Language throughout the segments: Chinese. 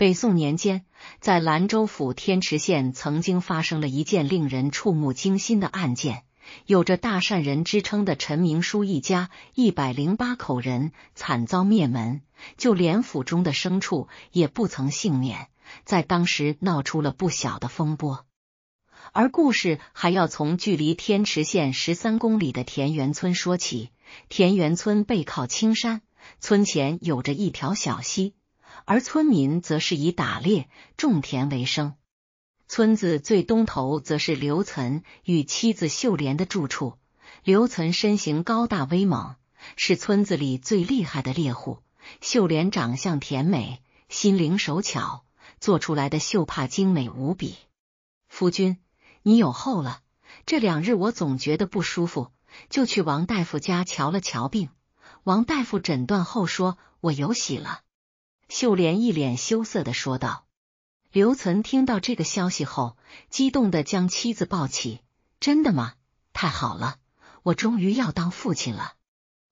北宋年间，在兰州府天池县曾经发生了一件令人触目惊心的案件。有着大善人之称的陈明书一家一百零八口人惨遭灭门，就连府中的牲畜也不曾幸免，在当时闹出了不小的风波。而故事还要从距离天池县十三公里的田园村说起。田园村背靠青山，村前有着一条小溪。而村民则是以打猎、种田为生。村子最东头则是刘岑与妻子秀莲的住处。刘岑身形高大威猛，是村子里最厉害的猎户。秀莲长相甜美，心灵手巧，做出来的绣帕精美无比。夫君，你有后了。这两日我总觉得不舒服，就去王大夫家瞧了瞧病。王大夫诊断后说，我有喜了。秀莲一脸羞涩的说道。刘存听到这个消息后，激动的将妻子抱起。真的吗？太好了，我终于要当父亲了！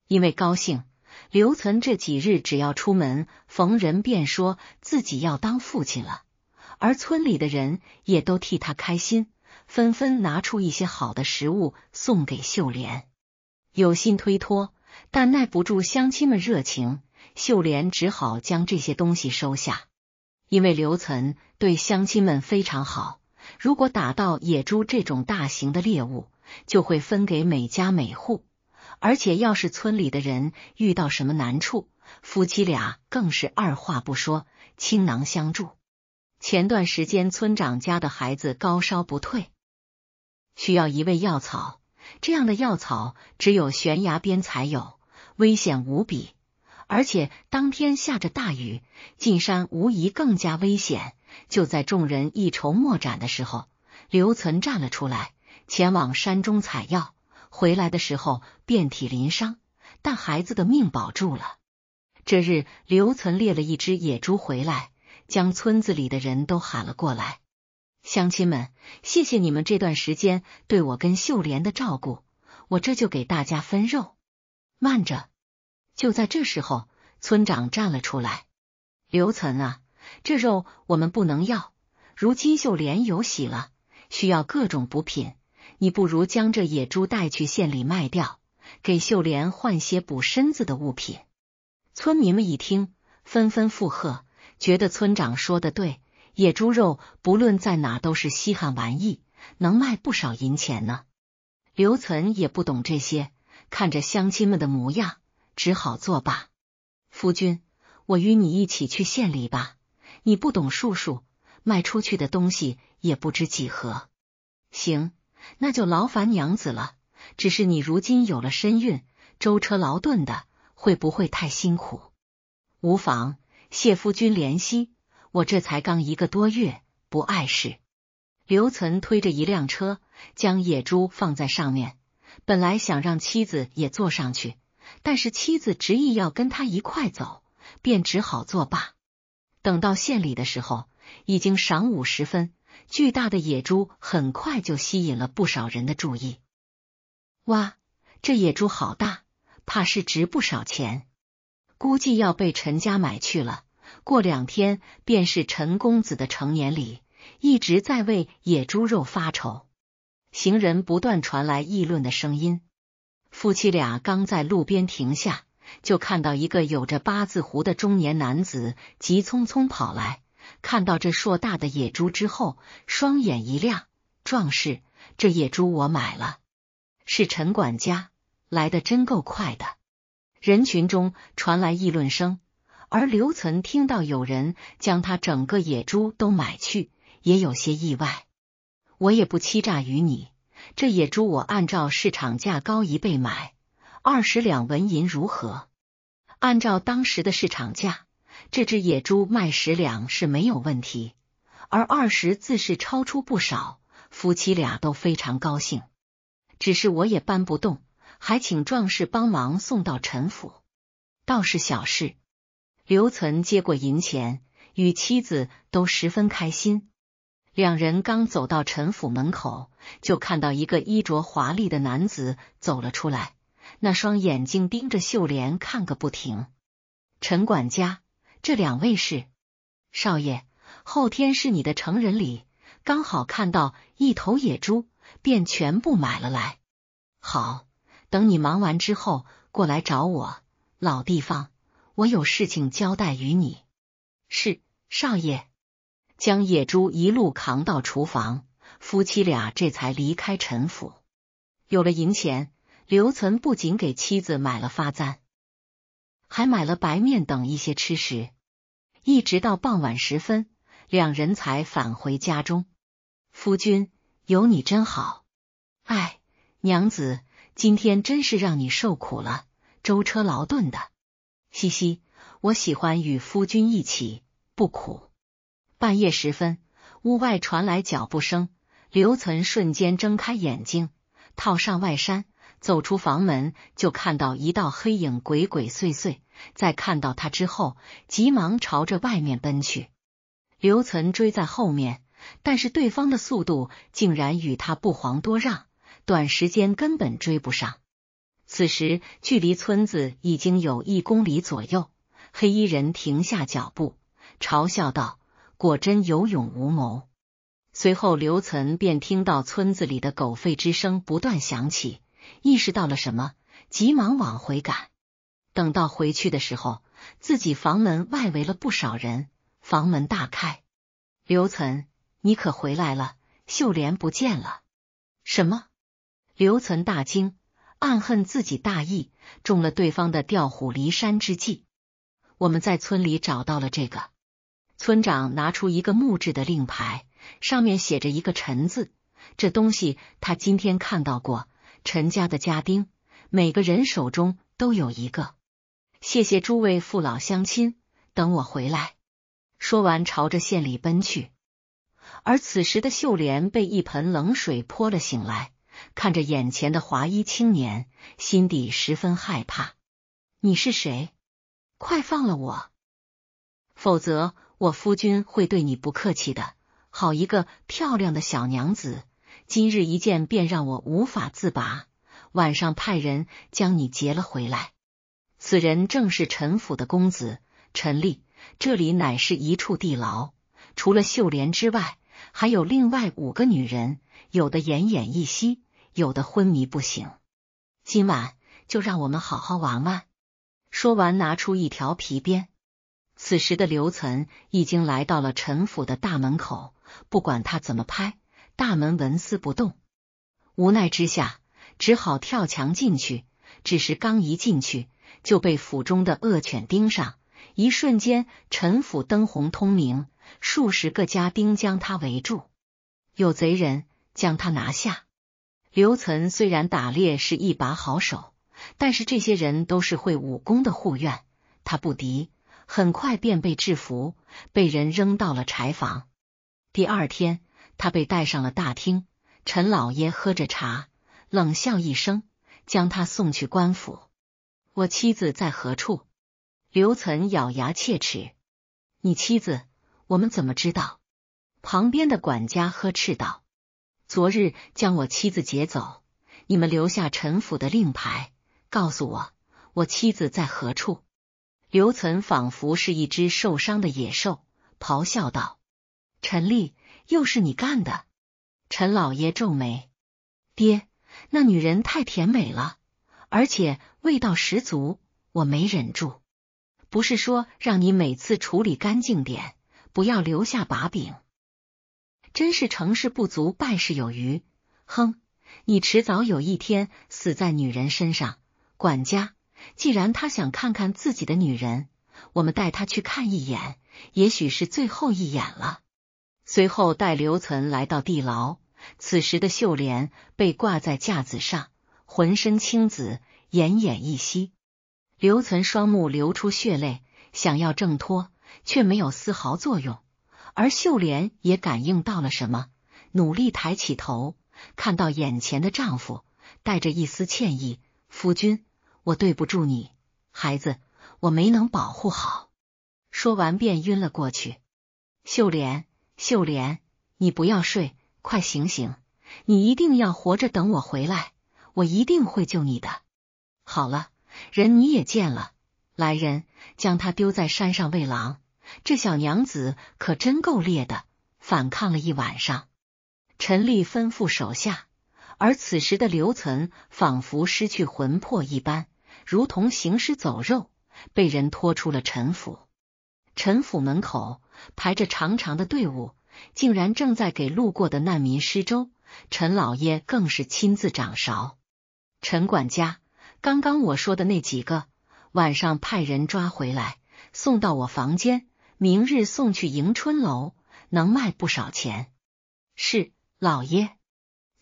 因为高兴，刘存这几日只要出门，逢人便说自己要当父亲了。而村里的人也都替他开心，纷纷拿出一些好的食物送给秀莲。有心推脱，但耐不住乡亲们热情。秀莲只好将这些东西收下，因为刘存对乡亲们非常好。如果打到野猪这种大型的猎物，就会分给每家每户。而且要是村里的人遇到什么难处，夫妻俩更是二话不说，倾囊相助。前段时间，村长家的孩子高烧不退，需要一味药草。这样的药草只有悬崖边才有，危险无比。而且当天下着大雨，进山无疑更加危险。就在众人一筹莫展的时候，刘存站了出来，前往山中采药。回来的时候遍体鳞伤，但孩子的命保住了。这日，刘存猎了一只野猪回来，将村子里的人都喊了过来。乡亲们，谢谢你们这段时间对我跟秀莲的照顾，我这就给大家分肉。慢着。就在这时候，村长站了出来：“刘岑啊，这肉我们不能要。如金秀莲有喜了，需要各种补品，你不如将这野猪带去县里卖掉，给秀莲换些补身子的物品。”村民们一听，纷纷附和，觉得村长说的对。野猪肉不论在哪都是稀罕玩意，能卖不少银钱呢。刘岑也不懂这些，看着乡亲们的模样。只好作罢。夫君，我与你一起去县里吧。你不懂数数，卖出去的东西也不知几何。行，那就劳烦娘子了。只是你如今有了身孕，舟车劳顿的会不会太辛苦？无妨，谢夫君怜惜。我这才刚一个多月，不碍事。刘存推着一辆车，将野猪放在上面，本来想让妻子也坐上去。但是妻子执意要跟他一块走，便只好作罢。等到县里的时候，已经晌午时分，巨大的野猪很快就吸引了不少人的注意。哇，这野猪好大，怕是值不少钱，估计要被陈家买去了。过两天便是陈公子的成年礼，一直在为野猪肉发愁。行人不断传来议论的声音。夫妻俩刚在路边停下，就看到一个有着八字胡的中年男子急匆匆跑来，看到这硕大的野猪之后，双眼一亮：“壮士，这野猪我买了。”是陈管家来的，真够快的。人群中传来议论声，而刘存听到有人将他整个野猪都买去，也有些意外：“我也不欺诈于你。”这野猪我按照市场价高一倍买二十两纹银如何？按照当时的市场价，这只野猪卖十两是没有问题，而二十自是超出不少。夫妻俩都非常高兴，只是我也搬不动，还请壮士帮忙送到陈府，倒是小事。刘存接过银钱，与妻子都十分开心。两人刚走到陈府门口，就看到一个衣着华丽的男子走了出来，那双眼睛盯着秀莲看个不停。陈管家，这两位是少爷。后天是你的成人礼，刚好看到一头野猪，便全部买了来。好，等你忙完之后过来找我，老地方，我有事情交代于你。是少爷。将野猪一路扛到厨房，夫妻俩这才离开陈府。有了银钱，刘存不仅给妻子买了发簪，还买了白面等一些吃食。一直到傍晚时分，两人才返回家中。夫君，有你真好。哎，娘子，今天真是让你受苦了，舟车劳顿的。嘻嘻，我喜欢与夫君一起，不苦。半夜时分，屋外传来脚步声。刘岑瞬间睁开眼睛，套上外衫，走出房门，就看到一道黑影鬼鬼祟祟。在看到他之后，急忙朝着外面奔去。刘岑追在后面，但是对方的速度竟然与他不遑多让，短时间根本追不上。此时距离村子已经有一公里左右，黑衣人停下脚步，嘲笑道。果真有勇无谋。随后，刘岑便听到村子里的狗吠之声不断响起，意识到了什么，急忙往回赶。等到回去的时候，自己房门外围了不少人，房门大开。刘岑，你可回来了？秀莲不见了！什么？刘岑大惊，暗恨自己大意，中了对方的调虎离山之计。我们在村里找到了这个。村长拿出一个木质的令牌，上面写着一个“陈”字。这东西他今天看到过，陈家的家丁每个人手中都有一个。谢谢诸位父老乡亲，等我回来。说完，朝着县里奔去。而此时的秀莲被一盆冷水泼了醒来，看着眼前的华衣青年，心底十分害怕。你是谁？快放了我，否则。我夫君会对你不客气的，好一个漂亮的小娘子，今日一见便让我无法自拔。晚上派人将你劫了回来，此人正是陈府的公子陈立。这里乃是一处地牢，除了秀莲之外，还有另外五个女人，有的奄奄一息，有的昏迷不醒。今晚就让我们好好玩玩。说完，拿出一条皮鞭。此时的刘岑已经来到了陈府的大门口，不管他怎么拍，大门纹丝不动。无奈之下，只好跳墙进去。只是刚一进去，就被府中的恶犬盯上。一瞬间，陈府灯红通明，数十个家丁将他围住。有贼人将他拿下。刘岑虽然打猎是一把好手，但是这些人都是会武功的护院，他不敌。很快便被制服，被人扔到了柴房。第二天，他被带上了大厅。陈老爷喝着茶，冷笑一声，将他送去官府。我妻子在何处？刘岑咬牙切齿：“你妻子，我们怎么知道？”旁边的管家呵斥道：“昨日将我妻子劫走，你们留下陈府的令牌，告诉我，我妻子在何处？”刘存仿佛是一只受伤的野兽，咆哮道：“陈立，又是你干的！”陈老爷皱眉：“爹，那女人太甜美了，而且味道十足，我没忍住。不是说让你每次处理干净点，不要留下把柄？真是成事不足，败事有余。哼，你迟早有一天死在女人身上。”管家。既然他想看看自己的女人，我们带他去看一眼，也许是最后一眼了。随后带刘存来到地牢，此时的秀莲被挂在架子上，浑身青紫，奄奄一息。刘存双目流出血泪，想要挣脱，却没有丝毫作用。而秀莲也感应到了什么，努力抬起头，看到眼前的丈夫，带着一丝歉意：“夫君。”我对不住你，孩子，我没能保护好。说完便晕了过去。秀莲，秀莲，你不要睡，快醒醒！你一定要活着等我回来，我一定会救你的。好了，人你也见了，来人，将他丢在山上喂狼。这小娘子可真够烈的，反抗了一晚上。陈丽吩咐手下，而此时的刘存仿佛失去魂魄一般。如同行尸走肉，被人拖出了陈府。陈府门口排着长长的队伍，竟然正在给路过的难民施粥。陈老爷更是亲自掌勺。陈管家，刚刚我说的那几个，晚上派人抓回来，送到我房间，明日送去迎春楼，能卖不少钱。是老爷。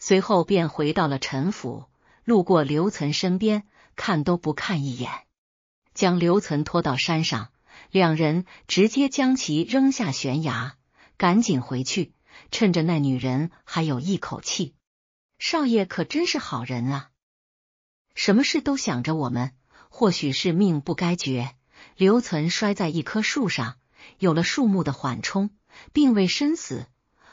随后便回到了陈府，路过刘岑身边。看都不看一眼，将刘存拖到山上，两人直接将其扔下悬崖。赶紧回去，趁着那女人还有一口气。少爷可真是好人啊，什么事都想着我们。或许是命不该绝，刘存摔在一棵树上，有了树木的缓冲，并未身死。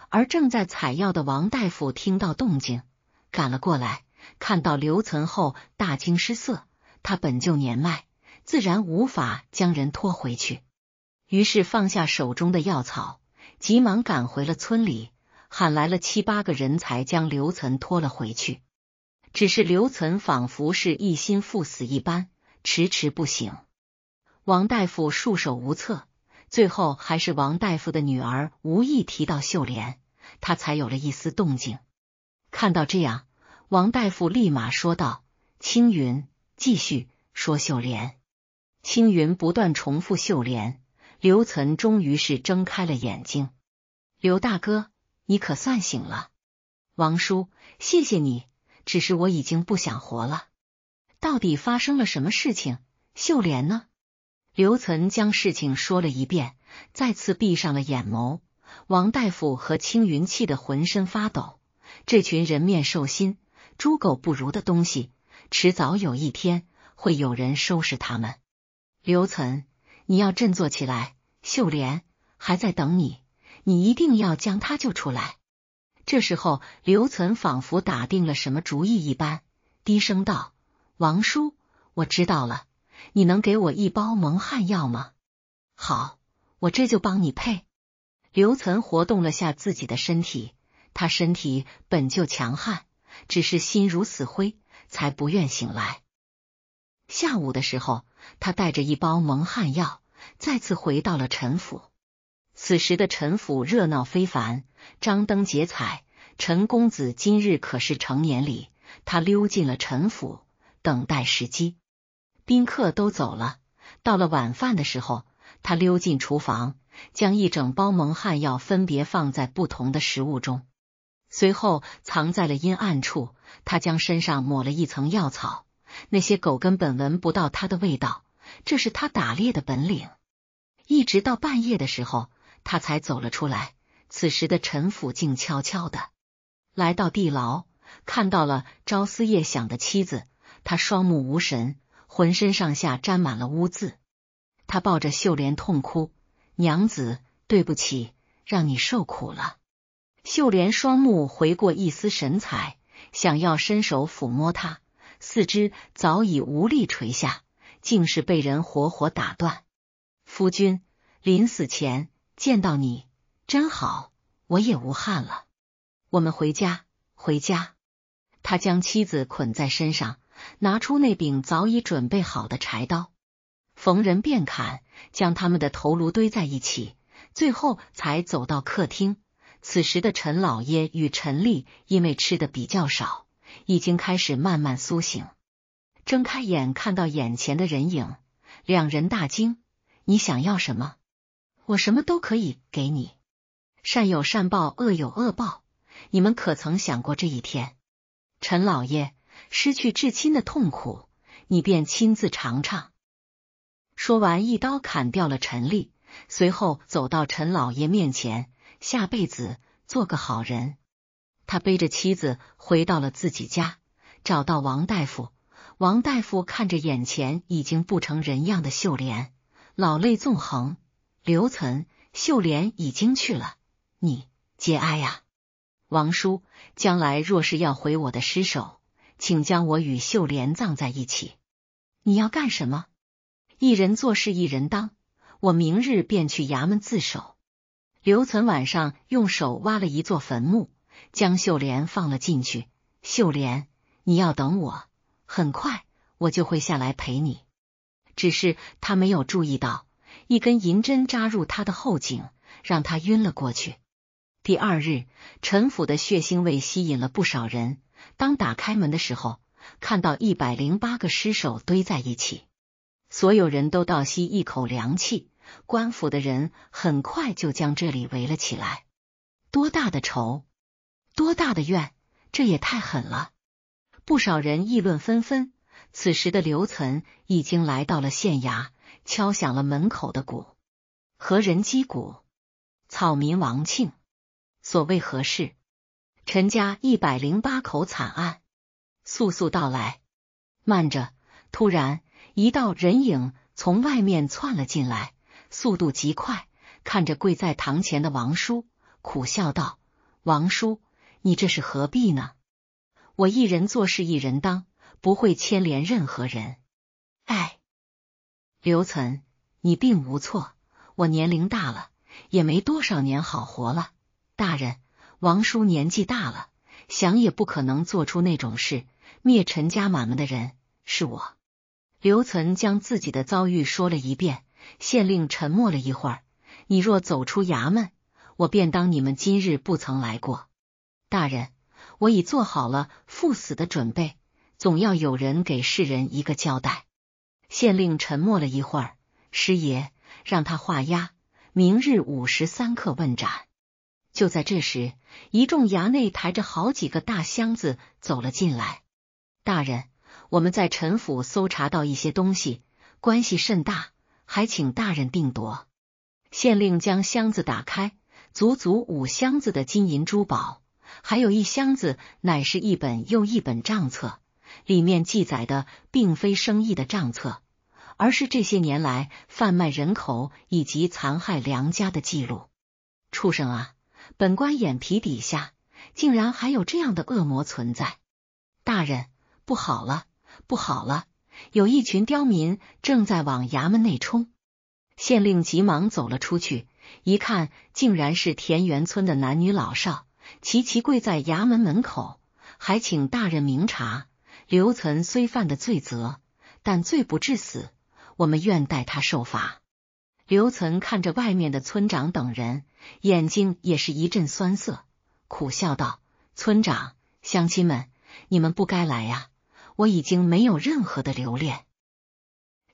而正在采药的王大夫听到动静，赶了过来。看到刘存后，大惊失色。他本就年迈，自然无法将人拖回去，于是放下手中的药草，急忙赶回了村里，喊来了七八个人才将刘存拖了回去。只是刘存仿佛是一心赴死一般，迟迟不醒。王大夫束手无策，最后还是王大夫的女儿无意提到秀莲，他才有了一丝动静。看到这样。王大夫立马说道：“青云，继续说。”秀莲，青云不断重复：“秀莲。”刘存终于是睁开了眼睛。“刘大哥，你可算醒了！”王叔，谢谢你。只是我已经不想活了。到底发生了什么事情？秀莲呢？刘存将事情说了一遍，再次闭上了眼眸。王大夫和青云气得浑身发抖。这群人面兽心。猪狗不如的东西，迟早有一天会有人收拾他们。刘岑，你要振作起来。秀莲还在等你，你一定要将他救出来。这时候，刘岑仿佛打定了什么主意一般，低声道：“王叔，我知道了。你能给我一包蒙汗药吗？”“好，我这就帮你配。”刘岑活动了下自己的身体，他身体本就强悍。只是心如死灰，才不愿醒来。下午的时候，他带着一包蒙汗药，再次回到了陈府。此时的陈府热闹非凡，张灯结彩。陈公子今日可是成年礼，他溜进了陈府，等待时机。宾客都走了，到了晚饭的时候，他溜进厨房，将一整包蒙汗药分别放在不同的食物中。随后藏在了阴暗处，他将身上抹了一层药草，那些狗根本闻不到他的味道，这是他打猎的本领。一直到半夜的时候，他才走了出来。此时的陈府静悄悄的，来到地牢，看到了朝思夜想的妻子，他双目无神，浑身上下沾满了污渍，他抱着秀莲痛哭：“娘子，对不起，让你受苦了。”秀莲双目回过一丝神采，想要伸手抚摸他，四肢早已无力垂下，竟是被人活活打断。夫君，临死前见到你，真好，我也无憾了。我们回家，回家。他将妻子捆在身上，拿出那柄早已准备好的柴刀，逢人便砍，将他们的头颅堆在一起，最后才走到客厅。此时的陈老爷与陈丽因为吃的比较少，已经开始慢慢苏醒。睁开眼看到眼前的人影，两人大惊：“你想要什么？我什么都可以给你。善有善报，恶有恶报，你们可曾想过这一天？”陈老爷失去至亲的痛苦，你便亲自尝尝。说完，一刀砍掉了陈丽，随后走到陈老爷面前。下辈子做个好人。他背着妻子回到了自己家，找到王大夫。王大夫看着眼前已经不成人样的秀莲，老泪纵横。刘岑，秀莲已经去了，你节哀呀。王叔，将来若是要毁我的尸首，请将我与秀莲葬在一起。你要干什么？一人做事一人当，我明日便去衙门自首。刘存晚上用手挖了一座坟墓，将秀莲放了进去。秀莲，你要等我，很快我就会下来陪你。只是他没有注意到，一根银针扎入他的后颈，让他晕了过去。第二日，陈府的血腥味吸引了不少人。当打开门的时候，看到一百零八个尸首堆在一起，所有人都倒吸一口凉气。官府的人很快就将这里围了起来，多大的仇，多大的怨，这也太狠了！不少人议论纷纷。此时的刘岑已经来到了县衙，敲响了门口的鼓。何人击鼓？草民王庆。所谓何事？陈家一百零八口惨案，速速到来！慢着，突然一道人影从外面窜了进来。速度极快，看着跪在堂前的王叔，苦笑道：“王叔，你这是何必呢？我一人做事一人当，不会牵连任何人。哎，刘岑，你并无错。我年龄大了，也没多少年好活了。大人，王叔年纪大了，想也不可能做出那种事。灭陈家满门的人是我。”刘岑将自己的遭遇说了一遍。县令沉默了一会儿。你若走出衙门，我便当你们今日不曾来过。大人，我已做好了赴死的准备，总要有人给世人一个交代。县令沉默了一会儿。师爷，让他画押，明日午时三刻问斩。就在这时，一众衙内抬着好几个大箱子走了进来。大人，我们在陈府搜查到一些东西，关系甚大。还请大人定夺。县令将箱子打开，足足五箱子的金银珠宝，还有一箱子乃是一本又一本账册，里面记载的并非生意的账册，而是这些年来贩卖人口以及残害良家的记录。畜生啊！本官眼皮底下竟然还有这样的恶魔存在！大人，不好了，不好了！有一群刁民正在往衙门内冲，县令急忙走了出去，一看竟然是田园村的男女老少齐齐跪在衙门门口，还请大人明察。刘存虽犯的罪责，但罪不至死，我们愿代他受罚。刘存看着外面的村长等人，眼睛也是一阵酸涩，苦笑道：“村长，乡亲们，你们不该来呀。”我已经没有任何的留恋。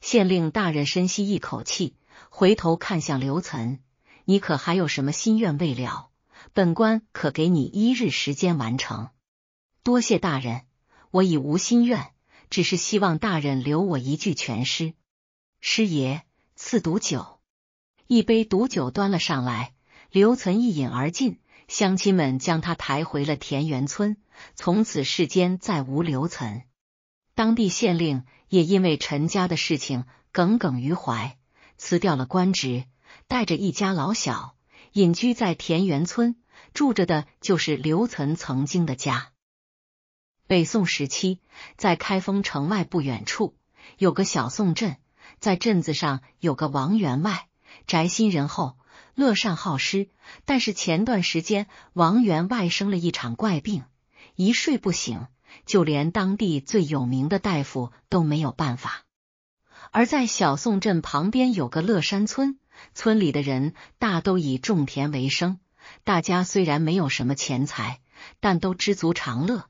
县令大人深吸一口气，回头看向刘岑：“你可还有什么心愿未了？本官可给你一日时间完成。”多谢大人，我已无心愿，只是希望大人留我一句全尸。师爷赐毒酒，一杯毒酒端了上来，刘岑一饮而尽。乡亲们将他抬回了田园村，从此世间再无刘岑。当地县令也因为陈家的事情耿耿于怀，辞掉了官职，带着一家老小隐居在田园村。住着的就是刘岑曾经的家。北宋时期，在开封城外不远处有个小宋镇，在镇子上有个王员外，宅心仁厚，乐善好施。但是前段时间，王员外生了一场怪病，一睡不醒。就连当地最有名的大夫都没有办法。而在小宋镇旁边有个乐山村，村里的人大都以种田为生。大家虽然没有什么钱财，但都知足常乐，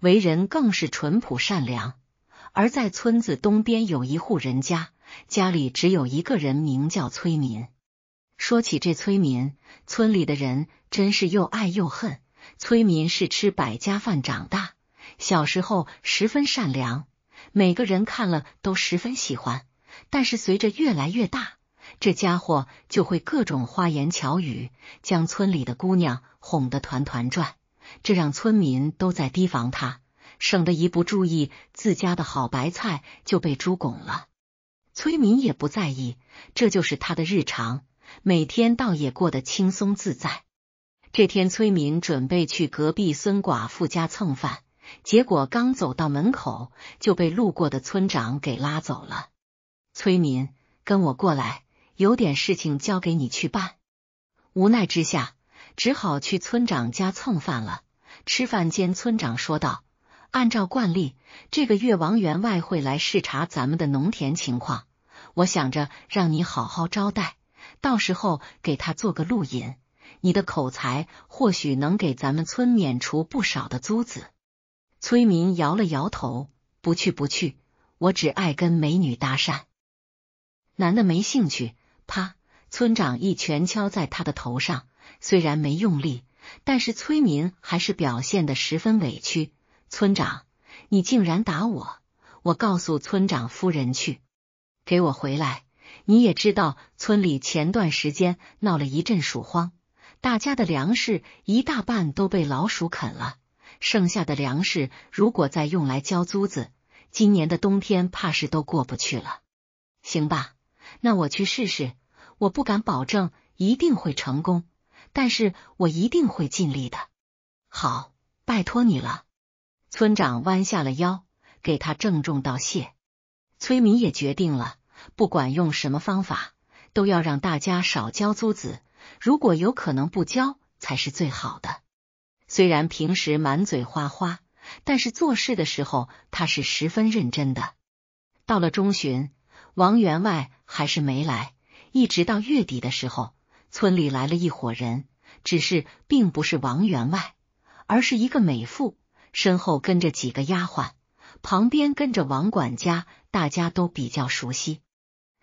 为人更是淳朴善良。而在村子东边有一户人家，家里只有一个人，名叫崔民。说起这崔民，村里的人真是又爱又恨。崔民是吃百家饭长大。小时候十分善良，每个人看了都十分喜欢。但是随着越来越大，这家伙就会各种花言巧语，将村里的姑娘哄得团团转。这让村民都在提防他，省得一不注意，自家的好白菜就被猪拱了。崔民也不在意，这就是他的日常，每天倒也过得轻松自在。这天，崔民准备去隔壁孙寡妇家蹭饭。结果刚走到门口就被路过的村长给拉走了。崔民，跟我过来，有点事情交给你去办。无奈之下，只好去村长家蹭饭了。吃饭间，村长说道：“按照惯例，这个月王员外会来视察咱们的农田情况。我想着让你好好招待，到时候给他做个录音。”你的口才或许能给咱们村免除不少的租子。”崔民摇了摇头，不去不去，我只爱跟美女搭讪，男的没兴趣。啪！村长一拳敲在他的头上，虽然没用力，但是崔民还是表现的十分委屈。村长，你竟然打我！我告诉村长夫人去，给我回来！你也知道，村里前段时间闹了一阵鼠荒，大家的粮食一大半都被老鼠啃了。剩下的粮食，如果再用来交租子，今年的冬天怕是都过不去了。行吧，那我去试试。我不敢保证一定会成功，但是我一定会尽力的。好，拜托你了。村长弯下了腰，给他郑重道谢。崔民也决定了，不管用什么方法，都要让大家少交租子，如果有可能不交，才是最好的。虽然平时满嘴花花，但是做事的时候他是十分认真的。到了中旬，王员外还是没来，一直到月底的时候，村里来了一伙人，只是并不是王员外，而是一个美妇，身后跟着几个丫鬟，旁边跟着王管家，大家都比较熟悉。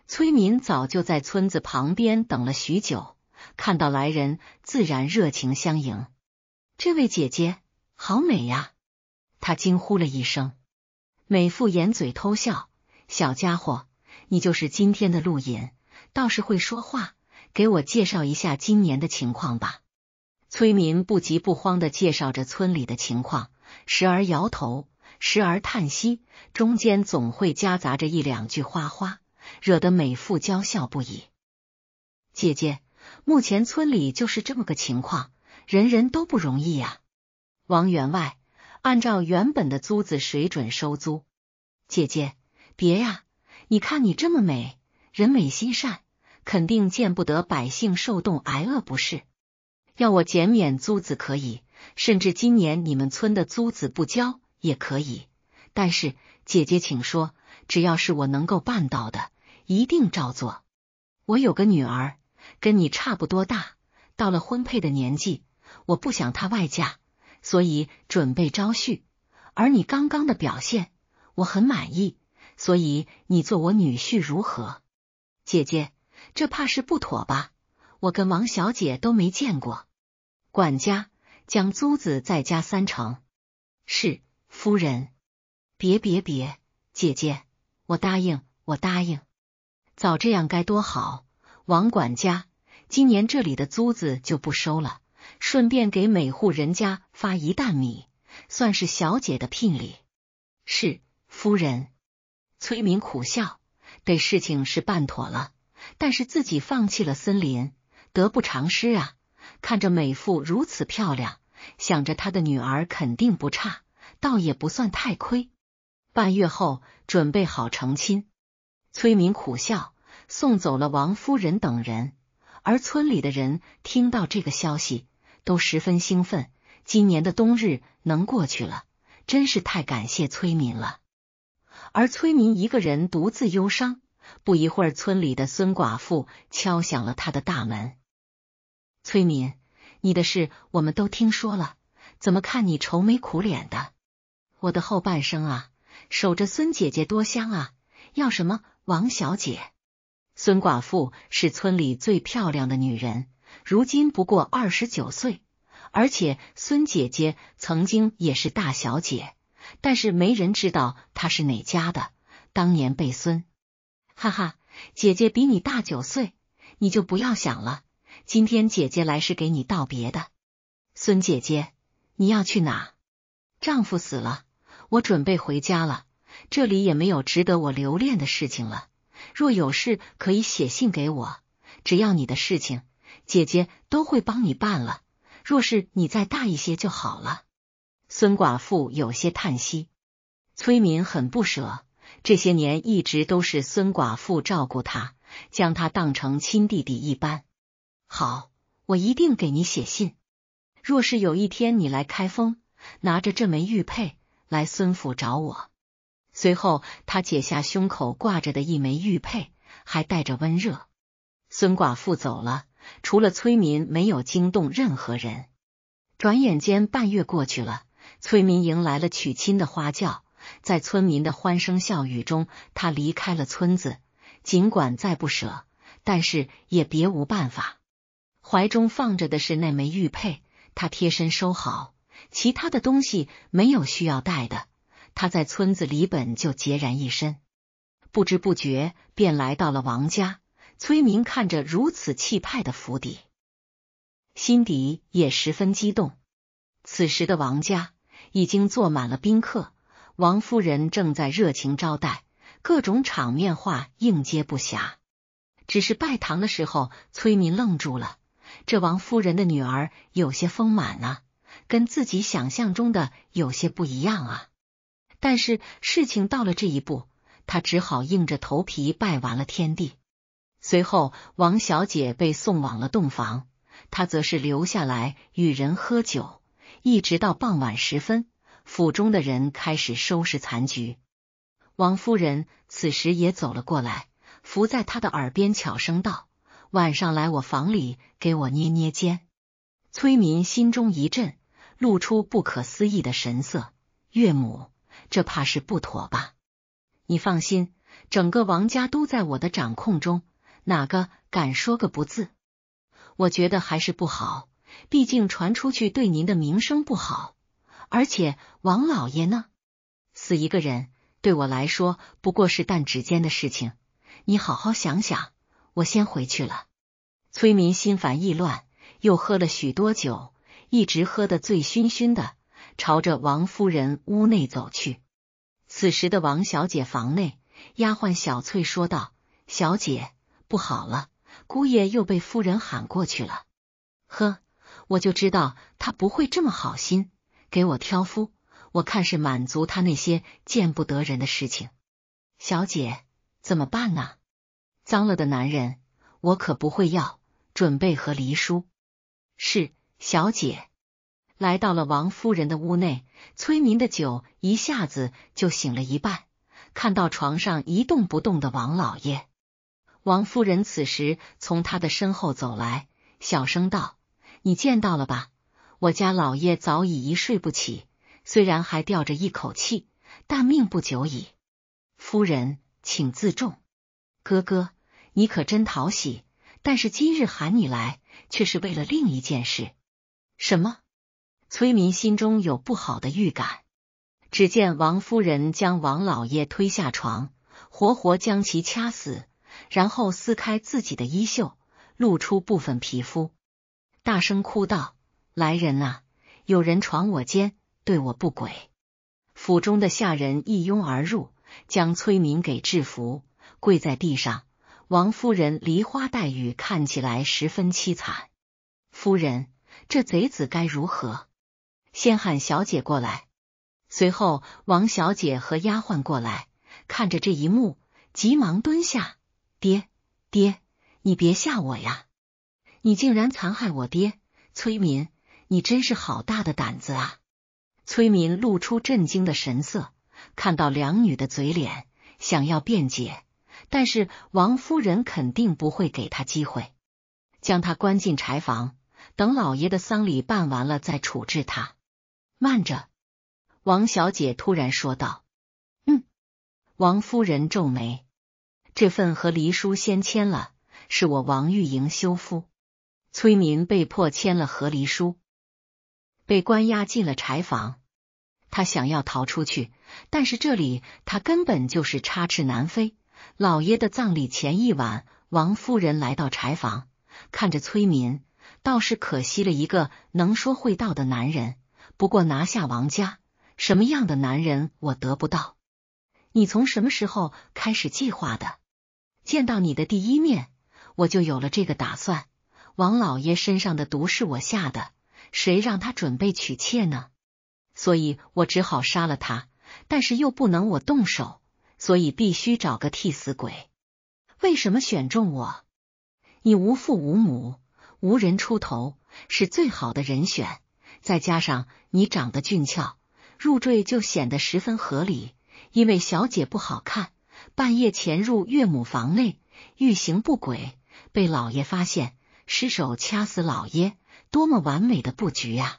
崔民早就在村子旁边等了许久，看到来人，自然热情相迎。这位姐姐好美呀！她惊呼了一声，美妇掩嘴偷笑。小家伙，你就是今天的陆隐，倒是会说话，给我介绍一下今年的情况吧。崔民不急不慌的介绍着村里的情况，时而摇头，时而叹息，中间总会夹杂着一两句花花，惹得美妇娇笑不已。姐姐，目前村里就是这么个情况。人人都不容易呀，王员外，按照原本的租子水准收租。姐姐，别呀！你看你这么美，人美心善，肯定见不得百姓受冻挨饿，不是？要我减免租子可以，甚至今年你们村的租子不交也可以。但是，姐姐，请说，只要是我能够办到的，一定照做。我有个女儿，跟你差不多大，到了婚配的年纪。我不想他外嫁，所以准备招婿。而你刚刚的表现，我很满意，所以你做我女婿如何？姐姐，这怕是不妥吧？我跟王小姐都没见过。管家，将租子再加三成。是，夫人。别别别，姐姐，我答应，我答应。早这样该多好！王管家，今年这里的租子就不收了。顺便给每户人家发一担米，算是小姐的聘礼。是夫人，崔明苦笑。得事情是办妥了，但是自己放弃了森林，得不偿失啊！看着美妇如此漂亮，想着她的女儿肯定不差，倒也不算太亏。半月后准备好成亲，崔明苦笑，送走了王夫人等人。而村里的人听到这个消息。都十分兴奋，今年的冬日能过去了，真是太感谢崔民了。而崔民一个人独自忧伤。不一会儿，村里的孙寡妇敲响了他的大门。崔民，你的事我们都听说了，怎么看你愁眉苦脸的？我的后半生啊，守着孙姐姐多香啊！要什么王小姐？孙寡妇是村里最漂亮的女人。如今不过二十九岁，而且孙姐姐曾经也是大小姐，但是没人知道她是哪家的。当年被孙，哈哈，姐姐比你大九岁，你就不要想了。今天姐姐来是给你道别的。孙姐姐，你要去哪？丈夫死了，我准备回家了。这里也没有值得我留恋的事情了。若有事，可以写信给我。只要你的事情。姐姐都会帮你办了，若是你再大一些就好了。孙寡妇有些叹息，崔民很不舍，这些年一直都是孙寡妇照顾他，将他当成亲弟弟一般。好，我一定给你写信。若是有一天你来开封，拿着这枚玉佩来孙府找我。随后，他解下胸口挂着的一枚玉佩，还带着温热。孙寡妇走了。除了崔民，没有惊动任何人。转眼间，半月过去了，崔民迎来了娶亲的花轿，在村民的欢声笑语中，他离开了村子。尽管再不舍，但是也别无办法。怀中放着的是那枚玉佩，他贴身收好。其他的东西没有需要带的，他在村子里本就孑然一身。不知不觉便来到了王家。崔民看着如此气派的府邸，心底也十分激动。此时的王家已经坐满了宾客，王夫人正在热情招待，各种场面话应接不暇。只是拜堂的时候，崔民愣住了，这王夫人的女儿有些丰满啊，跟自己想象中的有些不一样啊。但是事情到了这一步，他只好硬着头皮拜完了天地。随后，王小姐被送往了洞房，她则是留下来与人喝酒，一直到傍晚时分，府中的人开始收拾残局。王夫人此时也走了过来，伏在他的耳边悄声道：“晚上来我房里给我捏捏肩。”崔民心中一震，露出不可思议的神色：“岳母，这怕是不妥吧？”你放心，整个王家都在我的掌控中。哪个敢说个不字？我觉得还是不好，毕竟传出去对您的名声不好。而且王老爷呢，死一个人对我来说不过是弹指间的事情。你好好想想，我先回去了。崔民心烦意乱，又喝了许多酒，一直喝得醉醺醺的，朝着王夫人屋内走去。此时的王小姐房内，丫鬟小翠说道：“小姐。”不好了，姑爷又被夫人喊过去了。呵，我就知道他不会这么好心给我挑夫，我看是满足他那些见不得人的事情。小姐，怎么办呢？脏了的男人，我可不会要。准备和离书。是小姐，来到了王夫人的屋内，崔民的酒一下子就醒了一半，看到床上一动不动的王老爷。王夫人此时从他的身后走来，小声道：“你见到了吧？我家老爷早已一睡不起，虽然还吊着一口气，但命不久矣。夫人，请自重。哥哥，你可真讨喜，但是今日喊你来，却是为了另一件事。什么？”崔民心中有不好的预感。只见王夫人将王老爷推下床，活活将其掐死。然后撕开自己的衣袖，露出部分皮肤，大声哭道：“来人啊！有人闯我间，对我不轨！”府中的下人一拥而入，将崔民给制服，跪在地上。王夫人梨花带雨，看起来十分凄惨。夫人，这贼子该如何？先喊小姐过来。随后，王小姐和丫鬟过来，看着这一幕，急忙蹲下。爹爹，你别吓我呀！你竟然残害我爹，崔民，你真是好大的胆子啊！崔民露出震惊的神色，看到两女的嘴脸，想要辩解，但是王夫人肯定不会给他机会，将他关进柴房，等老爷的丧礼办完了再处置他。慢着，王小姐突然说道：“嗯。”王夫人皱眉。这份和离书先签了，是我王玉莹休夫。崔民被迫签了和离书，被关押进了柴房。他想要逃出去，但是这里他根本就是插翅难飞。老爷的葬礼前一晚，王夫人来到柴房，看着崔民，倒是可惜了一个能说会道的男人。不过拿下王家，什么样的男人我得不到？你从什么时候开始计划的？见到你的第一面，我就有了这个打算。王老爷身上的毒是我下的，谁让他准备娶妾呢？所以我只好杀了他，但是又不能我动手，所以必须找个替死鬼。为什么选中我？你无父无母，无人出头，是最好的人选。再加上你长得俊俏，入赘就显得十分合理。因为小姐不好看。半夜潜入岳母房内，欲行不轨，被老爷发现，失手掐死老爷，多么完美的布局呀！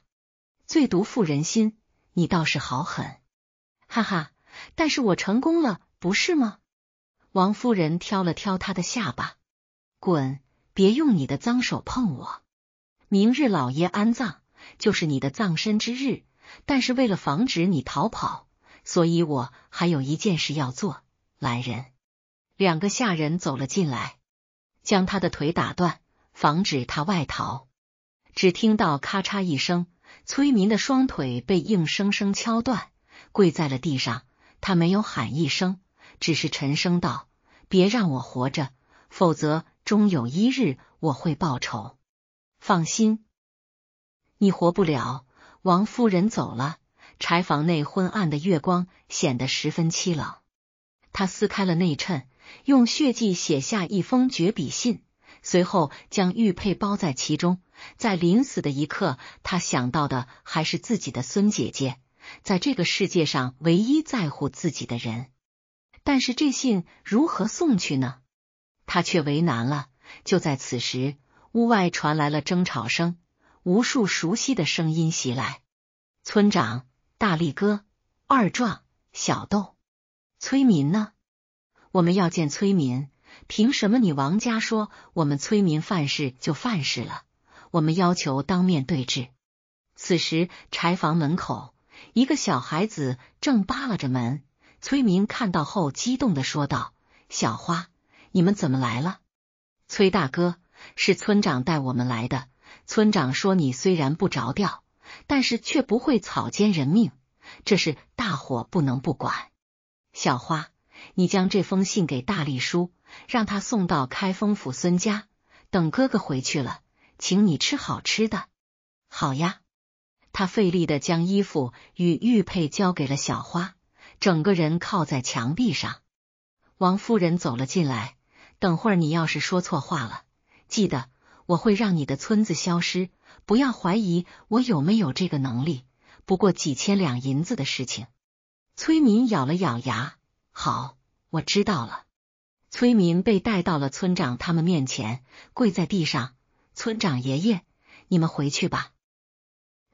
最毒妇人心，你倒是好狠，哈哈！但是我成功了，不是吗？王夫人挑了挑他的下巴，滚！别用你的脏手碰我！明日老爷安葬，就是你的葬身之日。但是为了防止你逃跑，所以我还有一件事要做。来人！两个下人走了进来，将他的腿打断，防止他外逃。只听到咔嚓一声，崔民的双腿被硬生生敲断，跪在了地上。他没有喊一声，只是沉声道：“别让我活着，否则终有一日我会报仇。”放心，你活不了。王夫人走了，柴房内昏暗的月光显得十分凄冷。他撕开了内衬，用血迹写下一封绝笔信，随后将玉佩包在其中。在临死的一刻，他想到的还是自己的孙姐姐，在这个世界上唯一在乎自己的人。但是这信如何送去呢？他却为难了。就在此时，屋外传来了争吵声，无数熟悉的声音袭来：村长、大力哥、二壮、小豆。崔民呢？我们要见崔民，凭什么你王家说我们崔民犯事就犯事了？我们要求当面对质。此时柴房门口，一个小孩子正扒拉着门。崔民看到后，激动的说道：“小花，你们怎么来了？”崔大哥是村长带我们来的。村长说：“你虽然不着调，但是却不会草菅人命，这事大伙不能不管。”小花，你将这封信给大力叔，让他送到开封府孙家。等哥哥回去了，请你吃好吃的。好呀。他费力的将衣服与玉佩交给了小花，整个人靠在墙壁上。王夫人走了进来。等会儿你要是说错话了，记得我会让你的村子消失。不要怀疑我有没有这个能力。不过几千两银子的事情。崔民咬了咬牙，好，我知道了。崔民被带到了村长他们面前，跪在地上。村长爷爷，你们回去吧。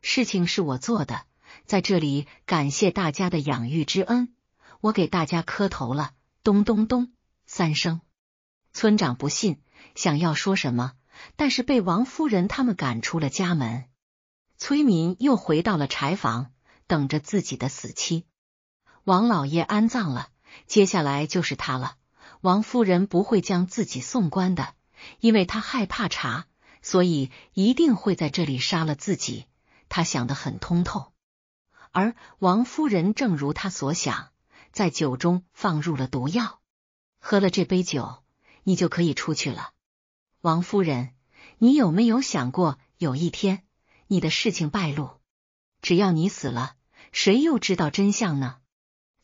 事情是我做的，在这里感谢大家的养育之恩，我给大家磕头了。咚咚咚，三声。村长不信，想要说什么，但是被王夫人他们赶出了家门。崔民又回到了柴房，等着自己的死期。王老爷安葬了，接下来就是他了。王夫人不会将自己送官的，因为他害怕查，所以一定会在这里杀了自己。他想得很通透。而王夫人正如他所想，在酒中放入了毒药。喝了这杯酒，你就可以出去了。王夫人，你有没有想过有一天你的事情败露？只要你死了，谁又知道真相呢？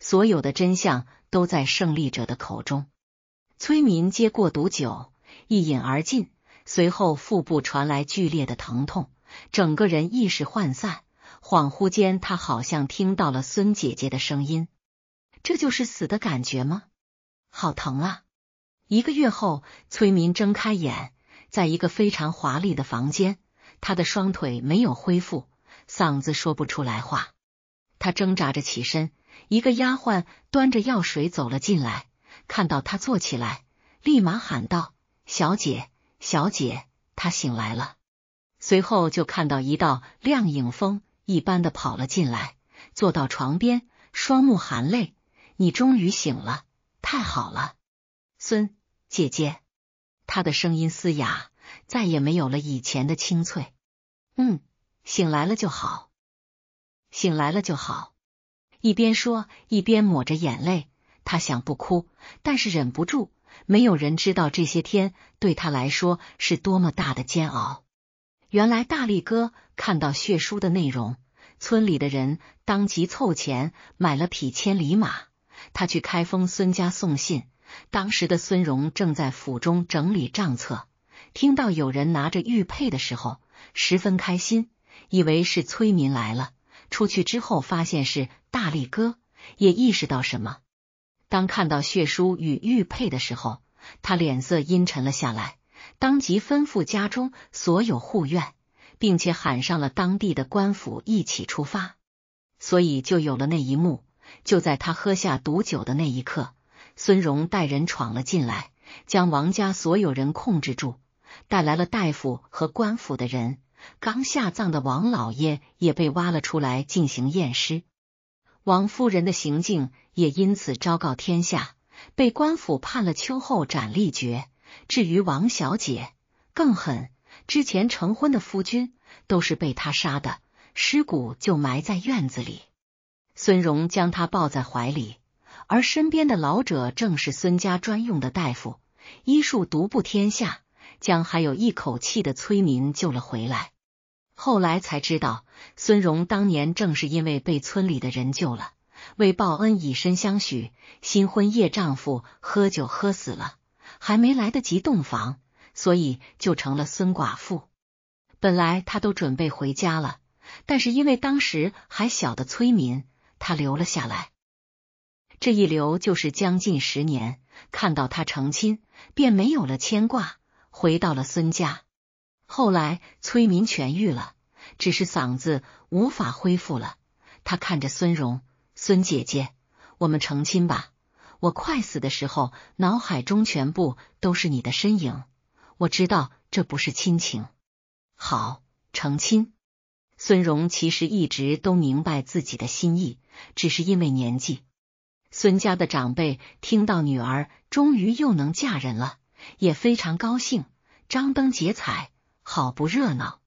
所有的真相都在胜利者的口中。崔民接过毒酒，一饮而尽，随后腹部传来剧烈的疼痛，整个人意识涣散。恍惚间，他好像听到了孙姐姐的声音。这就是死的感觉吗？好疼啊！一个月后，崔民睁开眼，在一个非常华丽的房间。他的双腿没有恢复，嗓子说不出来话。他挣扎着起身。一个丫鬟端着药水走了进来，看到她坐起来，立马喊道：“小姐，小姐，她醒来了。”随后就看到一道亮影，风一般的跑了进来，坐到床边，双目含泪：“你终于醒了，太好了，孙姐姐。”她的声音嘶哑，再也没有了以前的清脆。“嗯，醒来了就好，醒来了就好。”一边说一边抹着眼泪，他想不哭，但是忍不住。没有人知道这些天对他来说是多么大的煎熬。原来大力哥看到血书的内容，村里的人当即凑钱买了匹千里马。他去开封孙家送信，当时的孙荣正在府中整理账册，听到有人拿着玉佩的时候，十分开心，以为是崔民来了。出去之后，发现是大力哥，也意识到什么。当看到血书与玉佩的时候，他脸色阴沉了下来，当即吩咐家中所有护院，并且喊上了当地的官府一起出发。所以就有了那一幕。就在他喝下毒酒的那一刻，孙荣带人闯了进来，将王家所有人控制住，带来了大夫和官府的人。刚下葬的王老爷也被挖了出来进行验尸，王夫人的行径也因此昭告天下，被官府判了秋后斩立决。至于王小姐，更狠，之前成婚的夫君都是被她杀的，尸骨就埋在院子里。孙荣将她抱在怀里，而身边的老者正是孙家专用的大夫，医术独步天下，将还有一口气的崔民救了回来。后来才知道，孙荣当年正是因为被村里的人救了，为报恩以身相许。新婚夜，丈夫喝酒喝死了，还没来得及洞房，所以就成了孙寡妇。本来她都准备回家了，但是因为当时还小的村民，她留了下来。这一留就是将近十年，看到他成亲，便没有了牵挂，回到了孙家。后来崔民痊愈了，只是嗓子无法恢复了。他看着孙荣，孙姐姐，我们成亲吧。我快死的时候，脑海中全部都是你的身影。我知道这不是亲情，好成亲。孙荣其实一直都明白自己的心意，只是因为年纪。孙家的长辈听到女儿终于又能嫁人了，也非常高兴，张灯结彩。好不热闹！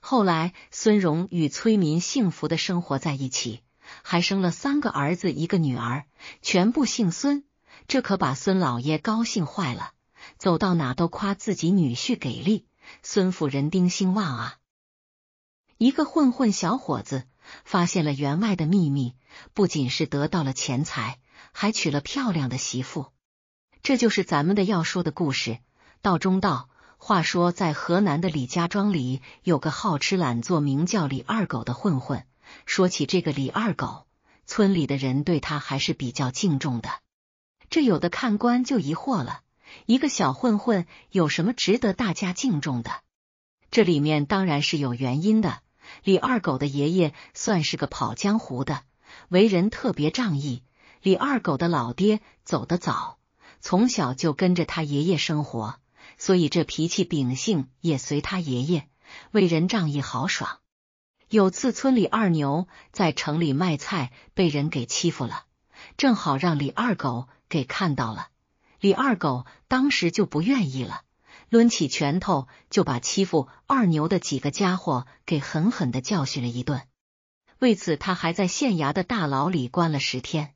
后来，孙荣与崔民幸福的生活在一起，还生了三个儿子，一个女儿，全部姓孙。这可把孙老爷高兴坏了，走到哪都夸自己女婿给力。孙府人丁兴旺啊！一个混混小伙子发现了员外的秘密，不仅是得到了钱财，还娶了漂亮的媳妇。这就是咱们的要说的故事。道中道。话说，在河南的李家庄里，有个好吃懒做、名叫李二狗的混混。说起这个李二狗，村里的人对他还是比较敬重的。这有的看官就疑惑了：一个小混混有什么值得大家敬重的？这里面当然是有原因的。李二狗的爷爷算是个跑江湖的，为人特别仗义。李二狗的老爹走得早，从小就跟着他爷爷生活。所以，这脾气秉性也随他爷爷，为人仗义豪爽。有次，村里二牛在城里卖菜，被人给欺负了，正好让李二狗给看到了。李二狗当时就不愿意了，抡起拳头就把欺负二牛的几个家伙给狠狠的教训了一顿。为此，他还在县衙的大牢里关了十天。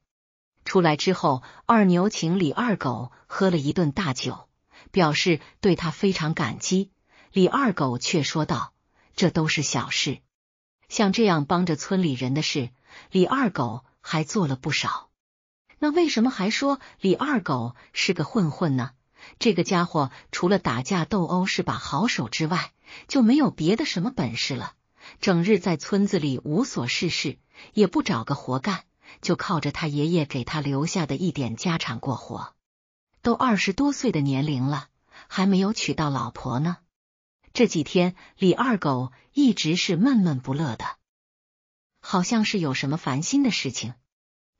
出来之后，二牛请李二狗喝了一顿大酒。表示对他非常感激，李二狗却说道：“这都是小事，像这样帮着村里人的事，李二狗还做了不少。那为什么还说李二狗是个混混呢？这个家伙除了打架斗殴是把好手之外，就没有别的什么本事了。整日在村子里无所事事，也不找个活干，就靠着他爷爷给他留下的一点家产过活。”都二十多岁的年龄了，还没有娶到老婆呢。这几天李二狗一直是闷闷不乐的，好像是有什么烦心的事情。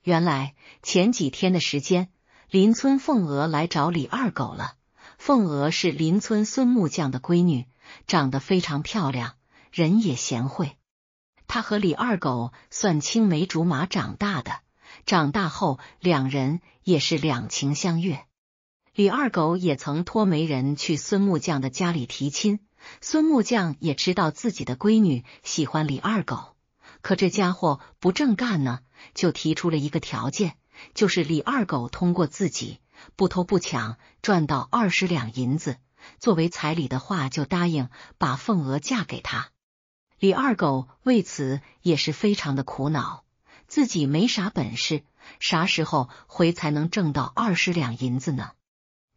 原来前几天的时间，邻村凤娥来找李二狗了。凤娥是邻村孙木匠的闺女，长得非常漂亮，人也贤惠。她和李二狗算青梅竹马长大的，长大后两人也是两情相悦。李二狗也曾托媒人去孙木匠的家里提亲，孙木匠也知道自己的闺女喜欢李二狗，可这家伙不正干呢，就提出了一个条件，就是李二狗通过自己不偷不抢赚到二十两银子作为彩礼的话，就答应把凤娥嫁给他。李二狗为此也是非常的苦恼，自己没啥本事，啥时候回才能挣到二十两银子呢？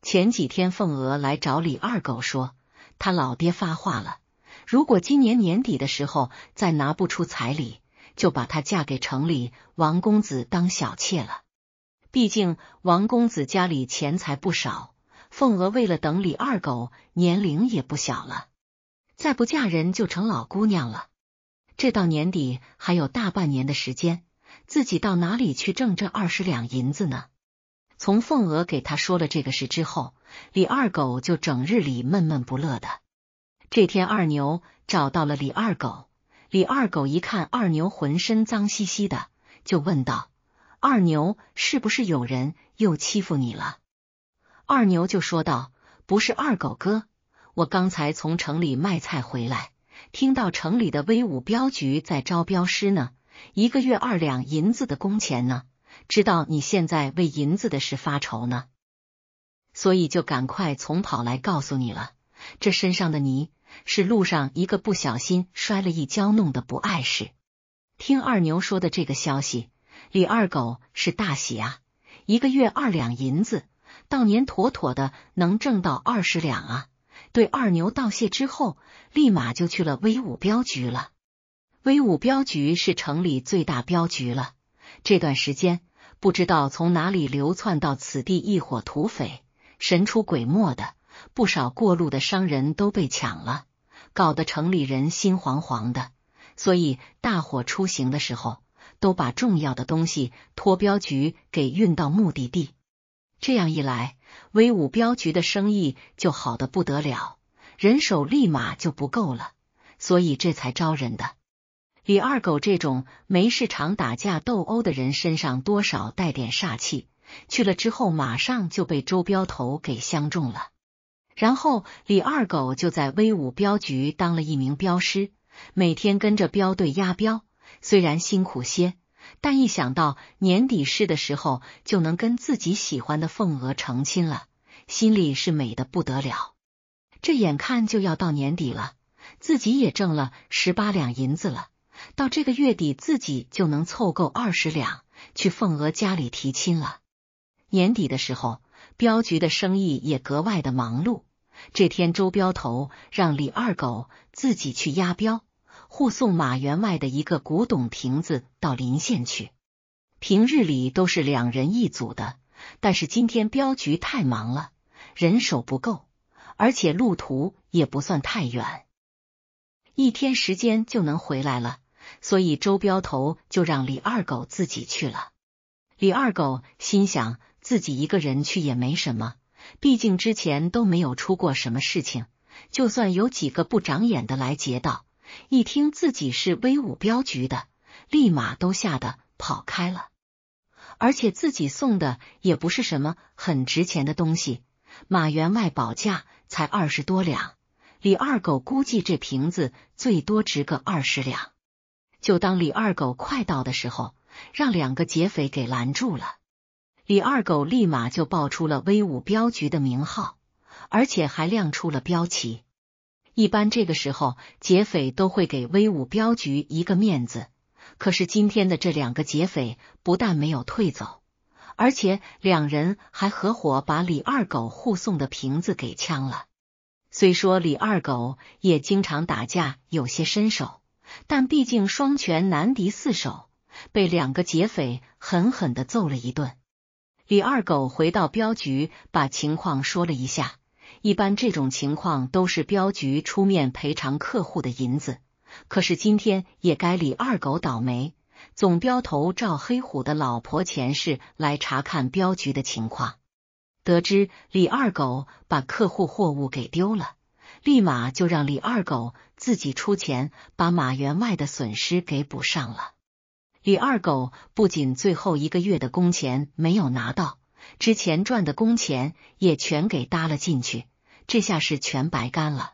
前几天凤娥来找李二狗说，他老爹发话了，如果今年年底的时候再拿不出彩礼，就把她嫁给城里王公子当小妾了。毕竟王公子家里钱财不少，凤娥为了等李二狗，年龄也不小了，再不嫁人就成老姑娘了。这到年底还有大半年的时间，自己到哪里去挣这二十两银子呢？从凤娥给他说了这个事之后，李二狗就整日里闷闷不乐的。这天，二牛找到了李二狗，李二狗一看二牛浑身脏兮兮的，就问道：“二牛，是不是有人又欺负你了？”二牛就说道：“不是，二狗哥，我刚才从城里卖菜回来，听到城里的威武镖局在招镖师呢，一个月二两银子的工钱呢。”知道你现在为银子的事发愁呢，所以就赶快从跑来告诉你了。这身上的泥是路上一个不小心摔了一跤弄的，不碍事。听二牛说的这个消息，李二狗是大喜啊！一个月二两银子，到年妥妥的能挣到二十两啊！对二牛道谢之后，立马就去了威武镖局了。威武镖局是城里最大镖局了，这段时间。不知道从哪里流窜到此地，一伙土匪神出鬼没的，不少过路的商人都被抢了，搞得城里人心惶惶的。所以大伙出行的时候，都把重要的东西托镖局给运到目的地。这样一来，威武镖局的生意就好的不得了，人手立马就不够了，所以这才招人的。李二狗这种没事常打架斗殴的人身上多少带点煞气，去了之后马上就被周镖头给相中了。然后李二狗就在威武镖局当了一名镖师，每天跟着镖队押镖，虽然辛苦些，但一想到年底试的时候就能跟自己喜欢的凤娥成亲了，心里是美的不得了。这眼看就要到年底了，自己也挣了十八两银子了。到这个月底，自己就能凑够二十两，去凤娥家里提亲了。年底的时候，镖局的生意也格外的忙碌。这天，周镖头让李二狗自己去押镖，护送马员外的一个古董瓶子到临县去。平日里都是两人一组的，但是今天镖局太忙了，人手不够，而且路途也不算太远，一天时间就能回来了。所以，周镖头就让李二狗自己去了。李二狗心想，自己一个人去也没什么，毕竟之前都没有出过什么事情。就算有几个不长眼的来劫道，一听自己是威武镖局的，立马都吓得跑开了。而且自己送的也不是什么很值钱的东西，马员外保价才二十多两，李二狗估计这瓶子最多值个二十两。就当李二狗快到的时候，让两个劫匪给拦住了。李二狗立马就报出了威武镖局的名号，而且还亮出了镖旗。一般这个时候，劫匪都会给威武镖局一个面子。可是今天的这两个劫匪不但没有退走，而且两人还合伙把李二狗护送的瓶子给抢了。虽说李二狗也经常打架，有些身手。但毕竟双拳难敌四手，被两个劫匪狠狠的揍了一顿。李二狗回到镖局，把情况说了一下。一般这种情况都是镖局出面赔偿客户的银子，可是今天也该李二狗倒霉。总镖头赵黑虎的老婆前世来查看镖局的情况，得知李二狗把客户货物给丢了。立马就让李二狗自己出钱把马员外的损失给补上了。李二狗不仅最后一个月的工钱没有拿到，之前赚的工钱也全给搭了进去，这下是全白干了。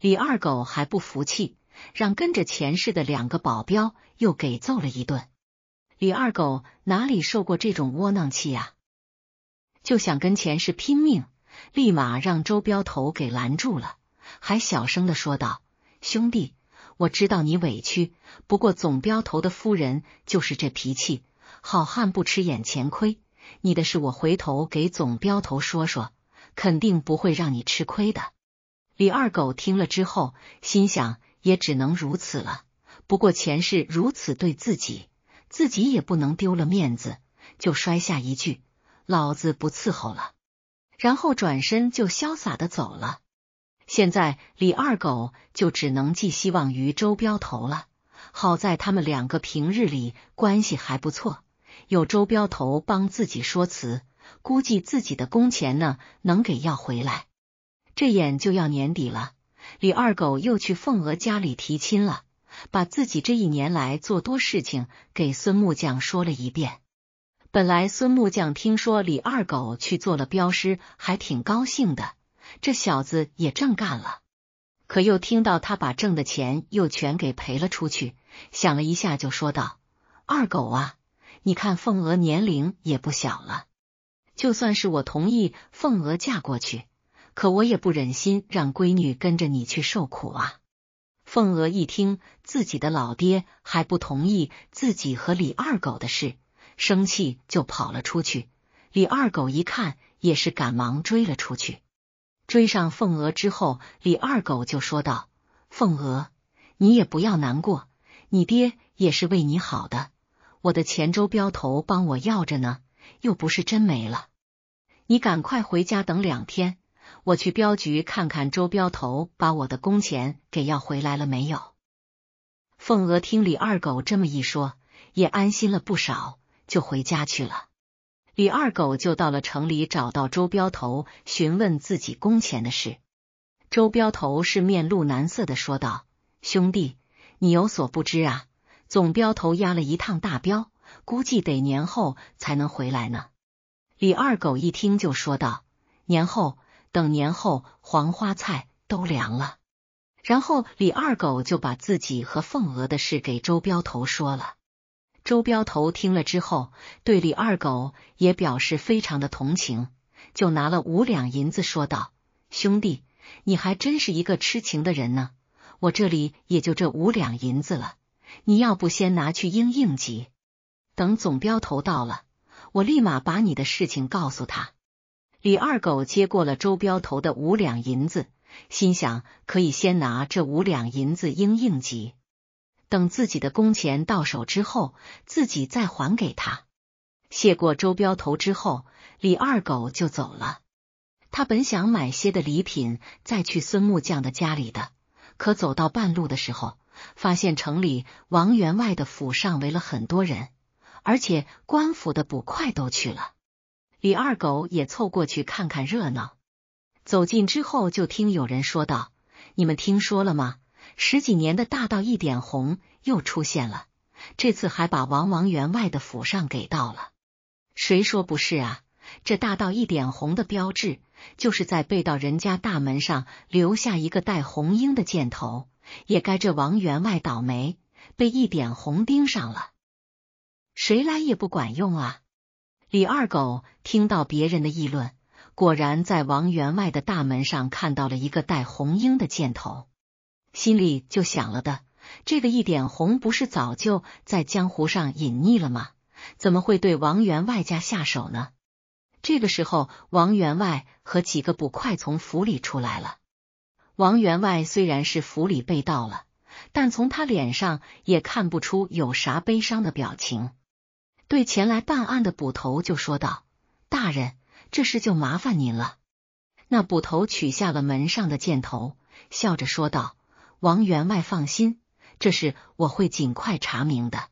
李二狗还不服气，让跟着前世的两个保镖又给揍了一顿。李二狗哪里受过这种窝囊气呀？就想跟前世拼命，立马让周镖头给拦住了。还小声的说道：“兄弟，我知道你委屈，不过总镖头的夫人就是这脾气，好汉不吃眼前亏。你的事我回头给总镖头说说，肯定不会让你吃亏的。”李二狗听了之后，心想也只能如此了。不过前世如此对自己，自己也不能丢了面子，就摔下一句：“老子不伺候了。”然后转身就潇洒的走了。现在李二狗就只能寄希望于周镖头了。好在他们两个平日里关系还不错，有周镖头帮自己说辞，估计自己的工钱呢能给要回来。这眼就要年底了，李二狗又去凤娥家里提亲了，把自己这一年来做多事情给孙木匠说了一遍。本来孙木匠听说李二狗去做了镖师，还挺高兴的。这小子也正干了，可又听到他把挣的钱又全给赔了出去。想了一下，就说道：“二狗啊，你看凤娥年龄也不小了，就算是我同意凤娥嫁过去，可我也不忍心让闺女跟着你去受苦啊。”凤娥一听自己的老爹还不同意自己和李二狗的事，生气就跑了出去。李二狗一看，也是赶忙追了出去。追上凤娥之后，李二狗就说道：“凤娥，你也不要难过，你爹也是为你好的。我的黔州镖头帮我要着呢，又不是真没了。你赶快回家等两天，我去镖局看看周镖头把我的工钱给要回来了没有。”凤娥听李二狗这么一说，也安心了不少，就回家去了。李二狗就到了城里，找到周镖头，询问自己工钱的事。周镖头是面露难色的说道：“兄弟，你有所不知啊，总镖头压了一趟大镖，估计得年后才能回来呢。”李二狗一听就说道：“年后，等年后黄花菜都凉了。”然后李二狗就把自己和凤娥的事给周镖头说了。周镖头听了之后，对李二狗也表示非常的同情，就拿了五两银子，说道：“兄弟，你还真是一个痴情的人呢！我这里也就这五两银子了，你要不先拿去应应急，等总镖头到了，我立马把你的事情告诉他。”李二狗接过了周镖头的五两银子，心想可以先拿这五两银子应应急。等自己的工钱到手之后，自己再还给他。谢过周镖头之后，李二狗就走了。他本想买些的礼品再去孙木匠的家里的，可走到半路的时候，发现城里王员外的府上围了很多人，而且官府的捕快都去了。李二狗也凑过去看看热闹。走近之后，就听有人说道：“你们听说了吗？”十几年的大盗一点红又出现了，这次还把王王员外的府上给盗了。谁说不是啊？这大道一点红的标志，就是在被盗人家大门上留下一个带红缨的箭头。也该这王员外倒霉，被一点红盯上了，谁来也不管用啊！李二狗听到别人的议论，果然在王员外的大门上看到了一个带红缨的箭头。心里就想了的，这个一点红不是早就在江湖上隐匿了吗？怎么会对王员外家下手呢？这个时候，王员外和几个捕快从府里出来了。王员外虽然是府里被盗了，但从他脸上也看不出有啥悲伤的表情，对前来办案的捕头就说道：“大人，这事就麻烦您了。”那捕头取下了门上的箭头，笑着说道。王员外放心，这事我会尽快查明的。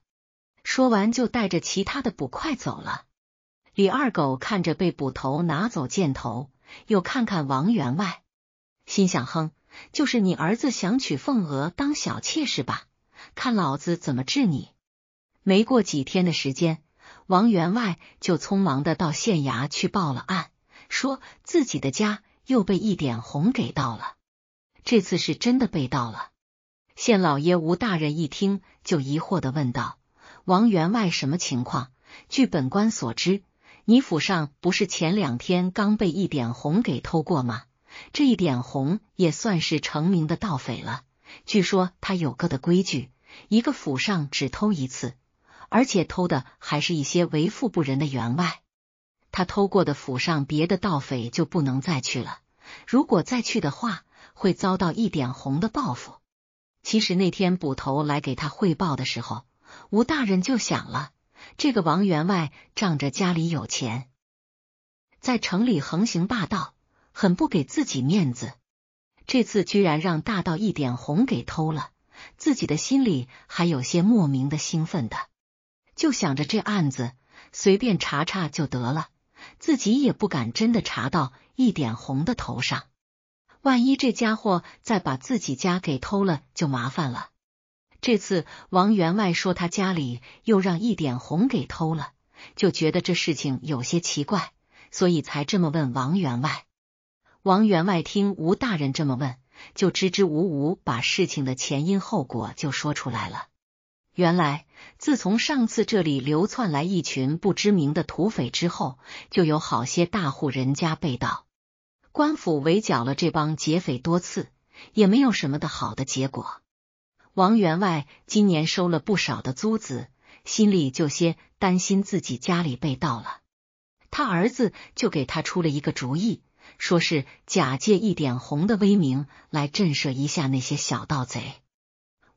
说完，就带着其他的捕快走了。李二狗看着被捕头拿走箭头，又看看王员外，心想：哼，就是你儿子想娶凤娥当小妾是吧？看老子怎么治你！没过几天的时间，王员外就匆忙的到县衙去报了案，说自己的家又被一点红给盗了。这次是真的被盗了。县老爷吴大人一听就疑惑的问道：“王员外，什么情况？据本官所知，你府上不是前两天刚被一点红给偷过吗？这一点红也算是成名的盗匪了。据说他有个的规矩，一个府上只偷一次，而且偷的还是一些为富不仁的员外。他偷过的府上，别的盗匪就不能再去了。如果再去的话，”会遭到一点红的报复。其实那天捕头来给他汇报的时候，吴大人就想了：这个王员外仗着家里有钱，在城里横行霸道，很不给自己面子。这次居然让大盗一点红给偷了，自己的心里还有些莫名的兴奋的，就想着这案子随便查查就得了，自己也不敢真的查到一点红的头上。万一这家伙再把自己家给偷了，就麻烦了。这次王员外说他家里又让一点红给偷了，就觉得这事情有些奇怪，所以才这么问王员外。王员外听吴大人这么问，就支支吾吾把事情的前因后果就说出来了。原来自从上次这里流窜来一群不知名的土匪之后，就有好些大户人家被盗。官府围剿了这帮劫匪多次，也没有什么的好的结果。王员外今年收了不少的租子，心里就些担心自己家里被盗了。他儿子就给他出了一个主意，说是假借一点红的威名来震慑一下那些小盗贼。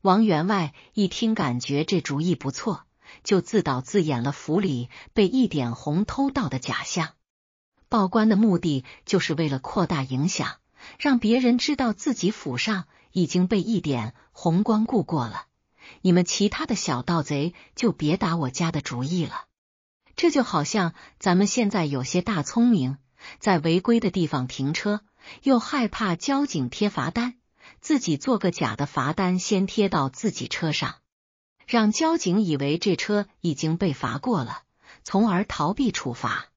王员外一听，感觉这主意不错，就自导自演了府里被一点红偷盗的假象。报官的目的就是为了扩大影响，让别人知道自己府上已经被一点红光顾过了。你们其他的小盗贼就别打我家的主意了。这就好像咱们现在有些大聪明，在违规的地方停车，又害怕交警贴罚单，自己做个假的罚单先贴到自己车上，让交警以为这车已经被罚过了，从而逃避处罚。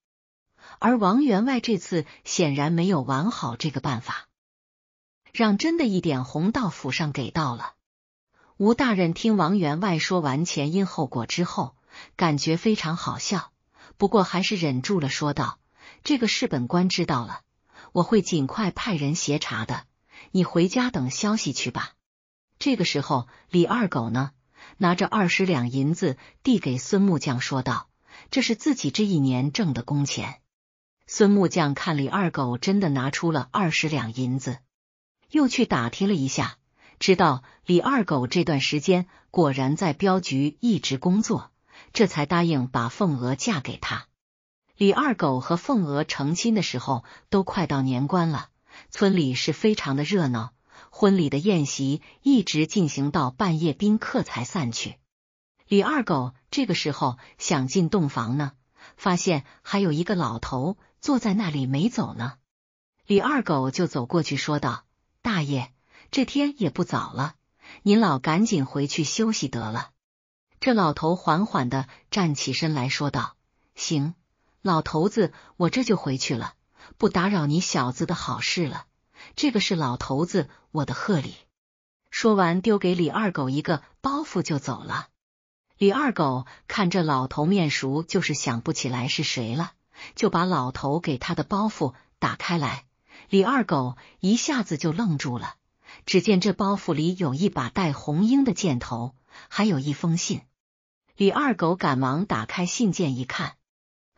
而王员外这次显然没有玩好这个办法，让真的一点红到府上给到了。吴大人听王员外说完前因后果之后，感觉非常好笑，不过还是忍住了，说道：“这个事，本官知道了，我会尽快派人协查的。你回家等消息去吧。”这个时候，李二狗呢，拿着二十两银子递给孙木匠，说道：“这是自己这一年挣的工钱。”孙木匠看李二狗真的拿出了二十两银子，又去打听了一下，知道李二狗这段时间果然在镖局一直工作，这才答应把凤娥嫁给他。李二狗和凤娥成亲的时候，都快到年关了，村里是非常的热闹，婚礼的宴席一直进行到半夜，宾客才散去。李二狗这个时候想进洞房呢，发现还有一个老头。坐在那里没走呢，李二狗就走过去说道：“大爷，这天也不早了，您老赶紧回去休息得了。”这老头缓缓的站起身来说道：“行，老头子，我这就回去了，不打扰你小子的好事了。这个是老头子我的贺礼。”说完，丢给李二狗一个包袱就走了。李二狗看这老头面熟，就是想不起来是谁了。就把老头给他的包袱打开来，李二狗一下子就愣住了。只见这包袱里有一把带红缨的箭头，还有一封信。李二狗赶忙打开信件一看，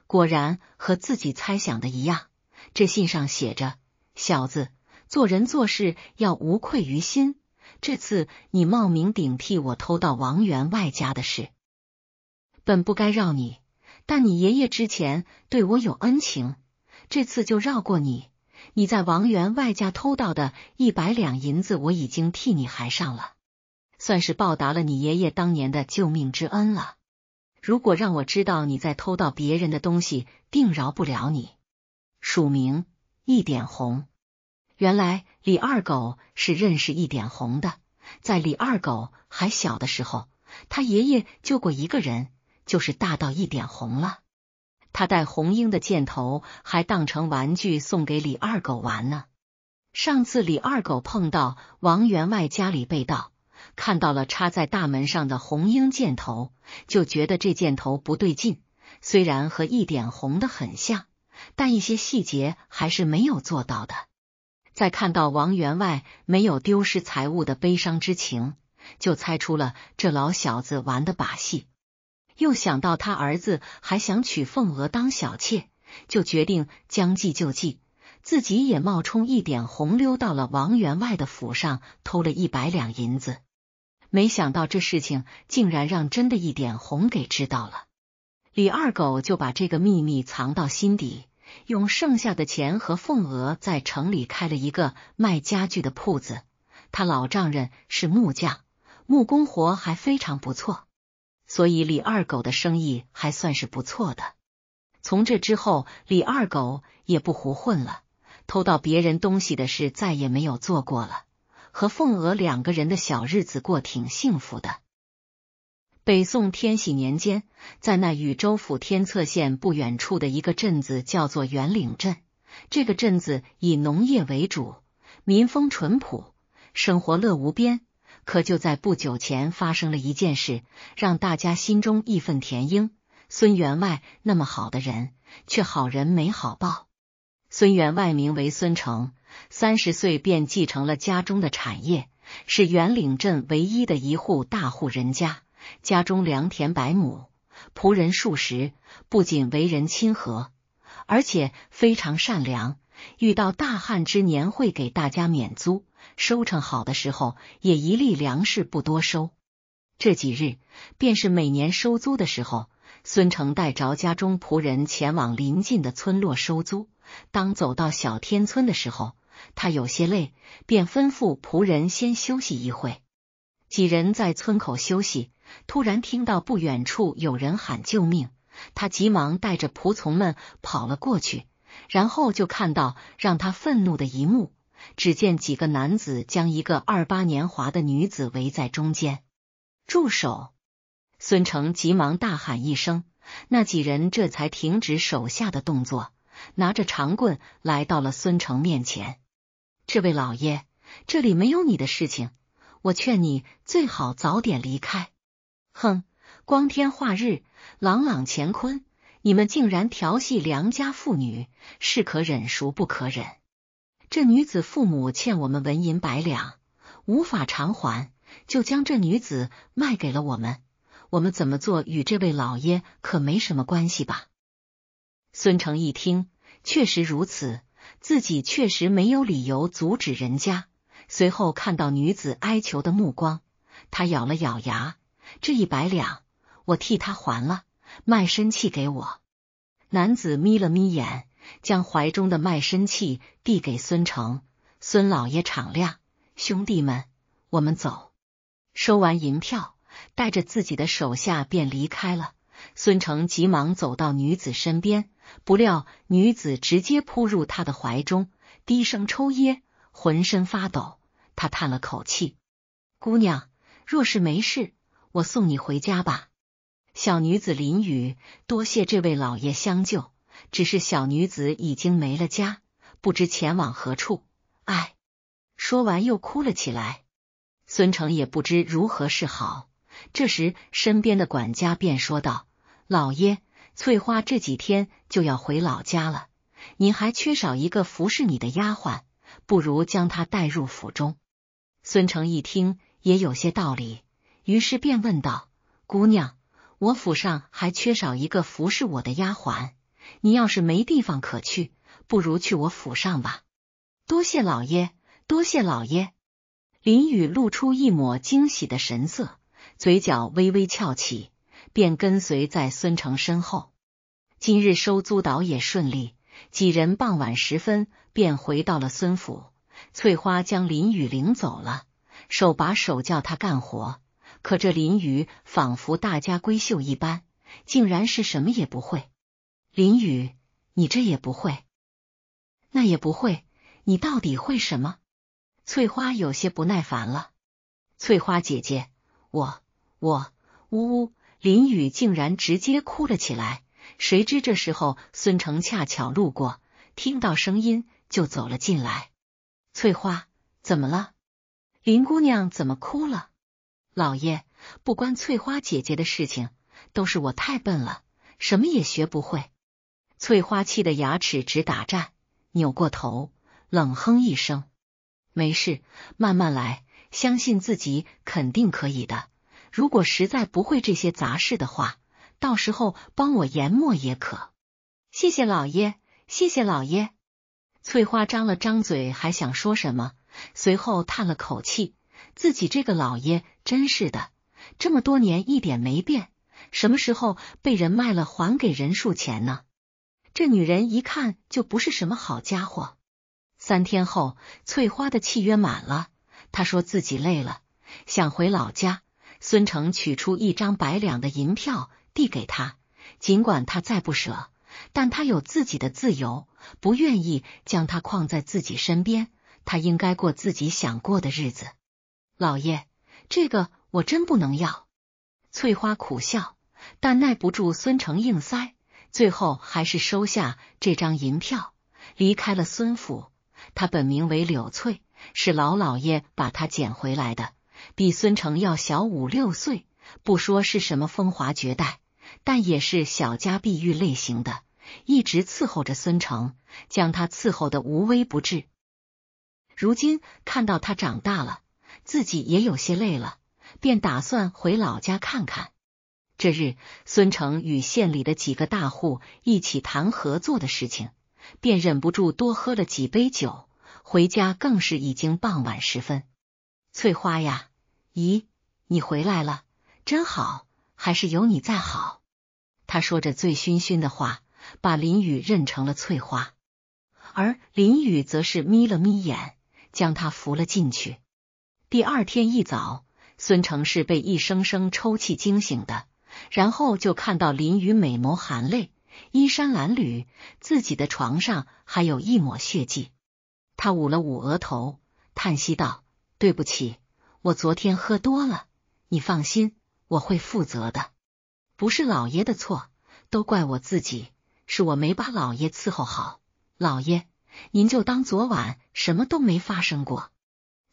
果然和自己猜想的一样。这信上写着：“小子，做人做事要无愧于心。这次你冒名顶替我偷到王员外家的事，本不该让你。”但你爷爷之前对我有恩情，这次就绕过你。你在王员外家偷到的一百两银子，我已经替你还上了，算是报答了你爷爷当年的救命之恩了。如果让我知道你在偷盗别人的东西，定饶不了你。署名一点红，原来李二狗是认识一点红的。在李二狗还小的时候，他爷爷救过一个人。就是大到一点红了，他带红缨的箭头还当成玩具送给李二狗玩呢。上次李二狗碰到王员外家里被盗，看到了插在大门上的红缨箭头，就觉得这箭头不对劲。虽然和一点红的很像，但一些细节还是没有做到的。在看到王员外没有丢失财物的悲伤之情，就猜出了这老小子玩的把戏。又想到他儿子还想娶凤娥当小妾，就决定将计就计，自己也冒充一点红溜到了王员外的府上，偷了一百两银子。没想到这事情竟然让真的一点红给知道了。李二狗就把这个秘密藏到心底，用剩下的钱和凤娥在城里开了一个卖家具的铺子。他老丈人是木匠，木工活还非常不错。所以李二狗的生意还算是不错的。从这之后，李二狗也不胡混了，偷到别人东西的事再也没有做过了。和凤娥两个人的小日子过挺幸福的。北宋天禧年间，在那禹州府天策县不远处的一个镇子叫做元岭镇，这个镇子以农业为主，民风淳朴，生活乐无边。可就在不久前发生了一件事，让大家心中义愤填膺。孙员外那么好的人，却好人没好报。孙员外名为孙成，三十岁便继承了家中的产业，是元岭镇唯一的一户大户人家。家中良田百亩，仆人数十，不仅为人亲和，而且非常善良。遇到大旱之年，会给大家免租。收成好的时候，也一粒粮食不多收。这几日便是每年收租的时候，孙成带着家中仆人前往邻近的村落收租。当走到小天村的时候，他有些累，便吩咐仆人先休息一会。几人在村口休息，突然听到不远处有人喊救命，他急忙带着仆从们跑了过去，然后就看到让他愤怒的一幕。只见几个男子将一个二八年华的女子围在中间，住手！孙成急忙大喊一声，那几人这才停止手下的动作，拿着长棍来到了孙成面前。这位老爷，这里没有你的事情，我劝你最好早点离开。哼，光天化日，朗朗乾坤，你们竟然调戏良家妇女，是可忍孰不可忍！这女子父母欠我们纹银百两，无法偿还，就将这女子卖给了我们。我们怎么做与这位老爷可没什么关系吧？孙成一听，确实如此，自己确实没有理由阻止人家。随后看到女子哀求的目光，他咬了咬牙，这一百两我替他还了。卖身契给我。男子眯了眯眼。将怀中的卖身契递给孙成，孙老爷敞亮，兄弟们，我们走。收完银票，带着自己的手下便离开了。孙成急忙走到女子身边，不料女子直接扑入他的怀中，低声抽噎，浑身发抖。他叹了口气：“姑娘，若是没事，我送你回家吧。”小女子淋雨，多谢这位老爷相救。只是小女子已经没了家，不知前往何处。哎，说完又哭了起来。孙成也不知如何是好。这时身边的管家便说道：“老爷，翠花这几天就要回老家了，您还缺少一个服侍你的丫鬟，不如将她带入府中。”孙成一听也有些道理，于是便问道：“姑娘，我府上还缺少一个服侍我的丫鬟？”你要是没地方可去，不如去我府上吧。多谢老爷，多谢老爷。林雨露出一抹惊喜的神色，嘴角微微翘起，便跟随在孙成身后。今日收租倒也顺利，几人傍晚时分便回到了孙府。翠花将林雨领走了，手把手叫他干活，可这林雨仿佛大家闺秀一般，竟然是什么也不会。林雨，你这也不会，那也不会，你到底会什么？翠花有些不耐烦了。翠花姐姐，我我呜呜，林雨竟然直接哭了起来。谁知这时候孙成恰巧路过，听到声音就走了进来。翠花，怎么了？林姑娘怎么哭了？老爷，不关翠花姐姐的事情，都是我太笨了，什么也学不会。翠花气得牙齿直打颤，扭过头冷哼一声：“没事，慢慢来，相信自己，肯定可以的。如果实在不会这些杂事的话，到时候帮我研磨也可。谢谢老爷，谢谢老爷。”翠花张了张嘴，还想说什么，随后叹了口气：“自己这个老爷真是的，这么多年一点没变，什么时候被人卖了还给人数钱呢？”这女人一看就不是什么好家伙。三天后，翠花的契约满了，她说自己累了，想回老家。孙成取出一张百两的银票递给她，尽管她再不舍，但她有自己的自由，不愿意将她框在自己身边。她应该过自己想过的日子。老爷，这个我真不能要。翠花苦笑，但耐不住孙成硬塞。最后还是收下这张银票，离开了孙府。他本名为柳翠，是老老爷把他捡回来的，比孙成要小五六岁。不说是什么风华绝代，但也是小家碧玉类型的，一直伺候着孙成，将他伺候的无微不至。如今看到他长大了，自己也有些累了，便打算回老家看看。这日，孙成与县里的几个大户一起谈合作的事情，便忍不住多喝了几杯酒。回家更是已经傍晚时分。翠花呀，咦，你回来了，真好，还是有你在好。他说着醉醺醺的话，把林雨认成了翠花，而林雨则是眯了眯眼，将他扶了进去。第二天一早，孙成是被一声声抽泣惊醒的。然后就看到林雨美眸含泪，衣衫褴褛，自己的床上还有一抹血迹。他捂了捂额头，叹息道：“对不起，我昨天喝多了。你放心，我会负责的。不是老爷的错，都怪我自己，是我没把老爷伺候好。老爷，您就当昨晚什么都没发生过。”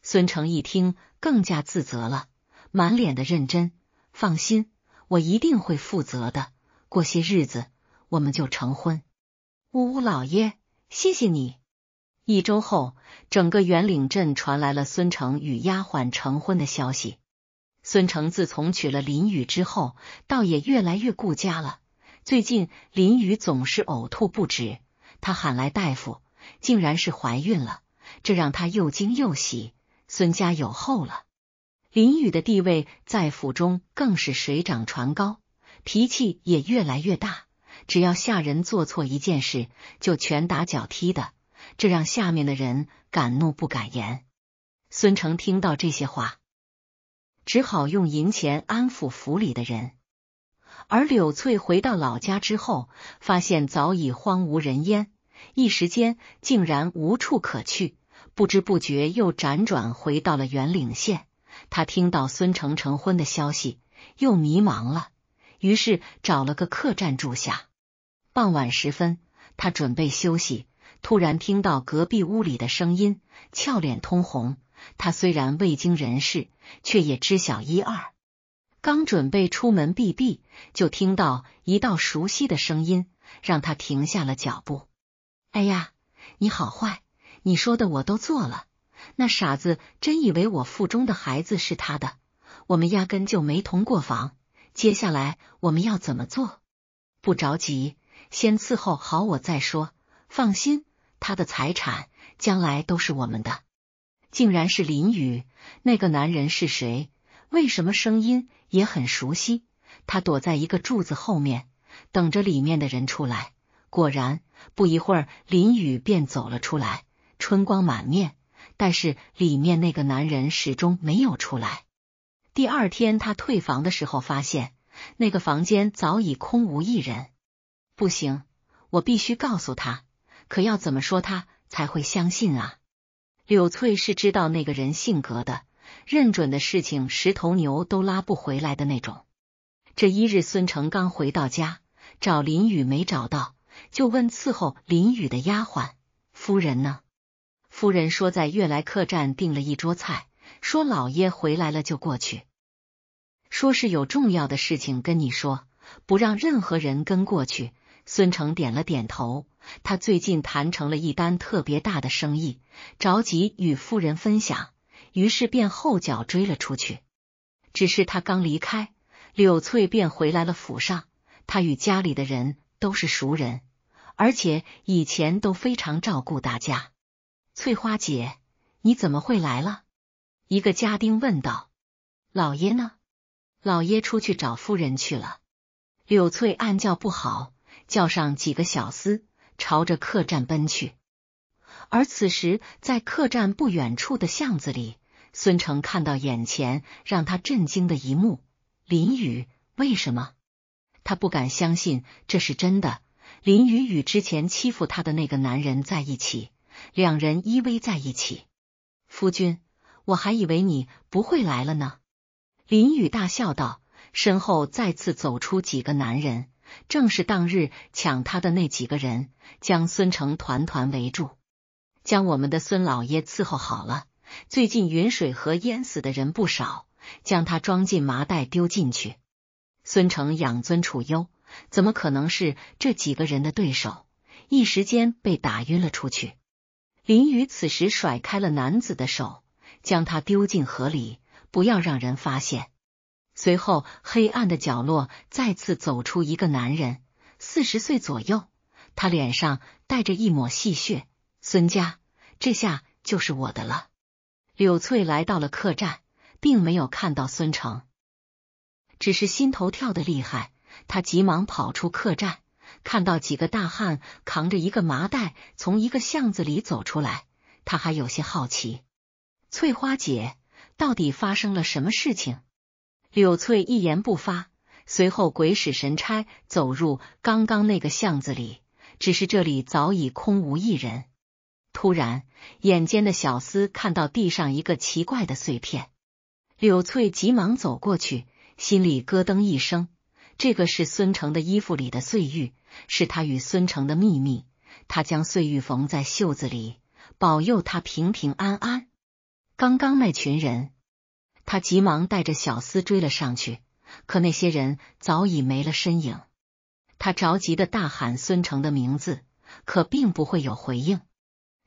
孙成一听，更加自责了，满脸的认真。放心。我一定会负责的，过些日子我们就成婚。呜呜，老爷，谢谢你。一周后，整个园岭镇传来了孙成与丫鬟成婚的消息。孙成自从娶了林雨之后，倒也越来越顾家了。最近林雨总是呕吐不止，他喊来大夫，竟然是怀孕了，这让他又惊又喜，孙家有后了。林雨的地位在府中更是水涨船高，脾气也越来越大。只要下人做错一件事，就拳打脚踢的，这让下面的人敢怒不敢言。孙成听到这些话，只好用银钱安抚府里的人。而柳翠回到老家之后，发现早已荒无人烟，一时间竟然无处可去，不知不觉又辗转回到了元岭县。他听到孙成成婚的消息，又迷茫了，于是找了个客栈住下。傍晚时分，他准备休息，突然听到隔壁屋里的声音，俏脸通红。他虽然未经人事，却也知晓一二。刚准备出门避避，就听到一道熟悉的声音，让他停下了脚步。哎呀，你好坏！你说的我都做了。那傻子真以为我腹中的孩子是他的？我们压根就没同过房。接下来我们要怎么做？不着急，先伺候好我再说。放心，他的财产将来都是我们的。竟然是林雨，那个男人是谁？为什么声音也很熟悉？他躲在一个柱子后面，等着里面的人出来。果然，不一会儿，林雨便走了出来，春光满面。但是里面那个男人始终没有出来。第二天他退房的时候，发现那个房间早已空无一人。不行，我必须告诉他。可要怎么说他才会相信啊？柳翠是知道那个人性格的，认准的事情十头牛都拉不回来的那种。这一日，孙成刚回到家，找林雨没找到，就问伺候林雨的丫鬟：“夫人呢？”夫人说，在悦来客栈订了一桌菜，说老爷回来了就过去，说是有重要的事情跟你说，不让任何人跟过去。孙成点了点头，他最近谈成了一单特别大的生意，着急与夫人分享，于是便后脚追了出去。只是他刚离开，柳翠便回来了府上。他与家里的人都是熟人，而且以前都非常照顾大家。翠花姐，你怎么会来了？一个家丁问道。老爷呢？老爷出去找夫人去了。柳翠暗叫不好，叫上几个小厮，朝着客栈奔去。而此时，在客栈不远处的巷子里，孙成看到眼前让他震惊的一幕：林雨为什么？他不敢相信这是真的。林雨与之前欺负他的那个男人在一起。两人依偎在一起。夫君，我还以为你不会来了呢。”林雨大笑道。身后再次走出几个男人，正是当日抢他的那几个人，将孙成团团围住，将我们的孙老爷伺候好了。最近云水河淹死的人不少，将他装进麻袋丢进去。孙成养尊处优，怎么可能是这几个人的对手？一时间被打晕了出去。林雨此时甩开了男子的手，将他丢进河里，不要让人发现。随后，黑暗的角落再次走出一个男人，四十岁左右，他脸上带着一抹戏谑。孙家，这下就是我的了。柳翠来到了客栈，并没有看到孙成，只是心头跳得厉害，他急忙跑出客栈。看到几个大汉扛着一个麻袋从一个巷子里走出来，他还有些好奇。翠花姐到底发生了什么事情？柳翠一言不发，随后鬼使神差走入刚刚那个巷子里，只是这里早已空无一人。突然，眼尖的小厮看到地上一个奇怪的碎片，柳翠急忙走过去，心里咯噔一声，这个是孙成的衣服里的碎玉。是他与孙成的秘密，他将碎玉缝在袖子里，保佑他平平安安。刚刚那群人，他急忙带着小厮追了上去，可那些人早已没了身影。他着急的大喊孙成的名字，可并不会有回应。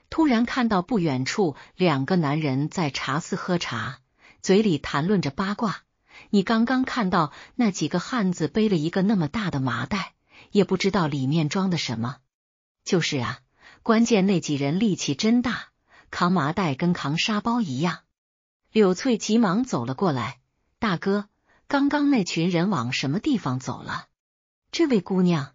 突然看到不远处两个男人在茶肆喝茶，嘴里谈论着八卦。你刚刚看到那几个汉子背了一个那么大的麻袋？也不知道里面装的什么，就是啊，关键那几人力气真大，扛麻袋跟扛沙包一样。柳翠急忙走了过来，大哥，刚刚那群人往什么地方走了？这位姑娘，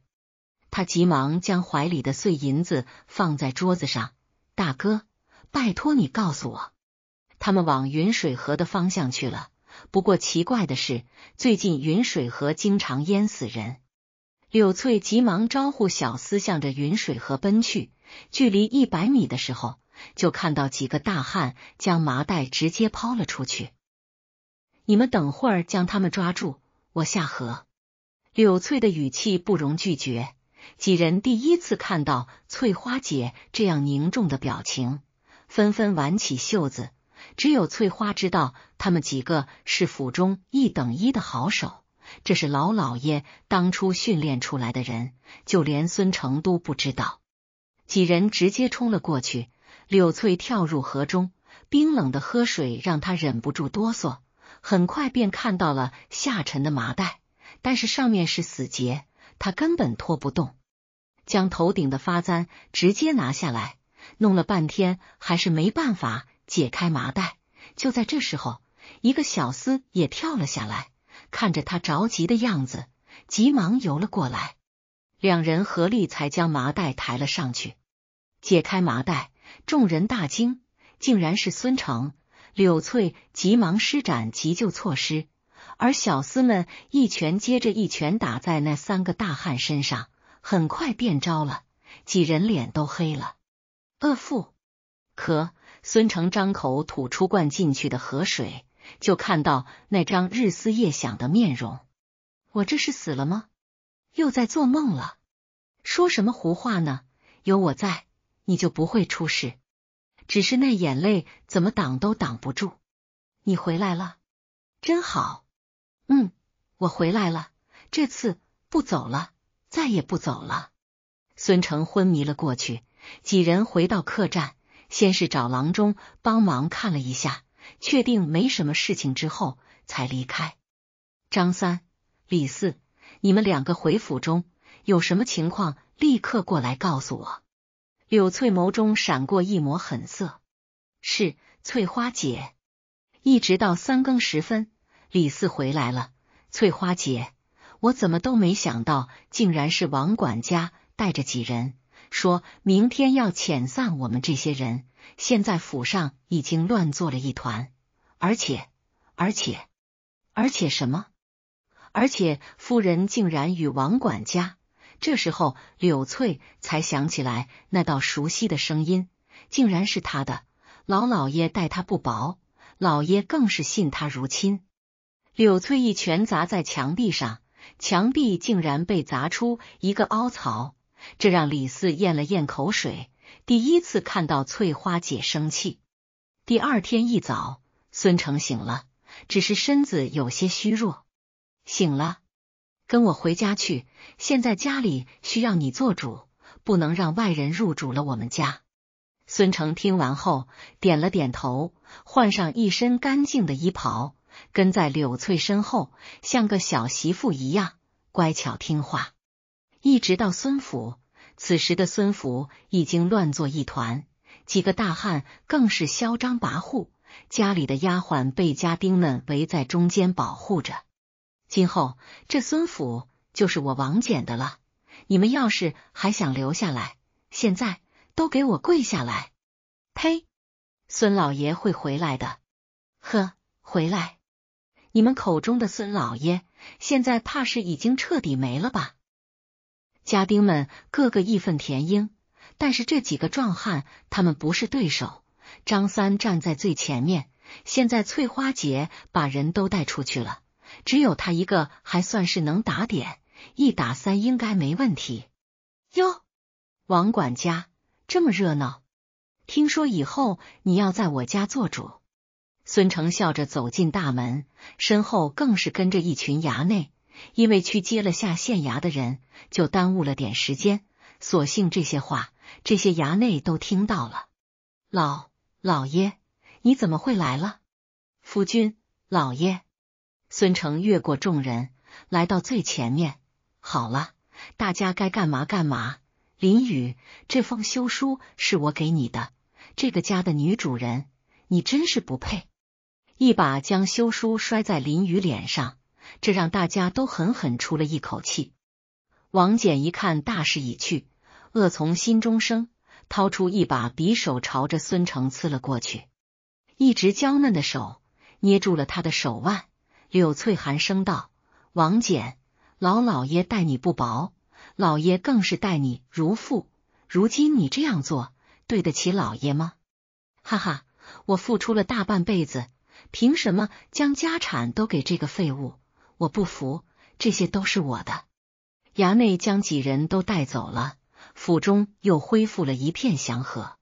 他急忙将怀里的碎银子放在桌子上，大哥，拜托你告诉我，他们往云水河的方向去了。不过奇怪的是，最近云水河经常淹死人。柳翠急忙招呼小厮，向着云水河奔去。距离一百米的时候，就看到几个大汉将麻袋直接抛了出去。你们等会儿将他们抓住，我下河。柳翠的语气不容拒绝。几人第一次看到翠花姐这样凝重的表情，纷纷挽起袖子。只有翠花知道，他们几个是府中一等一的好手。这是老老爷当初训练出来的人，就连孙成都不知道。几人直接冲了过去，柳翠跳入河中，冰冷的河水让他忍不住哆嗦。很快便看到了下沉的麻袋，但是上面是死结，他根本拖不动。将头顶的发簪直接拿下来，弄了半天还是没办法解开麻袋。就在这时候，一个小厮也跳了下来。看着他着急的样子，急忙游了过来，两人合力才将麻袋抬了上去。解开麻袋，众人大惊，竟然是孙成。柳翠急忙施展急救措施，而小厮们一拳接着一拳打在那三个大汉身上，很快变招了，几人脸都黑了。恶妇，可孙成张口吐出灌进去的河水。就看到那张日思夜想的面容，我这是死了吗？又在做梦了？说什么胡话呢？有我在，你就不会出事。只是那眼泪怎么挡都挡不住。你回来了，真好。嗯，我回来了，这次不走了，再也不走了。孙成昏迷了过去，几人回到客栈，先是找郎中帮忙看了一下。确定没什么事情之后，才离开。张三、李四，你们两个回府中，有什么情况立刻过来告诉我。柳翠眸中闪过一抹狠色。是，翠花姐。一直到三更时分，李四回来了。翠花姐，我怎么都没想到，竟然是王管家带着几人。说明天要遣散我们这些人。现在府上已经乱作了一团，而且，而且，而且什么？而且夫人竟然与王管家。这时候，柳翠才想起来，那道熟悉的声音，竟然是他的老老爷待他不薄，老爷更是信他如亲。柳翠一拳砸在墙壁上，墙壁竟然被砸出一个凹槽。这让李四咽了咽口水，第一次看到翠花姐生气。第二天一早，孙成醒了，只是身子有些虚弱。醒了，跟我回家去，现在家里需要你做主，不能让外人入主了我们家。孙成听完后点了点头，换上一身干净的衣袍，跟在柳翠身后，像个小媳妇一样乖巧听话。一直到孙府，此时的孙府已经乱作一团，几个大汉更是嚣张跋扈，家里的丫鬟被家丁们围在中间保护着。今后这孙府就是我王翦的了，你们要是还想留下来，现在都给我跪下来！呸，孙老爷会回来的。呵，回来？你们口中的孙老爷，现在怕是已经彻底没了吧？家丁们个个义愤填膺，但是这几个壮汉他们不是对手。张三站在最前面，现在翠花姐把人都带出去了，只有他一个还算是能打点，一打三应该没问题。哟，王管家，这么热闹，听说以后你要在我家做主。孙成笑着走进大门，身后更是跟着一群衙内。因为去接了下县衙的人，就耽误了点时间。所幸这些话，这些衙内都听到了。老老爷，你怎么会来了？夫君，老爷。孙成越过众人，来到最前面。好了，大家该干嘛干嘛。林雨，这封休书是我给你的。这个家的女主人，你真是不配！一把将休书摔在林雨脸上。这让大家都狠狠出了一口气。王翦一看大势已去，恶从心中生，掏出一把匕首朝着孙成刺了过去。一直娇嫩的手捏住了他的手腕，柳翠寒声道：“王翦，老老爷待你不薄，老爷更是待你如父。如今你这样做，对得起老爷吗？”哈哈，我付出了大半辈子，凭什么将家产都给这个废物？我不服，这些都是我的。衙内将几人都带走了，府中又恢复了一片祥和。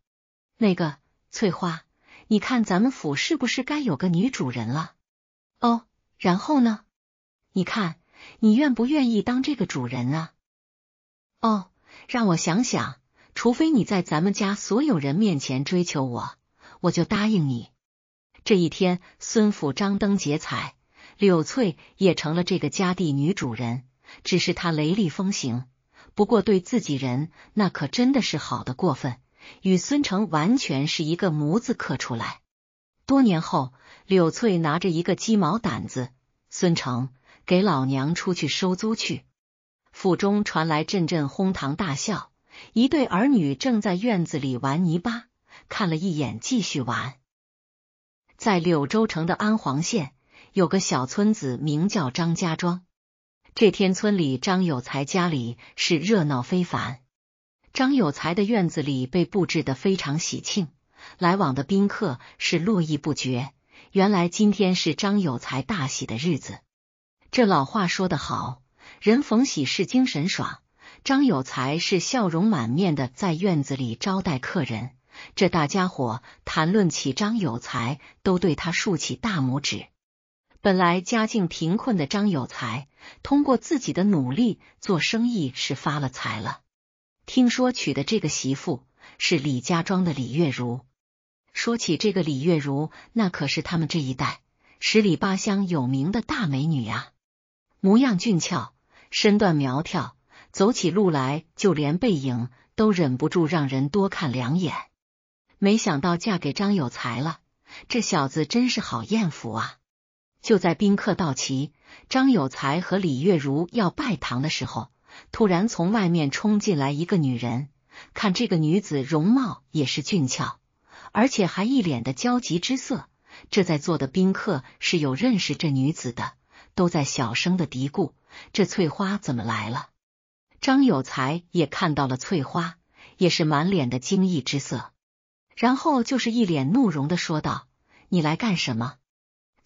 那个翠花，你看咱们府是不是该有个女主人了？哦，然后呢？你看你愿不愿意当这个主人啊？哦，让我想想，除非你在咱们家所有人面前追求我，我就答应你。这一天，孙府张灯结彩。柳翠也成了这个家地女主人，只是她雷厉风行，不过对自己人那可真的是好的过分，与孙成完全是一个模子刻出来。多年后，柳翠拿着一个鸡毛掸子，孙成给老娘出去收租去。府中传来阵阵哄堂大笑，一对儿女正在院子里玩泥巴，看了一眼，继续玩。在柳州城的安黄县。有个小村子名叫张家庄。这天，村里张有才家里是热闹非凡。张有才的院子里被布置的非常喜庆，来往的宾客是络绎不绝。原来今天是张有才大喜的日子。这老话说得好，人逢喜事精神爽。张有才是笑容满面的在院子里招待客人。这大家伙谈论起张有才，都对他竖起大拇指。本来家境贫困的张有才，通过自己的努力做生意是发了财了。听说娶的这个媳妇是李家庄的李月如。说起这个李月如，那可是他们这一代十里八乡有名的大美女啊，模样俊俏，身段苗条，走起路来就连背影都忍不住让人多看两眼。没想到嫁给张有才了，这小子真是好艳福啊！就在宾客到齐，张有才和李月如要拜堂的时候，突然从外面冲进来一个女人。看这个女子容貌也是俊俏，而且还一脸的焦急之色。这在座的宾客是有认识这女子的，都在小声的嘀咕：“这翠花怎么来了？”张有才也看到了翠花，也是满脸的惊异之色，然后就是一脸怒容的说道：“你来干什么？”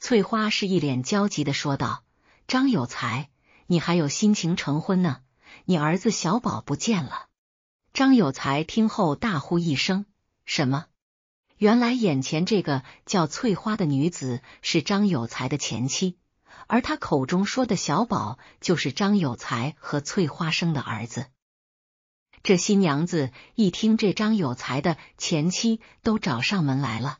翠花是一脸焦急的说道：“张有才，你还有心情成婚呢？你儿子小宝不见了！”张有才听后大呼一声：“什么？”原来眼前这个叫翠花的女子是张有才的前妻，而他口中说的小宝就是张有才和翠花生的儿子。这新娘子一听这张有才的前妻都找上门来了。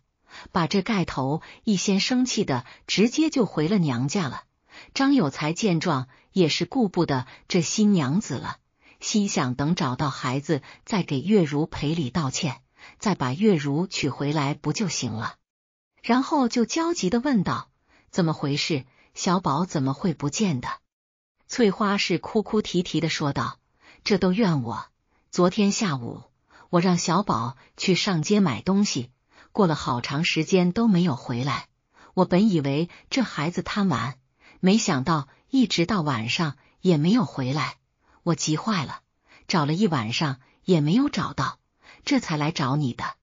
把这盖头一掀，生气的直接就回了娘家了。张有才见状，也是顾不得这新娘子了，心想等找到孩子，再给月如赔礼道歉，再把月如娶回来不就行了？然后就焦急的问道：“怎么回事？小宝怎么会不见的？”翠花是哭哭啼啼的说道：“这都怨我，昨天下午我让小宝去上街买东西。”过了好长时间都没有回来，我本以为这孩子贪玩，没想到一直到晚上也没有回来，我急坏了，找了一晚上也没有找到，这才来找你的。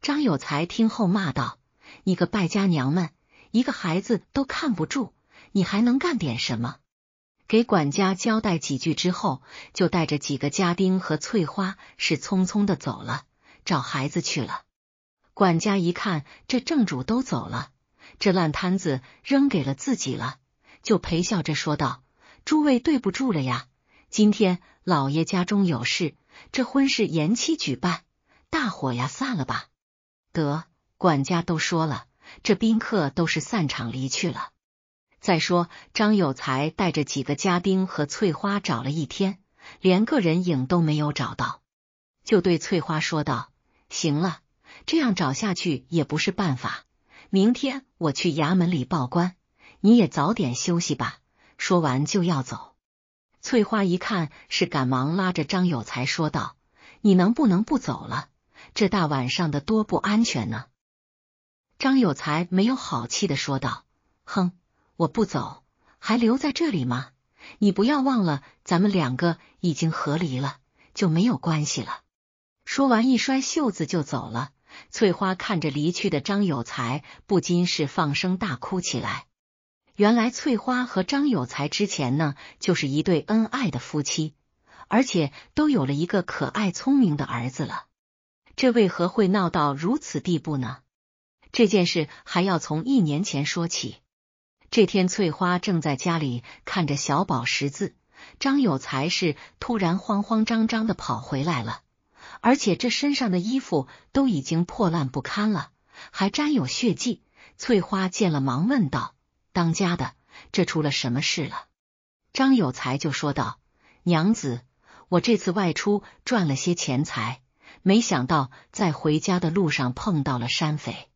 张有才听后骂道：“你个败家娘们，一个孩子都看不住，你还能干点什么？”给管家交代几句之后，就带着几个家丁和翠花是匆匆的走了，找孩子去了。管家一看，这正主都走了，这烂摊子扔给了自己了，就陪笑着说道：“诸位对不住了呀，今天老爷家中有事，这婚事延期举办，大伙呀散了吧。”得，管家都说了，这宾客都是散场离去了。再说张有才带着几个家丁和翠花找了一天，连个人影都没有找到，就对翠花说道：“行了。”这样找下去也不是办法。明天我去衙门里报官，你也早点休息吧。说完就要走。翠花一看，是赶忙拉着张有才说道：“你能不能不走了？这大晚上的多不安全呢！”张有才没有好气的说道：“哼，我不走还留在这里吗？你不要忘了，咱们两个已经和离了，就没有关系了。”说完，一甩袖子就走了。翠花看着离去的张有才，不禁是放声大哭起来。原来翠花和张有才之前呢，就是一对恩爱的夫妻，而且都有了一个可爱聪明的儿子了。这为何会闹到如此地步呢？这件事还要从一年前说起。这天，翠花正在家里看着小宝识字，张有才是突然慌慌张张的跑回来了。而且这身上的衣服都已经破烂不堪了，还沾有血迹。翠花见了，忙问道：“当家的，这出了什么事了？”张有才就说道：“娘子，我这次外出赚了些钱财，没想到在回家的路上碰到了山匪。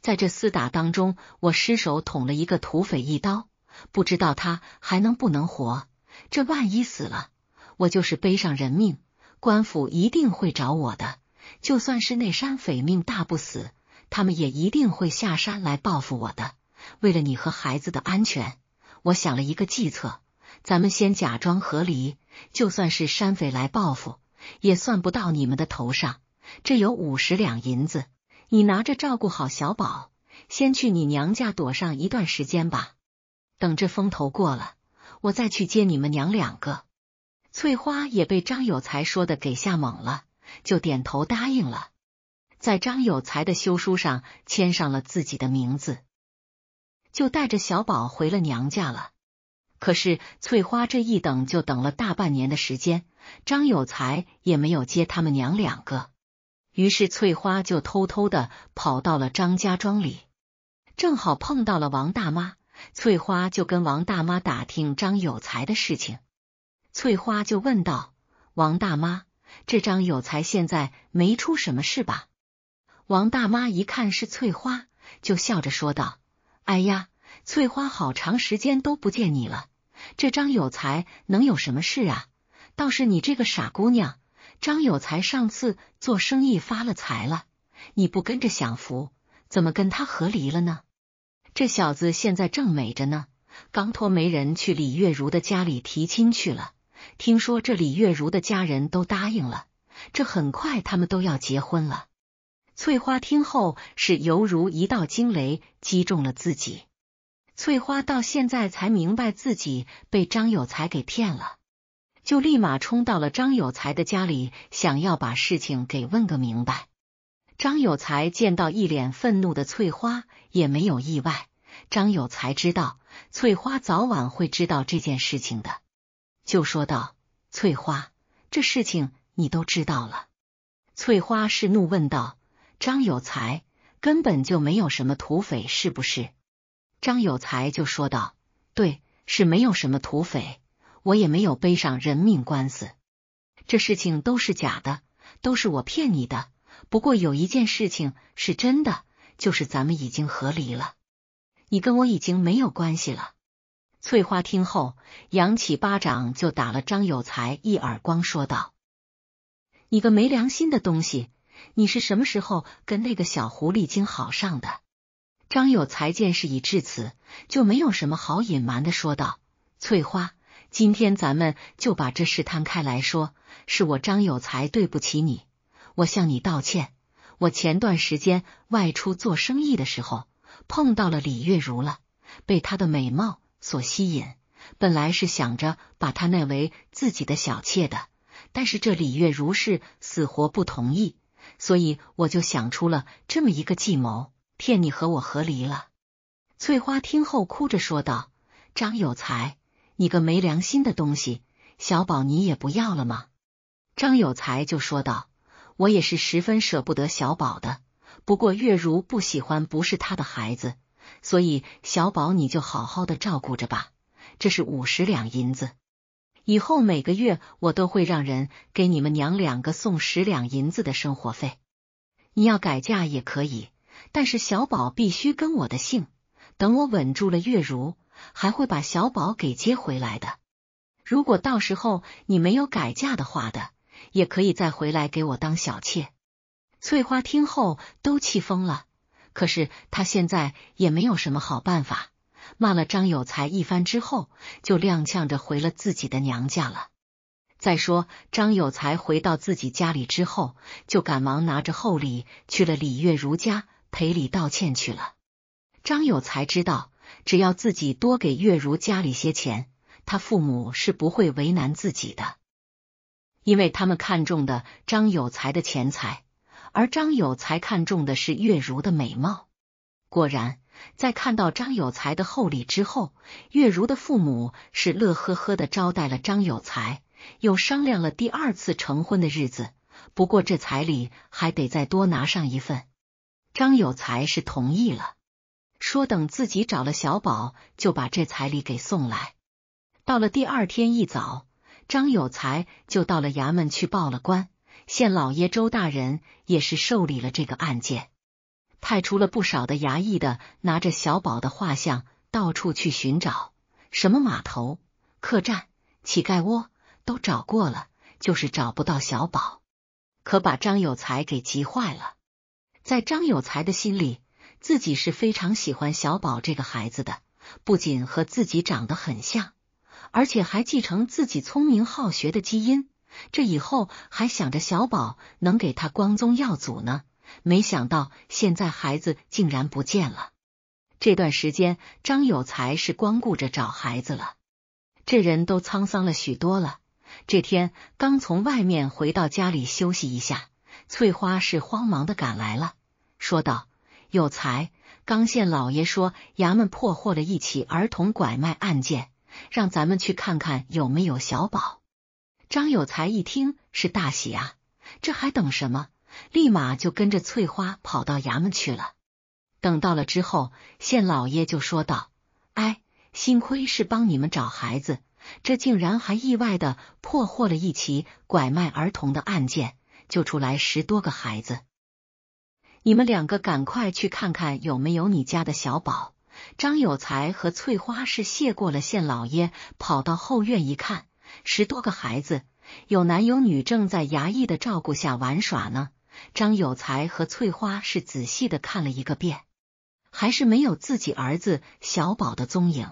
在这厮打当中，我失手捅了一个土匪一刀，不知道他还能不能活。这万一死了，我就是背上人命。”官府一定会找我的，就算是那山匪命大不死，他们也一定会下山来报复我的。为了你和孩子的安全，我想了一个计策，咱们先假装和离，就算是山匪来报复，也算不到你们的头上。这有五十两银子，你拿着照顾好小宝，先去你娘家躲上一段时间吧。等这风头过了，我再去接你们娘两个。翠花也被张有才说的给吓懵了，就点头答应了，在张有才的休书上签上了自己的名字，就带着小宝回了娘家了。可是翠花这一等就等了大半年的时间，张有才也没有接他们娘两个，于是翠花就偷偷的跑到了张家庄里，正好碰到了王大妈，翠花就跟王大妈打听张有才的事情。翠花就问道：“王大妈，这张有才现在没出什么事吧？”王大妈一看是翠花，就笑着说道：“哎呀，翠花，好长时间都不见你了。这张有才能有什么事啊？倒是你这个傻姑娘，张有才上次做生意发了财了，你不跟着享福，怎么跟他和离了呢？这小子现在正美着呢，刚托媒人去李月如的家里提亲去了。”听说这李月如的家人都答应了，这很快他们都要结婚了。翠花听后是犹如一道惊雷击中了自己。翠花到现在才明白自己被张有才给骗了，就立马冲到了张有才的家里，想要把事情给问个明白。张有才见到一脸愤怒的翠花也没有意外，张有才知道翠花早晚会知道这件事情的。就说道：“翠花，这事情你都知道了。”翠花是怒问道：“张有才根本就没有什么土匪，是不是？”张有才就说道：“对，是没有什么土匪，我也没有背上人命官司，这事情都是假的，都是我骗你的。不过有一件事情是真的，就是咱们已经和离了，你跟我已经没有关系了。”翠花听后，扬起巴掌就打了张有才一耳光，说道：“你个没良心的东西！你是什么时候跟那个小狐狸精好上的？”张有才见事已至此，就没有什么好隐瞒的，说道：“翠花，今天咱们就把这事摊开来说，是我张有才对不起你，我向你道歉。我前段时间外出做生意的时候，碰到了李月如了，被她的美貌。”所吸引，本来是想着把她纳为自己的小妾的，但是这李月如是死活不同意，所以我就想出了这么一个计谋，骗你和我和离了。翠花听后哭着说道：“张有才，你个没良心的东西，小宝你也不要了吗？”张有才就说道：“我也是十分舍不得小宝的，不过月如不喜欢不是他的孩子。”所以，小宝，你就好好的照顾着吧。这是五十两银子，以后每个月我都会让人给你们娘两个送十两银子的生活费。你要改嫁也可以，但是小宝必须跟我的姓。等我稳住了月如，还会把小宝给接回来的。如果到时候你没有改嫁的话的，也可以再回来给我当小妾。翠花听后都气疯了。可是他现在也没有什么好办法，骂了张有才一番之后，就踉跄着回了自己的娘家了。再说，张有才回到自己家里之后，就赶忙拿着厚礼去了李月如家赔礼道歉去了。张有才知道，只要自己多给月如家里些钱，他父母是不会为难自己的，因为他们看中的张有才的钱财。而张有才看中的是月如的美貌。果然，在看到张有才的厚礼之后，月如的父母是乐呵呵的招待了张有才，又商量了第二次成婚的日子。不过，这彩礼还得再多拿上一份。张有才是同意了，说等自己找了小宝，就把这彩礼给送来。到了第二天一早，张有才就到了衙门去报了官。县老爷周大人也是受理了这个案件，派出了不少的衙役的，拿着小宝的画像到处去寻找，什么码头、客栈、乞丐窝都找过了，就是找不到小宝，可把张有才给急坏了。在张有才的心里，自己是非常喜欢小宝这个孩子的，不仅和自己长得很像，而且还继承自己聪明好学的基因。这以后还想着小宝能给他光宗耀祖呢，没想到现在孩子竟然不见了。这段时间张有才是光顾着找孩子了，这人都沧桑了许多了。这天刚从外面回到家里休息一下，翠花是慌忙的赶来了，说道：“有才，刚县老爷说衙门破获了一起儿童拐卖案件，让咱们去看看有没有小宝。”张有才一听是大喜啊，这还等什么？立马就跟着翠花跑到衙门去了。等到了之后，县老爷就说道：“哎，幸亏是帮你们找孩子，这竟然还意外的破获了一起拐卖儿童的案件，救出来十多个孩子。你们两个赶快去看看有没有你家的小宝。”张有才和翠花是谢过了县老爷，跑到后院一看。十多个孩子，有男有女，正在衙役的照顾下玩耍呢。张有才和翠花是仔细的看了一个遍，还是没有自己儿子小宝的踪影。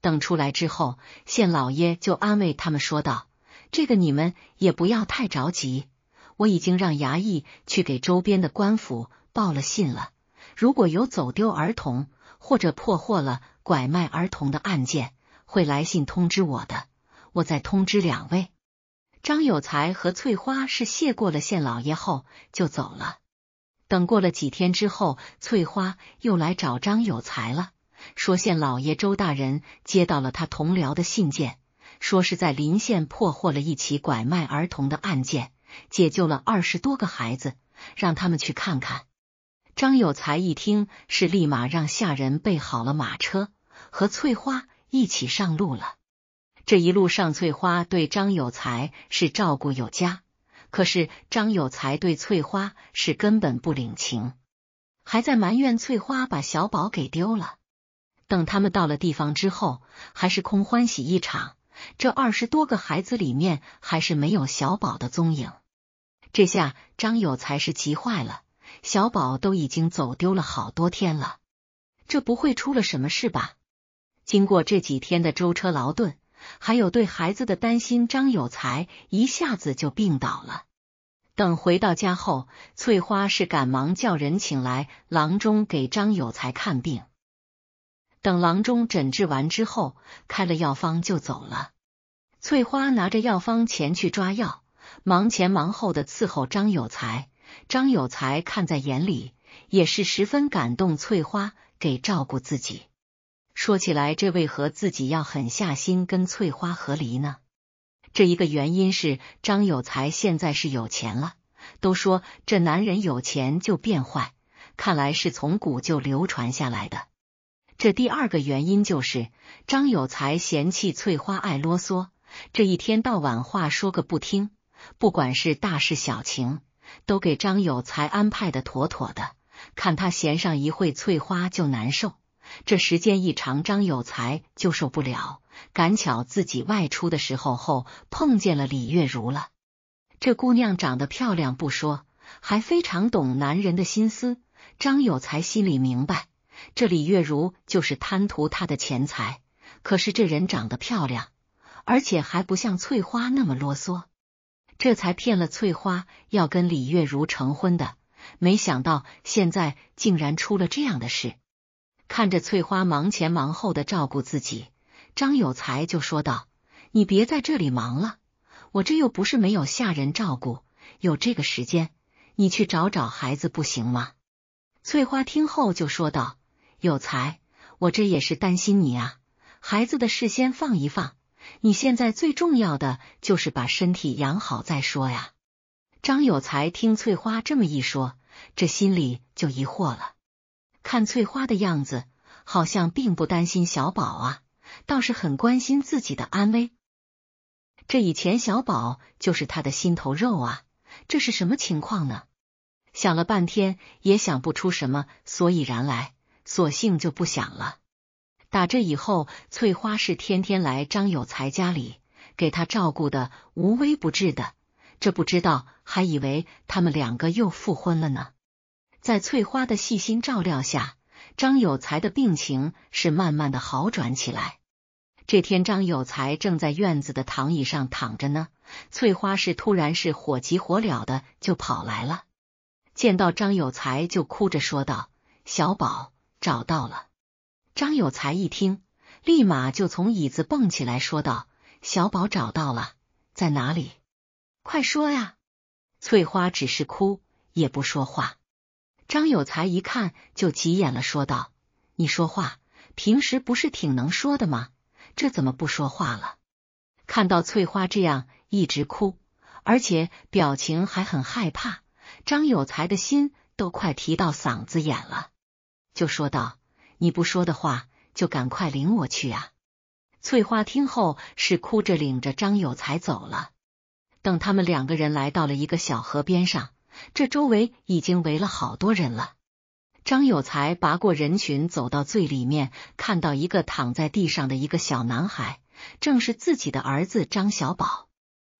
等出来之后，县老爷就安慰他们说道：“这个你们也不要太着急，我已经让衙役去给周边的官府报了信了。如果有走丢儿童或者破获了拐卖儿童的案件，会来信通知我的。”我再通知两位，张有才和翠花是谢过了县老爷后就走了。等过了几天之后，翠花又来找张有才了，说县老爷周大人接到了他同僚的信件，说是在临县破获了一起拐卖儿童的案件，解救了二十多个孩子，让他们去看看。张有才一听，是立马让下人备好了马车，和翠花一起上路了。这一路上，翠花对张有才是照顾有加，可是张有才对翠花是根本不领情，还在埋怨翠花把小宝给丢了。等他们到了地方之后，还是空欢喜一场。这二十多个孩子里面，还是没有小宝的踪影。这下张有才是急坏了，小宝都已经走丢了好多天了，这不会出了什么事吧？经过这几天的舟车劳顿。还有对孩子的担心，张有才一下子就病倒了。等回到家后，翠花是赶忙叫人请来郎中给张有才看病。等郎中诊治完之后，开了药方就走了。翠花拿着药方前去抓药，忙前忙后的伺候张有才。张有才看在眼里，也是十分感动翠花给照顾自己。说起来，这为何自己要狠下心跟翠花和离呢？这一个原因是张有才现在是有钱了，都说这男人有钱就变坏，看来是从古就流传下来的。这第二个原因就是张有才嫌弃翠花爱啰嗦，这一天到晚话说个不听，不管是大事小情，都给张有才安排的妥妥的，看他闲上一会，翠花就难受。这时间一长，张有才就受不了。赶巧自己外出的时候，后碰见了李月如了。这姑娘长得漂亮不说，还非常懂男人的心思。张有才心里明白，这李月如就是贪图他的钱财。可是这人长得漂亮，而且还不像翠花那么啰嗦，这才骗了翠花要跟李月如成婚的。没想到现在竟然出了这样的事。看着翠花忙前忙后的照顾自己，张有才就说道：“你别在这里忙了，我这又不是没有下人照顾，有这个时间，你去找找孩子不行吗？”翠花听后就说道：“有才，我这也是担心你啊，孩子的事先放一放，你现在最重要的就是把身体养好再说呀。”张有才听翠花这么一说，这心里就疑惑了。看翠花的样子，好像并不担心小宝啊，倒是很关心自己的安危。这以前小宝就是他的心头肉啊，这是什么情况呢？想了半天也想不出什么所以然来，索性就不想了。打这以后，翠花是天天来张有才家里，给他照顾的无微不至的。这不知道，还以为他们两个又复婚了呢。在翠花的细心照料下，张有才的病情是慢慢的好转起来。这天，张有才正在院子的躺椅上躺着呢，翠花是突然是火急火燎的就跑来了，见到张有才就哭着说道：“小宝找到了。”张有才一听，立马就从椅子蹦起来，说道：“小宝找到了，在哪里？快说呀！”翠花只是哭，也不说话。张有才一看就急眼了，说道：“你说话，平时不是挺能说的吗？这怎么不说话了？”看到翠花这样一直哭，而且表情还很害怕，张有才的心都快提到嗓子眼了，就说道：“你不说的话，就赶快领我去啊！”翠花听后是哭着领着张有才走了。等他们两个人来到了一个小河边上。这周围已经围了好多人了。张有才拔过人群，走到最里面，看到一个躺在地上的一个小男孩，正是自己的儿子张小宝。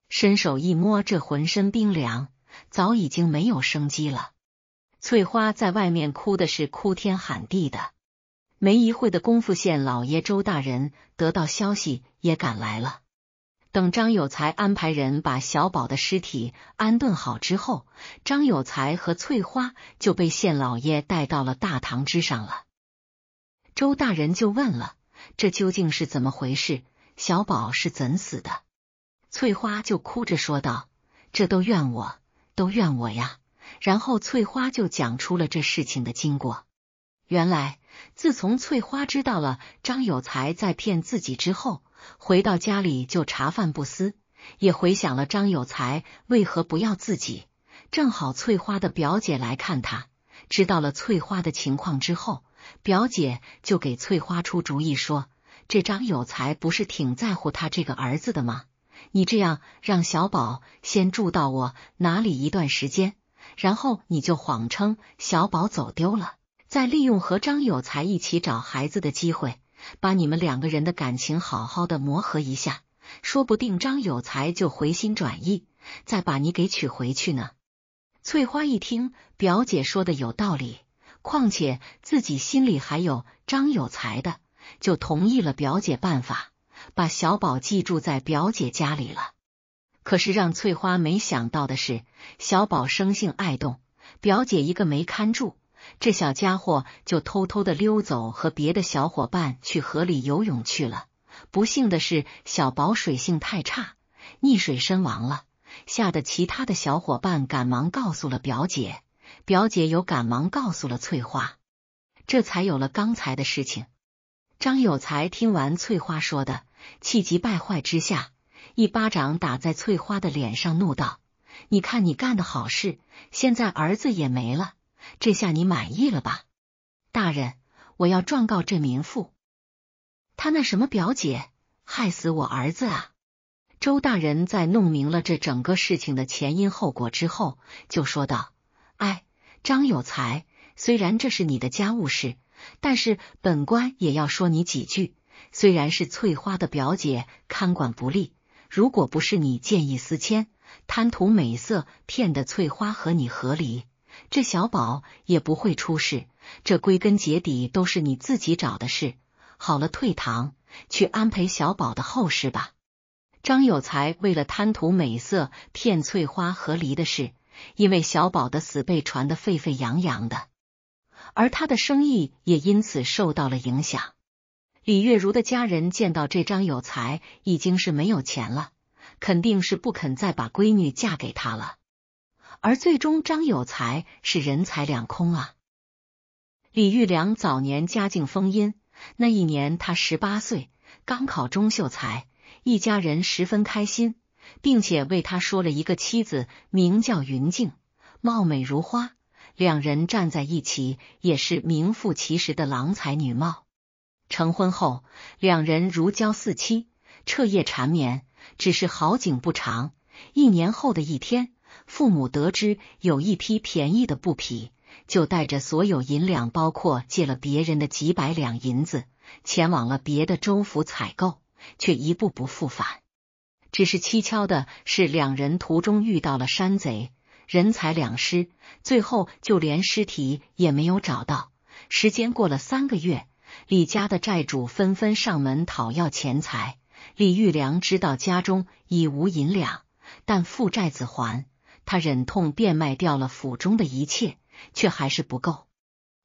伸手一摸，这浑身冰凉，早已经没有生机了。翠花在外面哭的是哭天喊地的。没一会的功夫，县老爷周大人得到消息也赶来了。等张有才安排人把小宝的尸体安顿好之后，张有才和翠花就被县老爷带到了大堂之上了。周大人就问了：“这究竟是怎么回事？小宝是怎死的？”翠花就哭着说道：“这都怨我，都怨我呀！”然后翠花就讲出了这事情的经过。原来，自从翠花知道了张有才在骗自己之后。回到家里就茶饭不思，也回想了张有才为何不要自己。正好翠花的表姐来看她，知道了翠花的情况之后，表姐就给翠花出主意说：“这张有才不是挺在乎他这个儿子的吗？你这样让小宝先住到我哪里一段时间，然后你就谎称小宝走丢了，再利用和张有才一起找孩子的机会。”把你们两个人的感情好好的磨合一下，说不定张有才就回心转意，再把你给娶回去呢。翠花一听表姐说的有道理，况且自己心里还有张有才的，就同意了表姐办法，把小宝寄住在表姐家里了。可是让翠花没想到的是，小宝生性爱动，表姐一个没看住。这小家伙就偷偷的溜走，和别的小伙伴去河里游泳去了。不幸的是，小宝水性太差，溺水身亡了。吓得其他的小伙伴赶忙告诉了表姐，表姐又赶忙告诉了翠花，这才有了刚才的事情。张有才听完翠花说的，气急败坏之下，一巴掌打在翠花的脸上，怒道：“你看你干的好事，现在儿子也没了。”这下你满意了吧，大人？我要状告这民妇，他那什么表姐害死我儿子啊！周大人在弄明了这整个事情的前因后果之后，就说道：“哎，张有才，虽然这是你的家务事，但是本官也要说你几句。虽然是翠花的表姐看管不力，如果不是你见异思迁，贪图美色，骗得翠花和你和离。”这小宝也不会出事，这归根结底都是你自己找的事。好了，退堂，去安排小宝的后事吧。张有才为了贪图美色骗翠花和离的事，因为小宝的死被传得沸沸扬扬的，而他的生意也因此受到了影响。李月如的家人见到这张有才已经是没有钱了，肯定是不肯再把闺女嫁给他了。而最终，张有才是人财两空啊。李玉良早年家境丰殷，那一年他十八岁，刚考中秀才，一家人十分开心，并且为他说了一个妻子，名叫云静，貌美如花，两人站在一起也是名副其实的郎才女貌。成婚后，两人如胶似漆，彻夜缠绵。只是好景不长，一年后的一天。父母得知有一批便宜的布匹，就带着所有银两，包括借了别人的几百两银子，前往了别的州府采购，却一步不复返。只是蹊跷的是，两人途中遇到了山贼，人财两失，最后就连尸体也没有找到。时间过了三个月，李家的债主纷纷上门讨要钱财。李玉良知道家中已无银两，但父债子还。他忍痛变卖掉了府中的一切，却还是不够。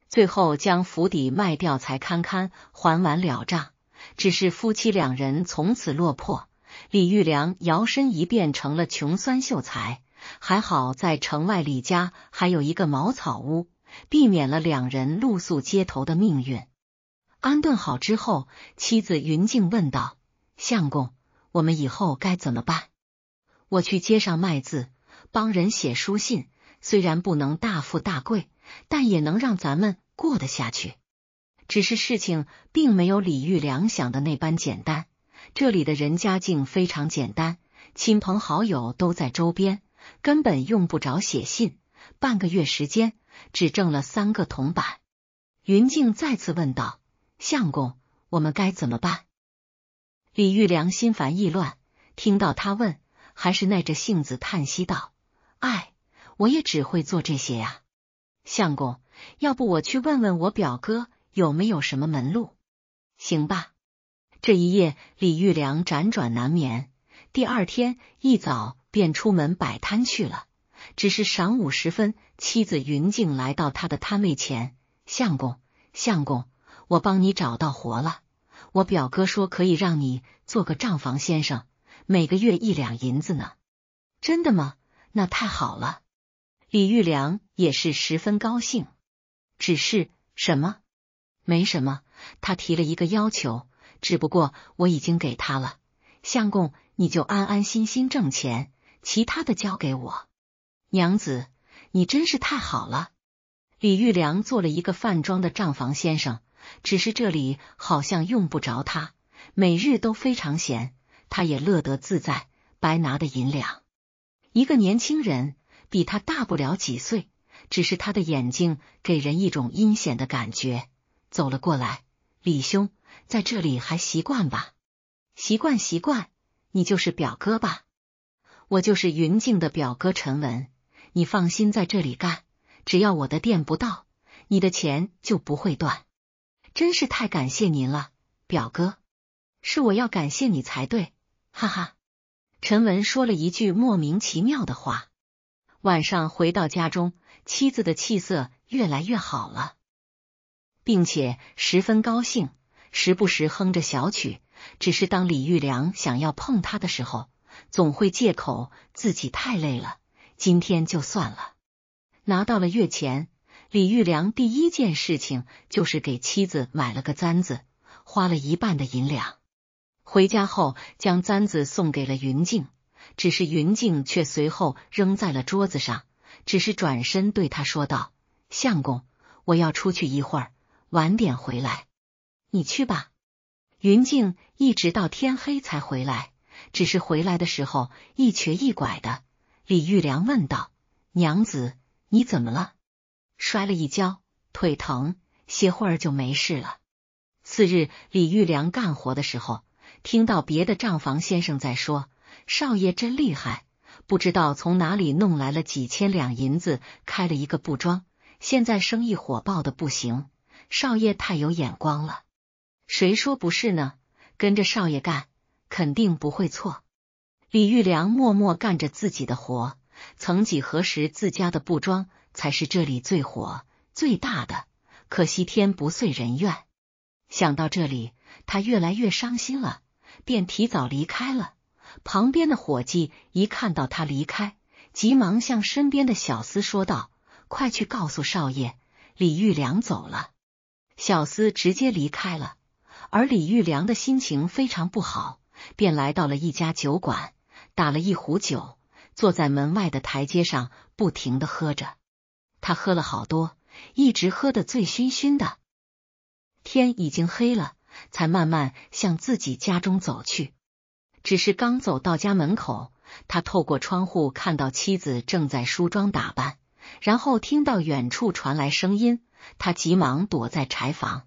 最后将府邸卖掉，才堪堪还完了账。只是夫妻两人从此落魄，李玉良摇身一变成了穷酸秀才。还好在城外李家还有一个茅草屋，避免了两人露宿街头的命运。安顿好之后，妻子云静问道：“相公，我们以后该怎么办？”我去街上卖字。帮人写书信，虽然不能大富大贵，但也能让咱们过得下去。只是事情并没有李玉良想的那般简单。这里的人家境非常简单，亲朋好友都在周边，根本用不着写信。半个月时间，只挣了三个铜板。云静再次问道：“相公，我们该怎么办？”李玉良心烦意乱，听到他问，还是耐着性子叹息道。哎，我也只会做这些呀，相公，要不我去问问我表哥有没有什么门路？行吧。这一夜，李玉良辗转难眠，第二天一早便出门摆摊去了。只是晌午时分，妻子云静来到他的摊位前：“相公，相公，我帮你找到活了。我表哥说可以让你做个账房先生，每个月一两银子呢。真的吗？”那太好了，李玉良也是十分高兴。只是什么？没什么，他提了一个要求，只不过我已经给他了。相公，你就安安心心挣钱，其他的交给我。娘子，你真是太好了。李玉良做了一个饭庄的账房先生，只是这里好像用不着他，每日都非常闲，他也乐得自在，白拿的银两。一个年轻人比他大不了几岁，只是他的眼睛给人一种阴险的感觉，走了过来。李兄，在这里还习惯吧？习惯习惯。你就是表哥吧？我就是云静的表哥陈文。你放心，在这里干，只要我的店不到，你的钱就不会断。真是太感谢您了，表哥。是我要感谢你才对，哈哈。陈文说了一句莫名其妙的话。晚上回到家中，妻子的气色越来越好了，并且十分高兴，时不时哼着小曲。只是当李玉良想要碰他的时候，总会借口自己太累了，今天就算了。拿到了月钱，李玉良第一件事情就是给妻子买了个簪子，花了一半的银两。回家后，将簪子送给了云静，只是云静却随后扔在了桌子上。只是转身对他说道：“相公，我要出去一会儿，晚点回来，你去吧。”云静一直到天黑才回来，只是回来的时候一瘸一拐的。李玉良问道：“娘子，你怎么了？摔了一跤，腿疼，歇会儿就没事了。”次日，李玉良干活的时候。听到别的账房先生在说：“少爷真厉害，不知道从哪里弄来了几千两银子，开了一个布庄，现在生意火爆的不行。少爷太有眼光了，谁说不是呢？跟着少爷干，肯定不会错。”李玉良默默干着自己的活。曾几何时，自家的布庄才是这里最火、最大的，可惜天不遂人愿。想到这里，他越来越伤心了。便提早离开了。旁边的伙计一看到他离开，急忙向身边的小厮说道：“快去告诉少爷，李玉良走了。”小厮直接离开了。而李玉良的心情非常不好，便来到了一家酒馆，打了一壶酒，坐在门外的台阶上，不停的喝着。他喝了好多，一直喝得醉醺醺的。天已经黑了。才慢慢向自己家中走去，只是刚走到家门口，他透过窗户看到妻子正在梳妆打扮，然后听到远处传来声音，他急忙躲在柴房。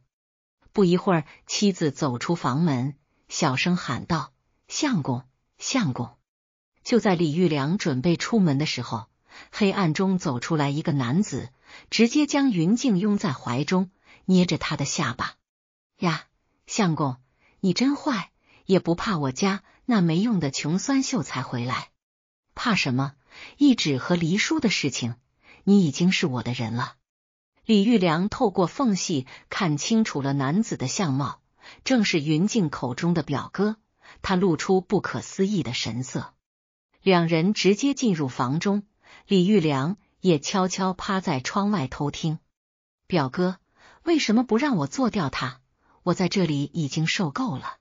不一会儿，妻子走出房门，小声喊道：“相公，相公！”就在李玉良准备出门的时候，黑暗中走出来一个男子，直接将云静拥在怀中，捏着他的下巴，呀。相公，你真坏，也不怕我家那没用的穷酸秀才回来，怕什么？一指和黎叔的事情，你已经是我的人了。李玉良透过缝隙看清楚了男子的相貌，正是云静口中的表哥，他露出不可思议的神色。两人直接进入房中，李玉良也悄悄趴在窗外偷听。表哥，为什么不让我做掉他？我在这里已经受够了，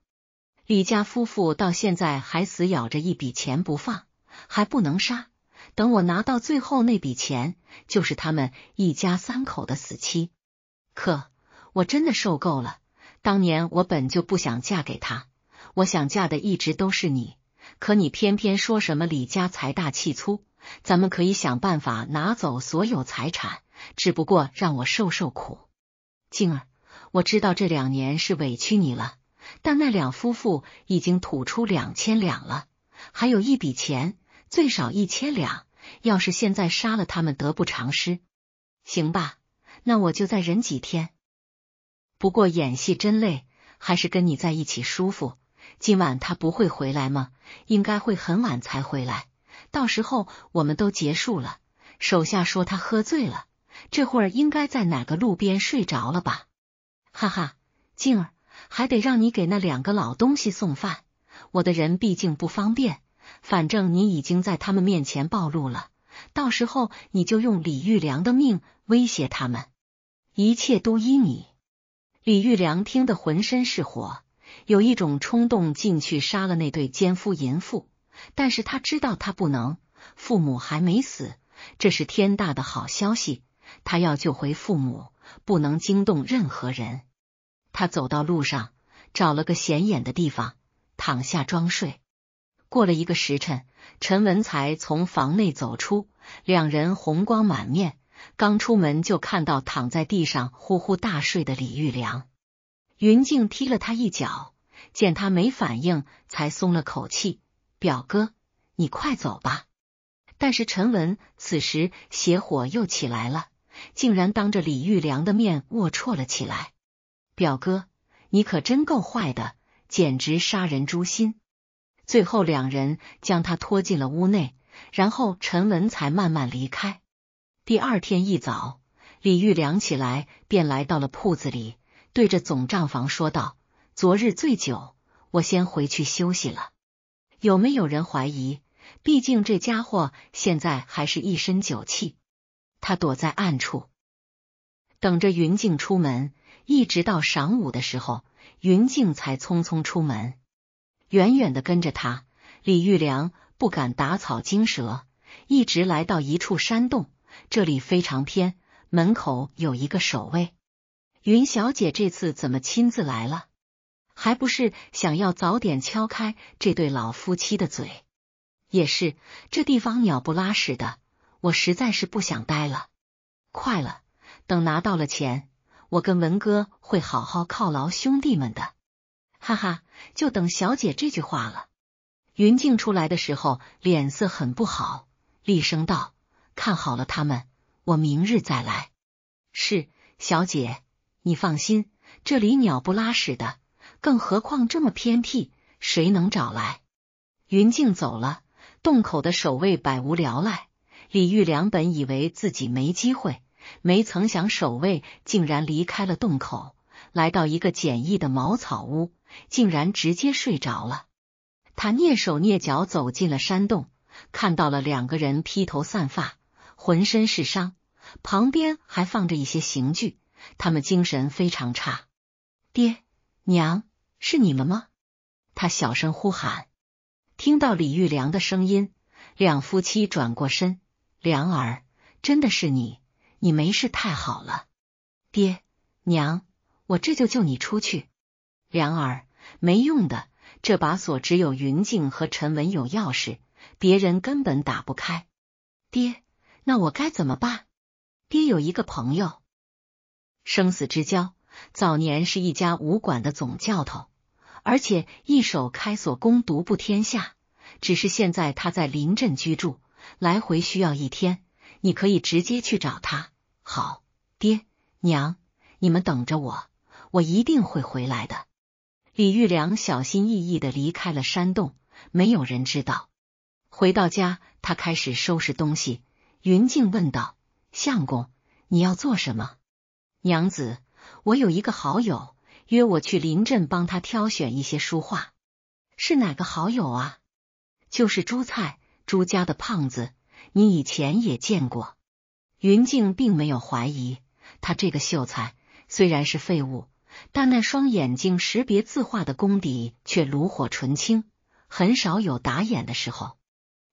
李家夫妇到现在还死咬着一笔钱不放，还不能杀。等我拿到最后那笔钱，就是他们一家三口的死期。可我真的受够了，当年我本就不想嫁给他，我想嫁的一直都是你。可你偏偏说什么李家财大气粗，咱们可以想办法拿走所有财产，只不过让我受受苦。静儿。我知道这两年是委屈你了，但那两夫妇已经吐出两千两了，还有一笔钱，最少一千两。要是现在杀了他们，得不偿失。行吧，那我就再忍几天。不过演戏真累，还是跟你在一起舒服。今晚他不会回来吗？应该会很晚才回来。到时候我们都结束了。手下说他喝醉了，这会儿应该在哪个路边睡着了吧？哈哈，静儿还得让你给那两个老东西送饭。我的人毕竟不方便，反正你已经在他们面前暴露了，到时候你就用李玉良的命威胁他们，一切都依你。李玉良听得浑身是火，有一种冲动进去杀了那对奸夫淫妇，但是他知道他不能，父母还没死，这是天大的好消息，他要救回父母。不能惊动任何人。他走到路上，找了个显眼的地方躺下装睡。过了一个时辰，陈文才从房内走出，两人红光满面。刚出门就看到躺在地上呼呼大睡的李玉良。云静踢了他一脚，见他没反应，才松了口气：“表哥，你快走吧。”但是陈文此时邪火又起来了。竟然当着李玉良的面龌龊了起来，表哥，你可真够坏的，简直杀人诛心。最后两人将他拖进了屋内，然后陈文才慢慢离开。第二天一早，李玉良起来便来到了铺子里，对着总账房说道：“昨日醉酒，我先回去休息了。”有没有人怀疑？毕竟这家伙现在还是一身酒气。他躲在暗处，等着云静出门，一直到晌午的时候，云静才匆匆出门。远远的跟着他，李玉良不敢打草惊蛇，一直来到一处山洞。这里非常偏，门口有一个守卫。云小姐这次怎么亲自来了？还不是想要早点敲开这对老夫妻的嘴？也是，这地方鸟不拉屎的。我实在是不想待了，快了，等拿到了钱，我跟文哥会好好犒劳兄弟们的。哈哈，就等小姐这句话了。云静出来的时候脸色很不好，厉声道：“看好了他们，我明日再来。”是小姐，你放心，这里鸟不拉屎的，更何况这么偏僻，谁能找来？云静走了，洞口的守卫百无聊赖。李玉良本以为自己没机会，没曾想守卫竟然离开了洞口，来到一个简易的茅草屋，竟然直接睡着了。他蹑手蹑脚走进了山洞，看到了两个人披头散发、浑身是伤，旁边还放着一些刑具。他们精神非常差。爹娘是你们吗？他小声呼喊。听到李玉良的声音，两夫妻转过身。梁儿，真的是你！你没事太好了。爹娘，我这就救你出去。梁儿，没用的，这把锁只有云静和陈文有钥匙，别人根本打不开。爹，那我该怎么办？爹有一个朋友，生死之交，早年是一家武馆的总教头，而且一手开锁功独步天下。只是现在他在临镇居住。来回需要一天，你可以直接去找他。好，爹娘，你们等着我，我一定会回来的。李玉良小心翼翼的离开了山洞，没有人知道。回到家，他开始收拾东西。云静问道：“相公，你要做什么？”娘子，我有一个好友约我去临镇帮他挑选一些书画，是哪个好友啊？就是朱菜。朱家的胖子，你以前也见过。云静并没有怀疑他这个秀才，虽然是废物，但那双眼睛识别字画的功底却炉火纯青，很少有打眼的时候。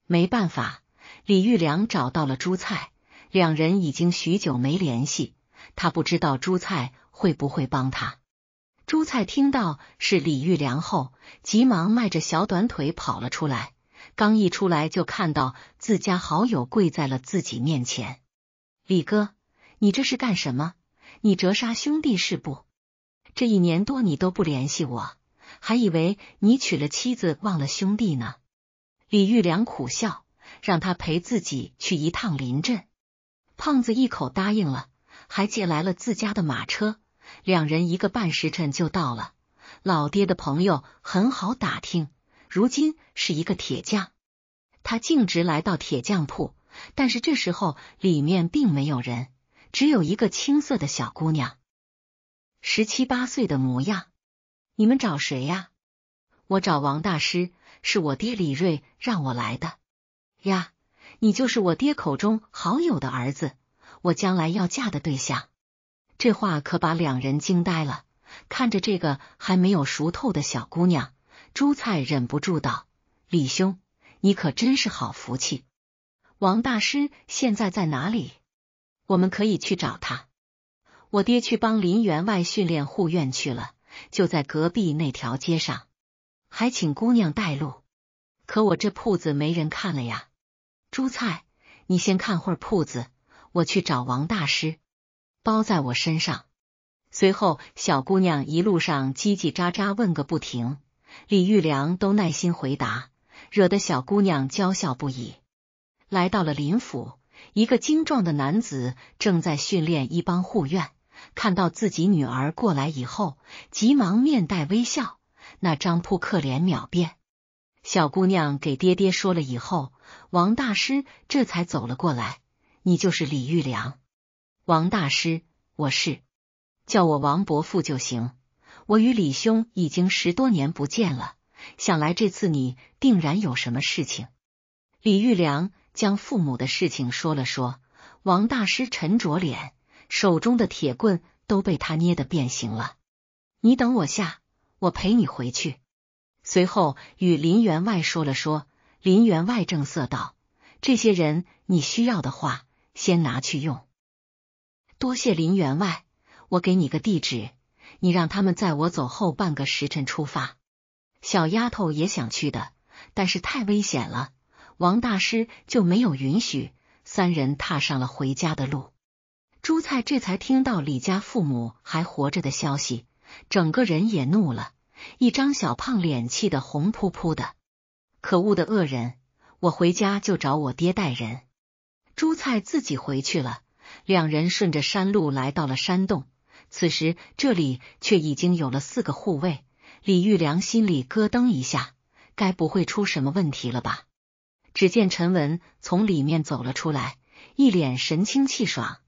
没办法，李玉良找到了朱菜，两人已经许久没联系，他不知道朱菜会不会帮他。朱菜听到是李玉良后，急忙迈着小短腿跑了出来。刚一出来，就看到自家好友跪在了自己面前。李哥，你这是干什么？你折杀兄弟是不？这一年多你都不联系我，还以为你娶了妻子忘了兄弟呢。李玉良苦笑，让他陪自己去一趟临镇。胖子一口答应了，还借来了自家的马车。两人一个半时辰就到了。老爹的朋友很好打听。如今是一个铁匠，他径直来到铁匠铺，但是这时候里面并没有人，只有一个青涩的小姑娘，十七八岁的模样。你们找谁呀？我找王大师，是我爹李瑞让我来的。呀，你就是我爹口中好友的儿子，我将来要嫁的对象。这话可把两人惊呆了，看着这个还没有熟透的小姑娘。朱菜忍不住道：“李兄，你可真是好福气。王大师现在在哪里？我们可以去找他。我爹去帮林员外训练护院去了，就在隔壁那条街上。还请姑娘带路。可我这铺子没人看了呀。朱菜，你先看会儿铺子，我去找王大师，包在我身上。”随后，小姑娘一路上叽叽喳喳问个不停。李玉良都耐心回答，惹得小姑娘娇笑不已。来到了林府，一个精壮的男子正在训练一帮护院，看到自己女儿过来以后，急忙面带微笑，那张扑克脸秒变。小姑娘给爹爹说了以后，王大师这才走了过来。你就是李玉良？王大师，我是，叫我王伯父就行。我与李兄已经十多年不见了，想来这次你定然有什么事情。李玉良将父母的事情说了说，王大师沉着脸，手中的铁棍都被他捏得变形了。你等我下，我陪你回去。随后与林员外说了说，林员外正色道：“这些人你需要的话，先拿去用。多谢林员外，我给你个地址。”你让他们在我走后半个时辰出发。小丫头也想去的，但是太危险了，王大师就没有允许。三人踏上了回家的路。朱菜这才听到李家父母还活着的消息，整个人也怒了，一张小胖脸气得红扑扑的。可恶的恶人！我回家就找我爹带人。朱菜自己回去了，两人顺着山路来到了山洞。此时这里却已经有了四个护卫，李玉良心里咯噔一下，该不会出什么问题了吧？只见陈文从里面走了出来，一脸神清气爽：“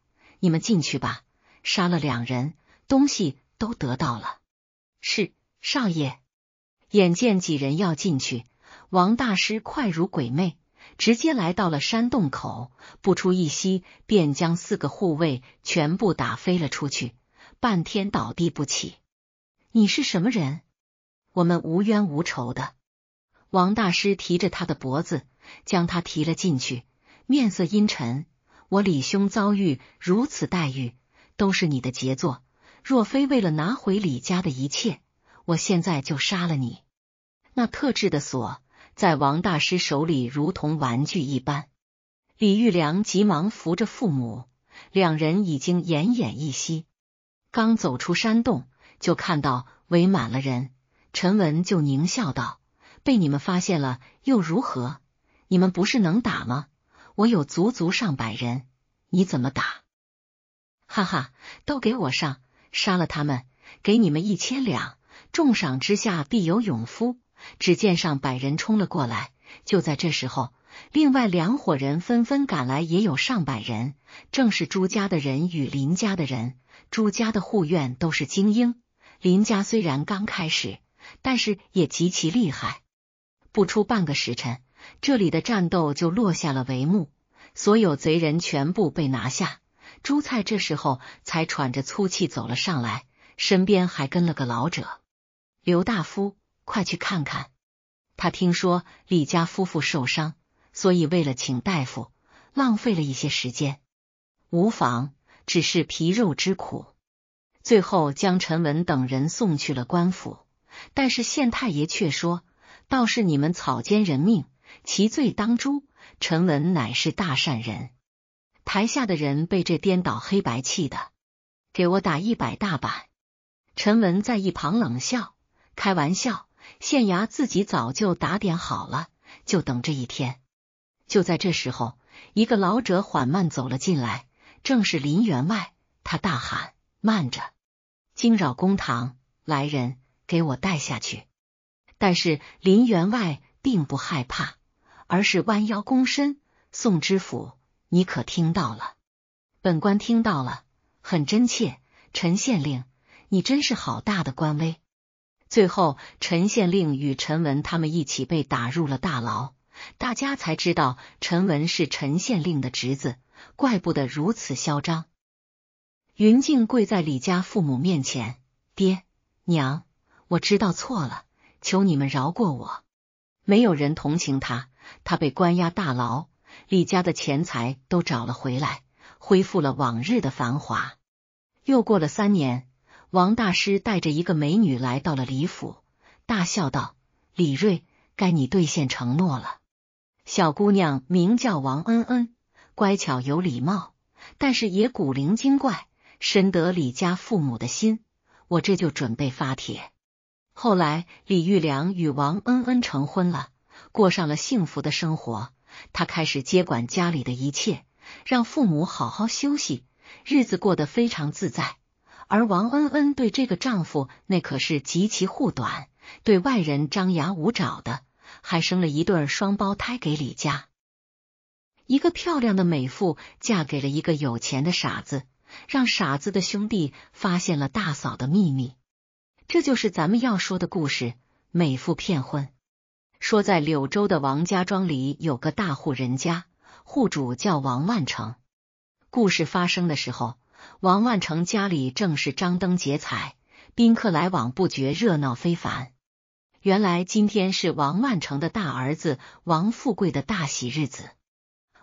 你们进去吧，杀了两人，东西都得到了。”是少爷。眼见几人要进去，王大师快如鬼魅，直接来到了山洞口，不出一息便将四个护卫全部打飞了出去。半天倒地不起，你是什么人？我们无冤无仇的。王大师提着他的脖子，将他提了进去，面色阴沉。我李兄遭遇如此待遇，都是你的杰作。若非为了拿回李家的一切，我现在就杀了你。那特制的锁在王大师手里，如同玩具一般。李玉良急忙扶着父母，两人已经奄奄一息。刚走出山洞，就看到围满了人。陈文就狞笑道：“被你们发现了又如何？你们不是能打吗？我有足足上百人，你怎么打？”哈哈，都给我上，杀了他们！给你们一千两，重赏之下必有勇夫。只见上百人冲了过来。就在这时候，另外两伙人纷纷赶来，也有上百人，正是朱家的人与林家的人。朱家的护院都是精英，林家虽然刚开始，但是也极其厉害。不出半个时辰，这里的战斗就落下了帷幕，所有贼人全部被拿下。朱菜这时候才喘着粗气走了上来，身边还跟了个老者。刘大夫，快去看看！他听说李家夫妇受伤，所以为了请大夫，浪费了一些时间。无妨。只是皮肉之苦，最后将陈文等人送去了官府。但是县太爷却说：“倒是你们草菅人命，其罪当诛。”陈文乃是大善人。台下的人被这颠倒黑白气的，给我打一百大板。陈文在一旁冷笑，开玩笑：“县衙自己早就打点好了，就等这一天。”就在这时候，一个老者缓慢走了进来。正是林员外，他大喊：“慢着，惊扰公堂！来人，给我带下去！”但是林员外并不害怕，而是弯腰躬身：“宋知府，你可听到了？本官听到了，很真切。陈县令，你真是好大的官威！”最后，陈县令与陈文他们一起被打入了大牢，大家才知道陈文是陈县令的侄子。怪不得如此嚣张。云静跪在李家父母面前：“爹娘，我知道错了，求你们饶过我。”没有人同情他，他被关押大牢。李家的钱财都找了回来，恢复了往日的繁华。又过了三年，王大师带着一个美女来到了李府，大笑道：“李瑞，该你兑现承诺了。”小姑娘名叫王恩恩。乖巧有礼貌，但是也古灵精怪，深得李家父母的心。我这就准备发帖。后来，李玉良与王恩恩成婚了，过上了幸福的生活。他开始接管家里的一切，让父母好好休息，日子过得非常自在。而王恩恩对这个丈夫那可是极其护短，对外人张牙舞爪的，还生了一对双胞胎给李家。一个漂亮的美妇嫁给了一个有钱的傻子，让傻子的兄弟发现了大嫂的秘密。这就是咱们要说的故事：美妇骗婚。说在柳州的王家庄里有个大户人家，户主叫王万成。故事发生的时候，王万成家里正是张灯结彩，宾客来往不绝，热闹非凡。原来今天是王万成的大儿子王富贵的大喜日子。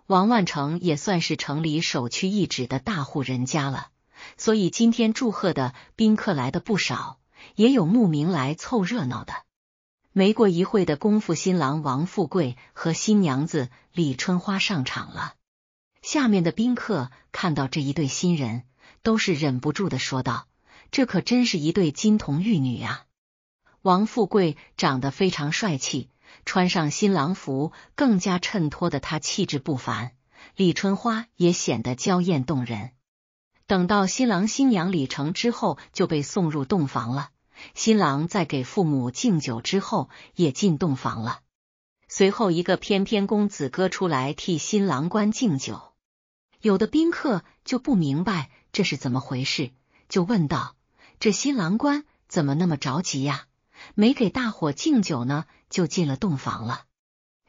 王万成也算是城里首屈一指的大户人家了，所以今天祝贺的宾客来的不少，也有慕名来凑热闹的。没过一会的功夫，新郎王富贵和新娘子李春花上场了。下面的宾客看到这一对新人，都是忍不住的说道：“这可真是一对金童玉女啊！”王富贵长得非常帅气。穿上新郎服，更加衬托的他气质不凡，李春花也显得娇艳动人。等到新郎新娘礼成之后，就被送入洞房了。新郎在给父母敬酒之后，也进洞房了。随后，一个翩翩公子哥出来替新郎官敬酒，有的宾客就不明白这是怎么回事，就问道：“这新郎官怎么那么着急呀？”没给大伙敬酒呢，就进了洞房了。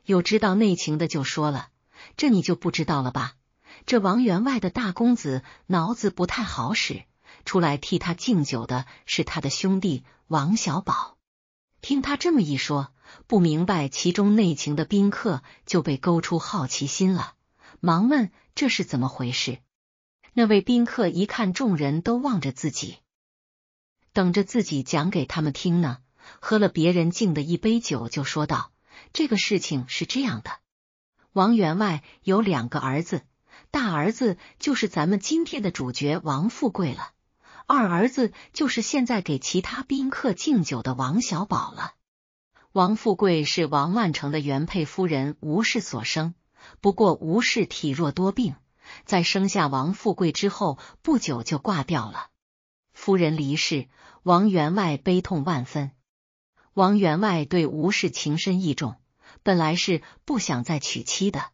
有知道内情的就说了：“这你就不知道了吧？”这王员外的大公子脑子不太好使，出来替他敬酒的是他的兄弟王小宝。听他这么一说，不明白其中内情的宾客就被勾出好奇心了，忙问：“这是怎么回事？”那位宾客一看，众人都望着自己，等着自己讲给他们听呢。喝了别人敬的一杯酒，就说道：“这个事情是这样的，王员外有两个儿子，大儿子就是咱们今天的主角王富贵了，二儿子就是现在给其他宾客敬酒的王小宝了。王富贵是王万成的原配夫人吴氏所生，不过吴氏体弱多病，在生下王富贵之后不久就挂掉了。夫人离世，王员外悲痛万分。”王员外对吴氏情深意重，本来是不想再娶妻的。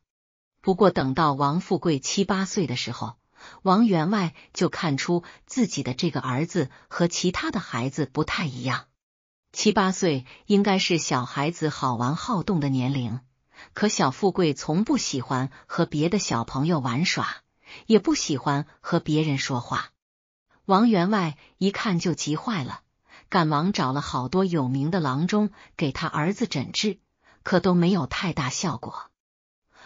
不过等到王富贵七八岁的时候，王员外就看出自己的这个儿子和其他的孩子不太一样。七八岁应该是小孩子好玩好动的年龄，可小富贵从不喜欢和别的小朋友玩耍，也不喜欢和别人说话。王员外一看就急坏了。赶忙找了好多有名的郎中给他儿子诊治，可都没有太大效果。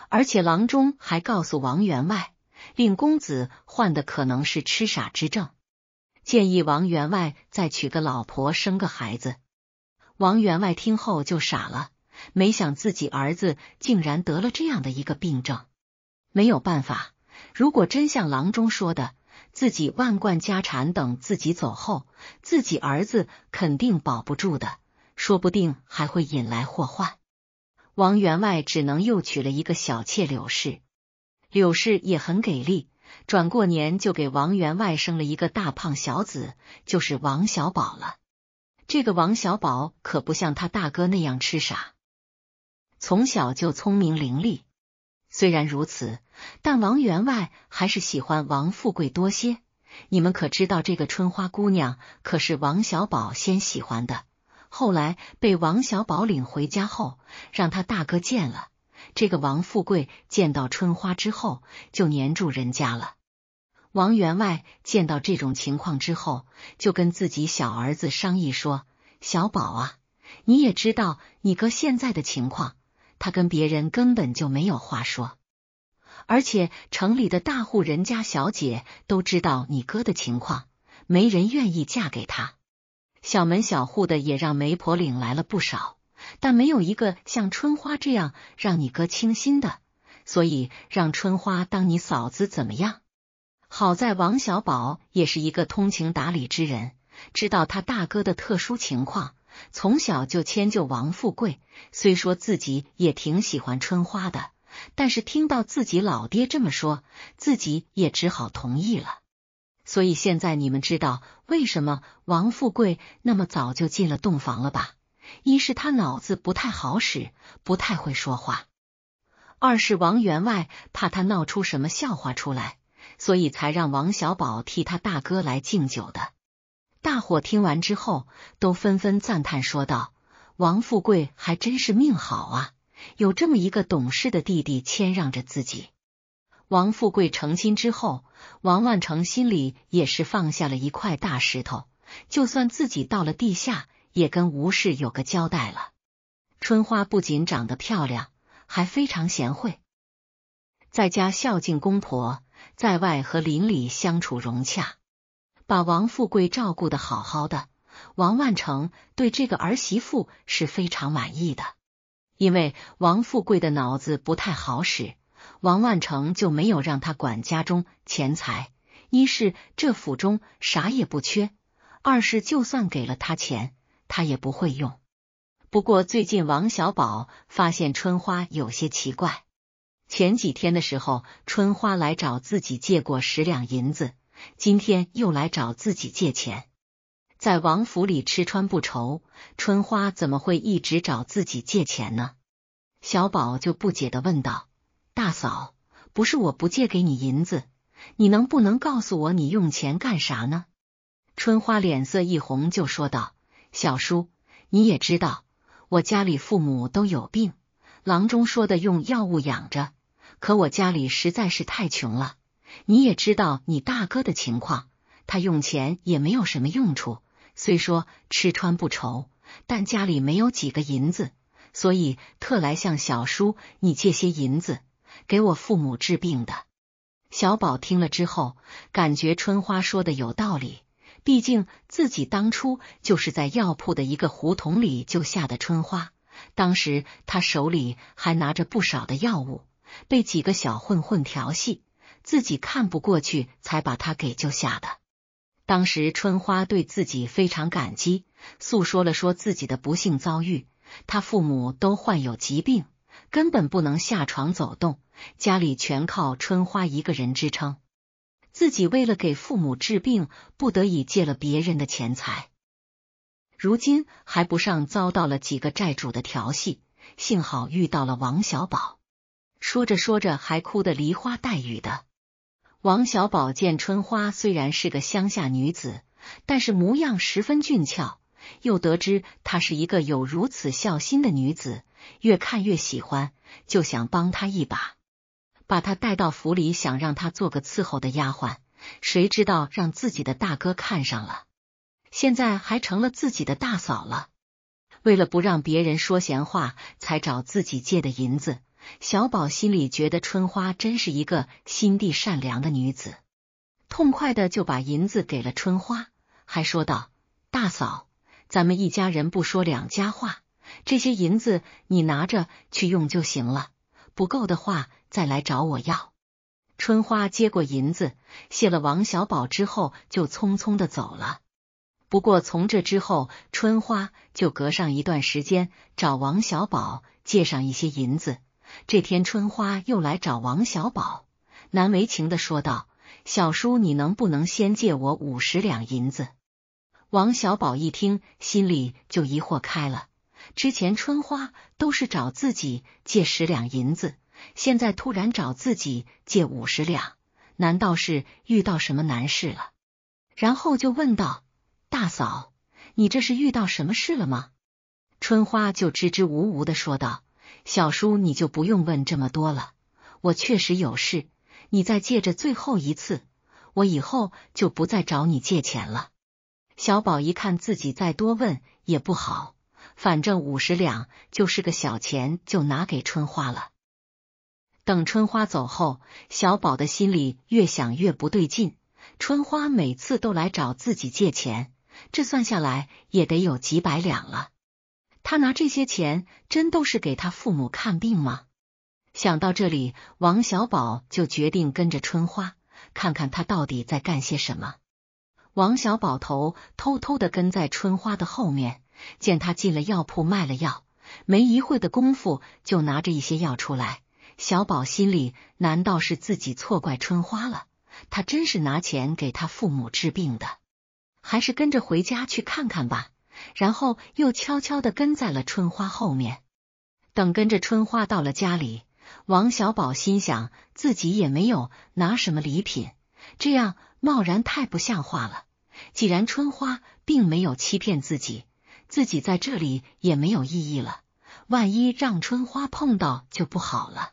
而且郎中还告诉王员外，令公子患的可能是痴傻之症，建议王员外再娶个老婆生个孩子。王员外听后就傻了，没想自己儿子竟然得了这样的一个病症。没有办法，如果真像郎中说的。自己万贯家产等自己走后，自己儿子肯定保不住的，说不定还会引来祸患。王员外只能又娶了一个小妾柳氏，柳氏也很给力，转过年就给王员外生了一个大胖小子，就是王小宝了。这个王小宝可不像他大哥那样痴傻，从小就聪明伶俐。虽然如此。但王员外还是喜欢王富贵多些。你们可知道，这个春花姑娘可是王小宝先喜欢的，后来被王小宝领回家后，让他大哥见了。这个王富贵见到春花之后，就黏住人家了。王员外见到这种情况之后，就跟自己小儿子商议说：“小宝啊，你也知道你哥现在的情况，他跟别人根本就没有话说。”而且城里的大户人家小姐都知道你哥的情况，没人愿意嫁给他。小门小户的也让媒婆领来了不少，但没有一个像春花这样让你哥倾心的。所以让春花当你嫂子怎么样？好在王小宝也是一个通情达理之人，知道他大哥的特殊情况，从小就迁就王富贵。虽说自己也挺喜欢春花的。但是听到自己老爹这么说，自己也只好同意了。所以现在你们知道为什么王富贵那么早就进了洞房了吧？一是他脑子不太好使，不太会说话；二是王员外怕他闹出什么笑话出来，所以才让王小宝替他大哥来敬酒的。大伙听完之后，都纷纷赞叹说道：“王富贵还真是命好啊！”有这么一个懂事的弟弟谦让着自己，王富贵成亲之后，王万成心里也是放下了一块大石头。就算自己到了地下，也跟吴氏有个交代了。春花不仅长得漂亮，还非常贤惠，在家孝敬公婆，在外和邻里相处融洽，把王富贵照顾的好好的。王万成对这个儿媳妇是非常满意的。因为王富贵的脑子不太好使，王万成就没有让他管家中钱财。一是这府中啥也不缺，二是就算给了他钱，他也不会用。不过最近王小宝发现春花有些奇怪。前几天的时候，春花来找自己借过十两银子，今天又来找自己借钱。在王府里吃穿不愁，春花怎么会一直找自己借钱呢？小宝就不解的问道：“大嫂，不是我不借给你银子，你能不能告诉我你用钱干啥呢？”春花脸色一红，就说道：“小叔，你也知道我家里父母都有病，郎中说的用药物养着，可我家里实在是太穷了。你也知道你大哥的情况，他用钱也没有什么用处。”虽说吃穿不愁，但家里没有几个银子，所以特来向小叔你借些银子，给我父母治病的。小宝听了之后，感觉春花说的有道理，毕竟自己当初就是在药铺的一个胡同里救下的春花，当时他手里还拿着不少的药物，被几个小混混调戏，自己看不过去，才把他给救下的。当时春花对自己非常感激，诉说了说自己的不幸遭遇。他父母都患有疾病，根本不能下床走动，家里全靠春花一个人支撑。自己为了给父母治病，不得已借了别人的钱财，如今还不上，遭到了几个债主的调戏。幸好遇到了王小宝。说着说着，还哭得梨花带雨的。王小宝见春花虽然是个乡下女子，但是模样十分俊俏，又得知她是一个有如此孝心的女子，越看越喜欢，就想帮她一把，把她带到府里，想让她做个伺候的丫鬟。谁知道让自己的大哥看上了，现在还成了自己的大嫂了。为了不让别人说闲话，才找自己借的银子。小宝心里觉得春花真是一个心地善良的女子，痛快的就把银子给了春花，还说道：“大嫂，咱们一家人不说两家话，这些银子你拿着去用就行了，不够的话再来找我要。”春花接过银子，谢了王小宝之后，就匆匆的走了。不过从这之后，春花就隔上一段时间找王小宝借上一些银子。这天，春花又来找王小宝，难为情的说道：“小叔，你能不能先借我五十两银子？”王小宝一听，心里就疑惑开了。之前春花都是找自己借十两银子，现在突然找自己借五十两，难道是遇到什么难事了？然后就问道：“大嫂，你这是遇到什么事了吗？”春花就支支吾吾的说道。小叔，你就不用问这么多了，我确实有事，你再借着最后一次，我以后就不再找你借钱了。小宝一看自己再多问也不好，反正五十两就是个小钱，就拿给春花了。等春花走后，小宝的心里越想越不对劲，春花每次都来找自己借钱，这算下来也得有几百两了。他拿这些钱真都是给他父母看病吗？想到这里，王小宝就决定跟着春花，看看他到底在干些什么。王小宝头偷偷的跟在春花的后面，见他进了药铺卖了药，没一会的功夫就拿着一些药出来。小宝心里难道是自己错怪春花了？他真是拿钱给他父母治病的，还是跟着回家去看看吧。然后又悄悄的跟在了春花后面。等跟着春花到了家里，王小宝心想自己也没有拿什么礼品，这样贸然太不像话了。既然春花并没有欺骗自己，自己在这里也没有意义了。万一让春花碰到就不好了。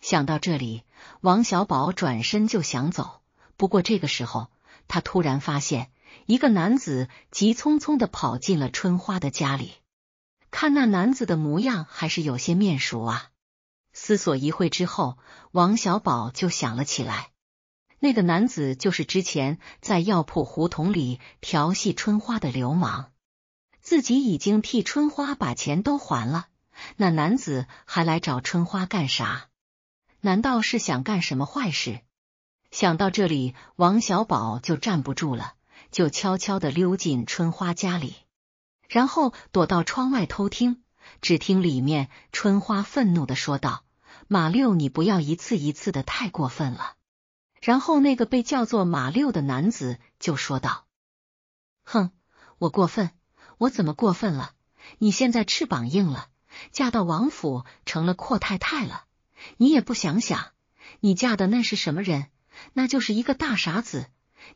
想到这里，王小宝转身就想走。不过这个时候，他突然发现。一个男子急匆匆的跑进了春花的家里，看那男子的模样还是有些面熟啊。思索一会之后，王小宝就想了起来，那个男子就是之前在药铺胡同里调戏春花的流氓。自己已经替春花把钱都还了，那男子还来找春花干啥？难道是想干什么坏事？想到这里，王小宝就站不住了。就悄悄的溜进春花家里，然后躲到窗外偷听。只听里面春花愤怒的说道：“马六，你不要一次一次的太过分了。”然后那个被叫做马六的男子就说道：“哼，我过分？我怎么过分了？你现在翅膀硬了，嫁到王府成了阔太太了，你也不想想，你嫁的那是什么人？那就是一个大傻子。”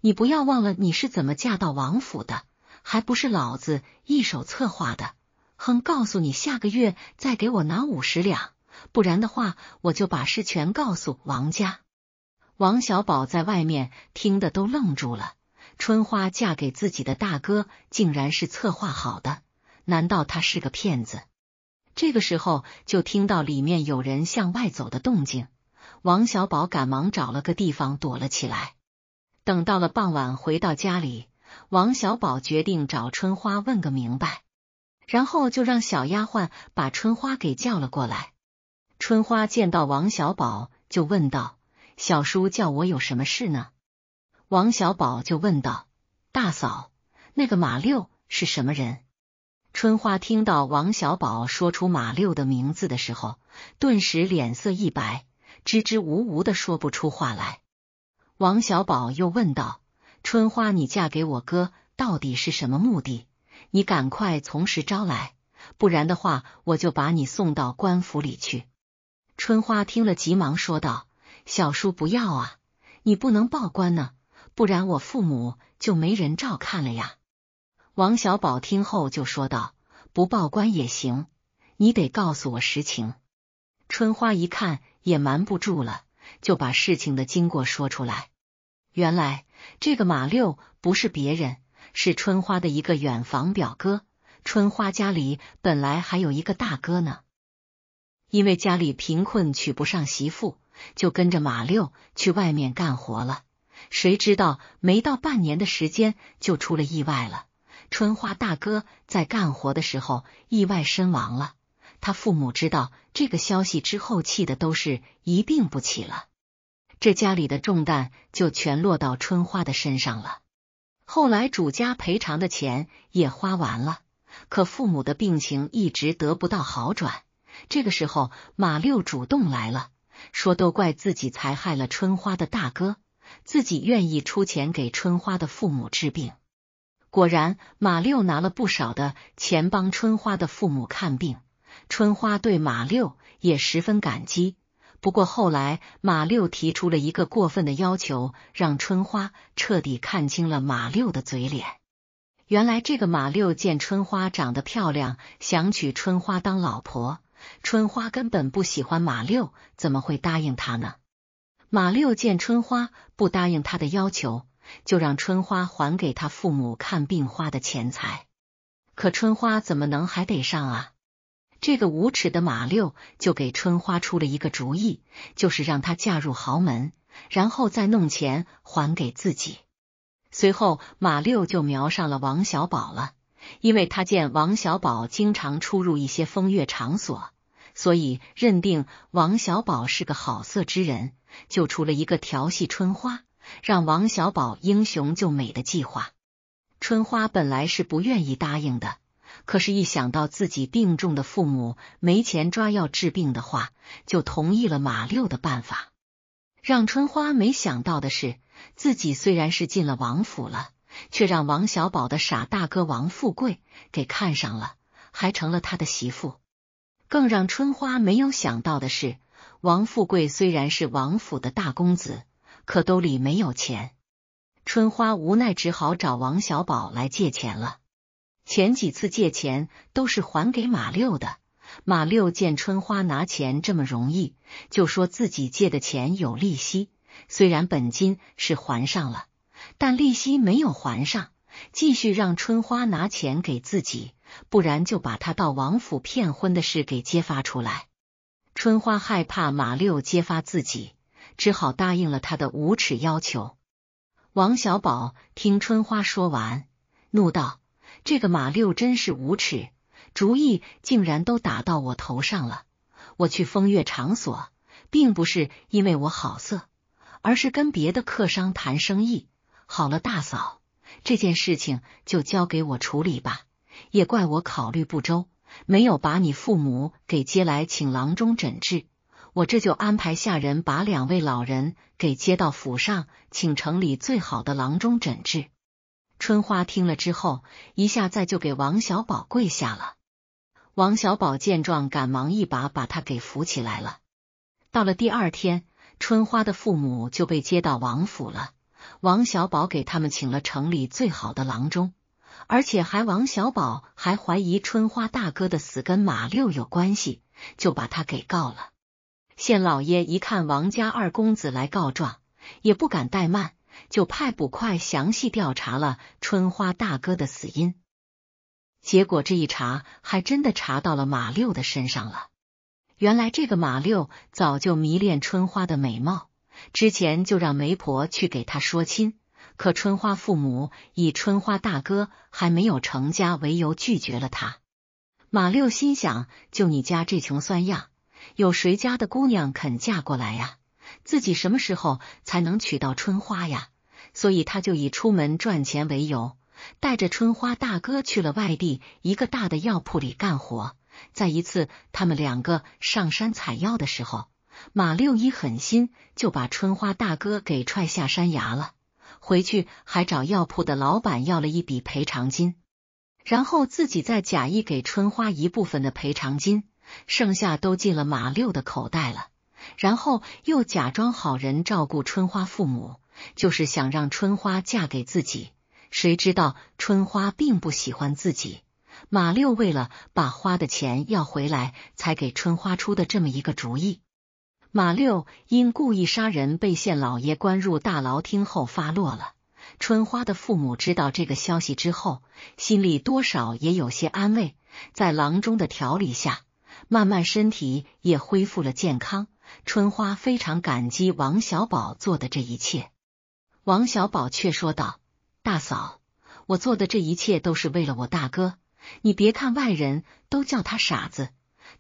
你不要忘了，你是怎么嫁到王府的，还不是老子一手策划的？哼，告诉你，下个月再给我拿五十两，不然的话，我就把事全告诉王家。王小宝在外面听得都愣住了，春花嫁给自己的大哥，竟然是策划好的？难道他是个骗子？这个时候，就听到里面有人向外走的动静，王小宝赶忙找了个地方躲了起来。等到了傍晚，回到家里，王小宝决定找春花问个明白，然后就让小丫鬟把春花给叫了过来。春花见到王小宝，就问道：“小叔叫我有什么事呢？”王小宝就问道：“大嫂，那个马六是什么人？”春花听到王小宝说出马六的名字的时候，顿时脸色一白，支支吾吾的说不出话来。王小宝又问道：“春花，你嫁给我哥到底是什么目的？你赶快从实招来，不然的话，我就把你送到官府里去。”春花听了，急忙说道：“小叔，不要啊！你不能报官呢，不然我父母就没人照看了呀。”王小宝听后就说道：“不报官也行，你得告诉我实情。”春花一看也瞒不住了。就把事情的经过说出来。原来这个马六不是别人，是春花的一个远房表哥。春花家里本来还有一个大哥呢，因为家里贫困娶不上媳妇，就跟着马六去外面干活了。谁知道没到半年的时间就出了意外了，春花大哥在干活的时候意外身亡了。他父母知道这个消息之后，气的都是一病不起了。这家里的重担就全落到春花的身上了。后来主家赔偿的钱也花完了，可父母的病情一直得不到好转。这个时候，马六主动来了，说都怪自己才害了春花的大哥，自己愿意出钱给春花的父母治病。果然，马六拿了不少的钱帮春花的父母看病。春花对马六也十分感激，不过后来马六提出了一个过分的要求，让春花彻底看清了马六的嘴脸。原来这个马六见春花长得漂亮，想娶春花当老婆。春花根本不喜欢马六，怎么会答应他呢？马六见春花不答应他的要求，就让春花还给他父母看病花的钱财。可春花怎么能还得上啊？这个无耻的马六就给春花出了一个主意，就是让她嫁入豪门，然后再弄钱还给自己。随后，马六就瞄上了王小宝了，因为他见王小宝经常出入一些风月场所，所以认定王小宝是个好色之人，就出了一个调戏春花，让王小宝英雄救美的计划。春花本来是不愿意答应的。可是，一想到自己病重的父母没钱抓药治病的话，就同意了马六的办法。让春花没想到的是，自己虽然是进了王府了，却让王小宝的傻大哥王富贵给看上了，还成了他的媳妇。更让春花没有想到的是，王富贵虽然是王府的大公子，可兜里没有钱。春花无奈，只好找王小宝来借钱了。前几次借钱都是还给马六的。马六见春花拿钱这么容易，就说自己借的钱有利息，虽然本金是还上了，但利息没有还上，继续让春花拿钱给自己，不然就把他到王府骗婚的事给揭发出来。春花害怕马六揭发自己，只好答应了他的无耻要求。王小宝听春花说完，怒道。这个马六真是无耻，主意竟然都打到我头上了。我去风月场所，并不是因为我好色，而是跟别的客商谈生意。好了，大嫂，这件事情就交给我处理吧。也怪我考虑不周，没有把你父母给接来请郎中诊治。我这就安排下人把两位老人给接到府上，请城里最好的郎中诊治。春花听了之后，一下再就给王小宝跪下了。王小宝见状，赶忙一把把他给扶起来了。到了第二天，春花的父母就被接到王府了。王小宝给他们请了城里最好的郎中，而且还王小宝还怀疑春花大哥的死跟马六有关系，就把他给告了。县老爷一看王家二公子来告状，也不敢怠慢。就派捕快详细调查了春花大哥的死因，结果这一查还真的查到了马六的身上了。原来这个马六早就迷恋春花的美貌，之前就让媒婆去给他说亲，可春花父母以春花大哥还没有成家为由拒绝了他。马六心想，就你家这穷酸样，有谁家的姑娘肯嫁过来呀？自己什么时候才能娶到春花呀？所以他就以出门赚钱为由，带着春花大哥去了外地一个大的药铺里干活。在一次他们两个上山采药的时候，马六一狠心就把春花大哥给踹下山崖了。回去还找药铺的老板要了一笔赔偿金，然后自己再假意给春花一部分的赔偿金，剩下都进了马六的口袋了。然后又假装好人照顾春花父母，就是想让春花嫁给自己。谁知道春花并不喜欢自己。马六为了把花的钱要回来，才给春花出的这么一个主意。马六因故意杀人被县老爷关入大牢，听后发落了。春花的父母知道这个消息之后，心里多少也有些安慰。在郎中的调理下，慢慢身体也恢复了健康。春花非常感激王小宝做的这一切，王小宝却说道：“大嫂，我做的这一切都是为了我大哥。你别看外人都叫他傻子，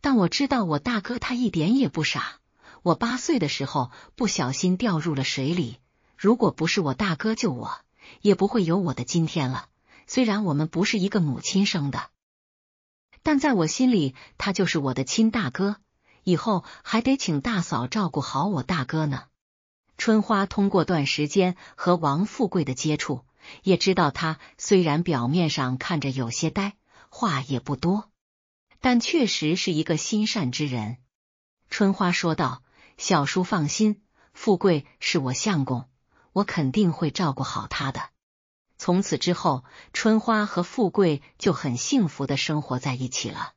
但我知道我大哥他一点也不傻。我八岁的时候不小心掉入了水里，如果不是我大哥救我，也不会有我的今天了。虽然我们不是一个母亲生的，但在我心里，他就是我的亲大哥。”以后还得请大嫂照顾好我大哥呢。春花通过段时间和王富贵的接触，也知道他虽然表面上看着有些呆，话也不多，但确实是一个心善之人。春花说道：“小叔放心，富贵是我相公，我肯定会照顾好他的。”从此之后，春花和富贵就很幸福的生活在一起了。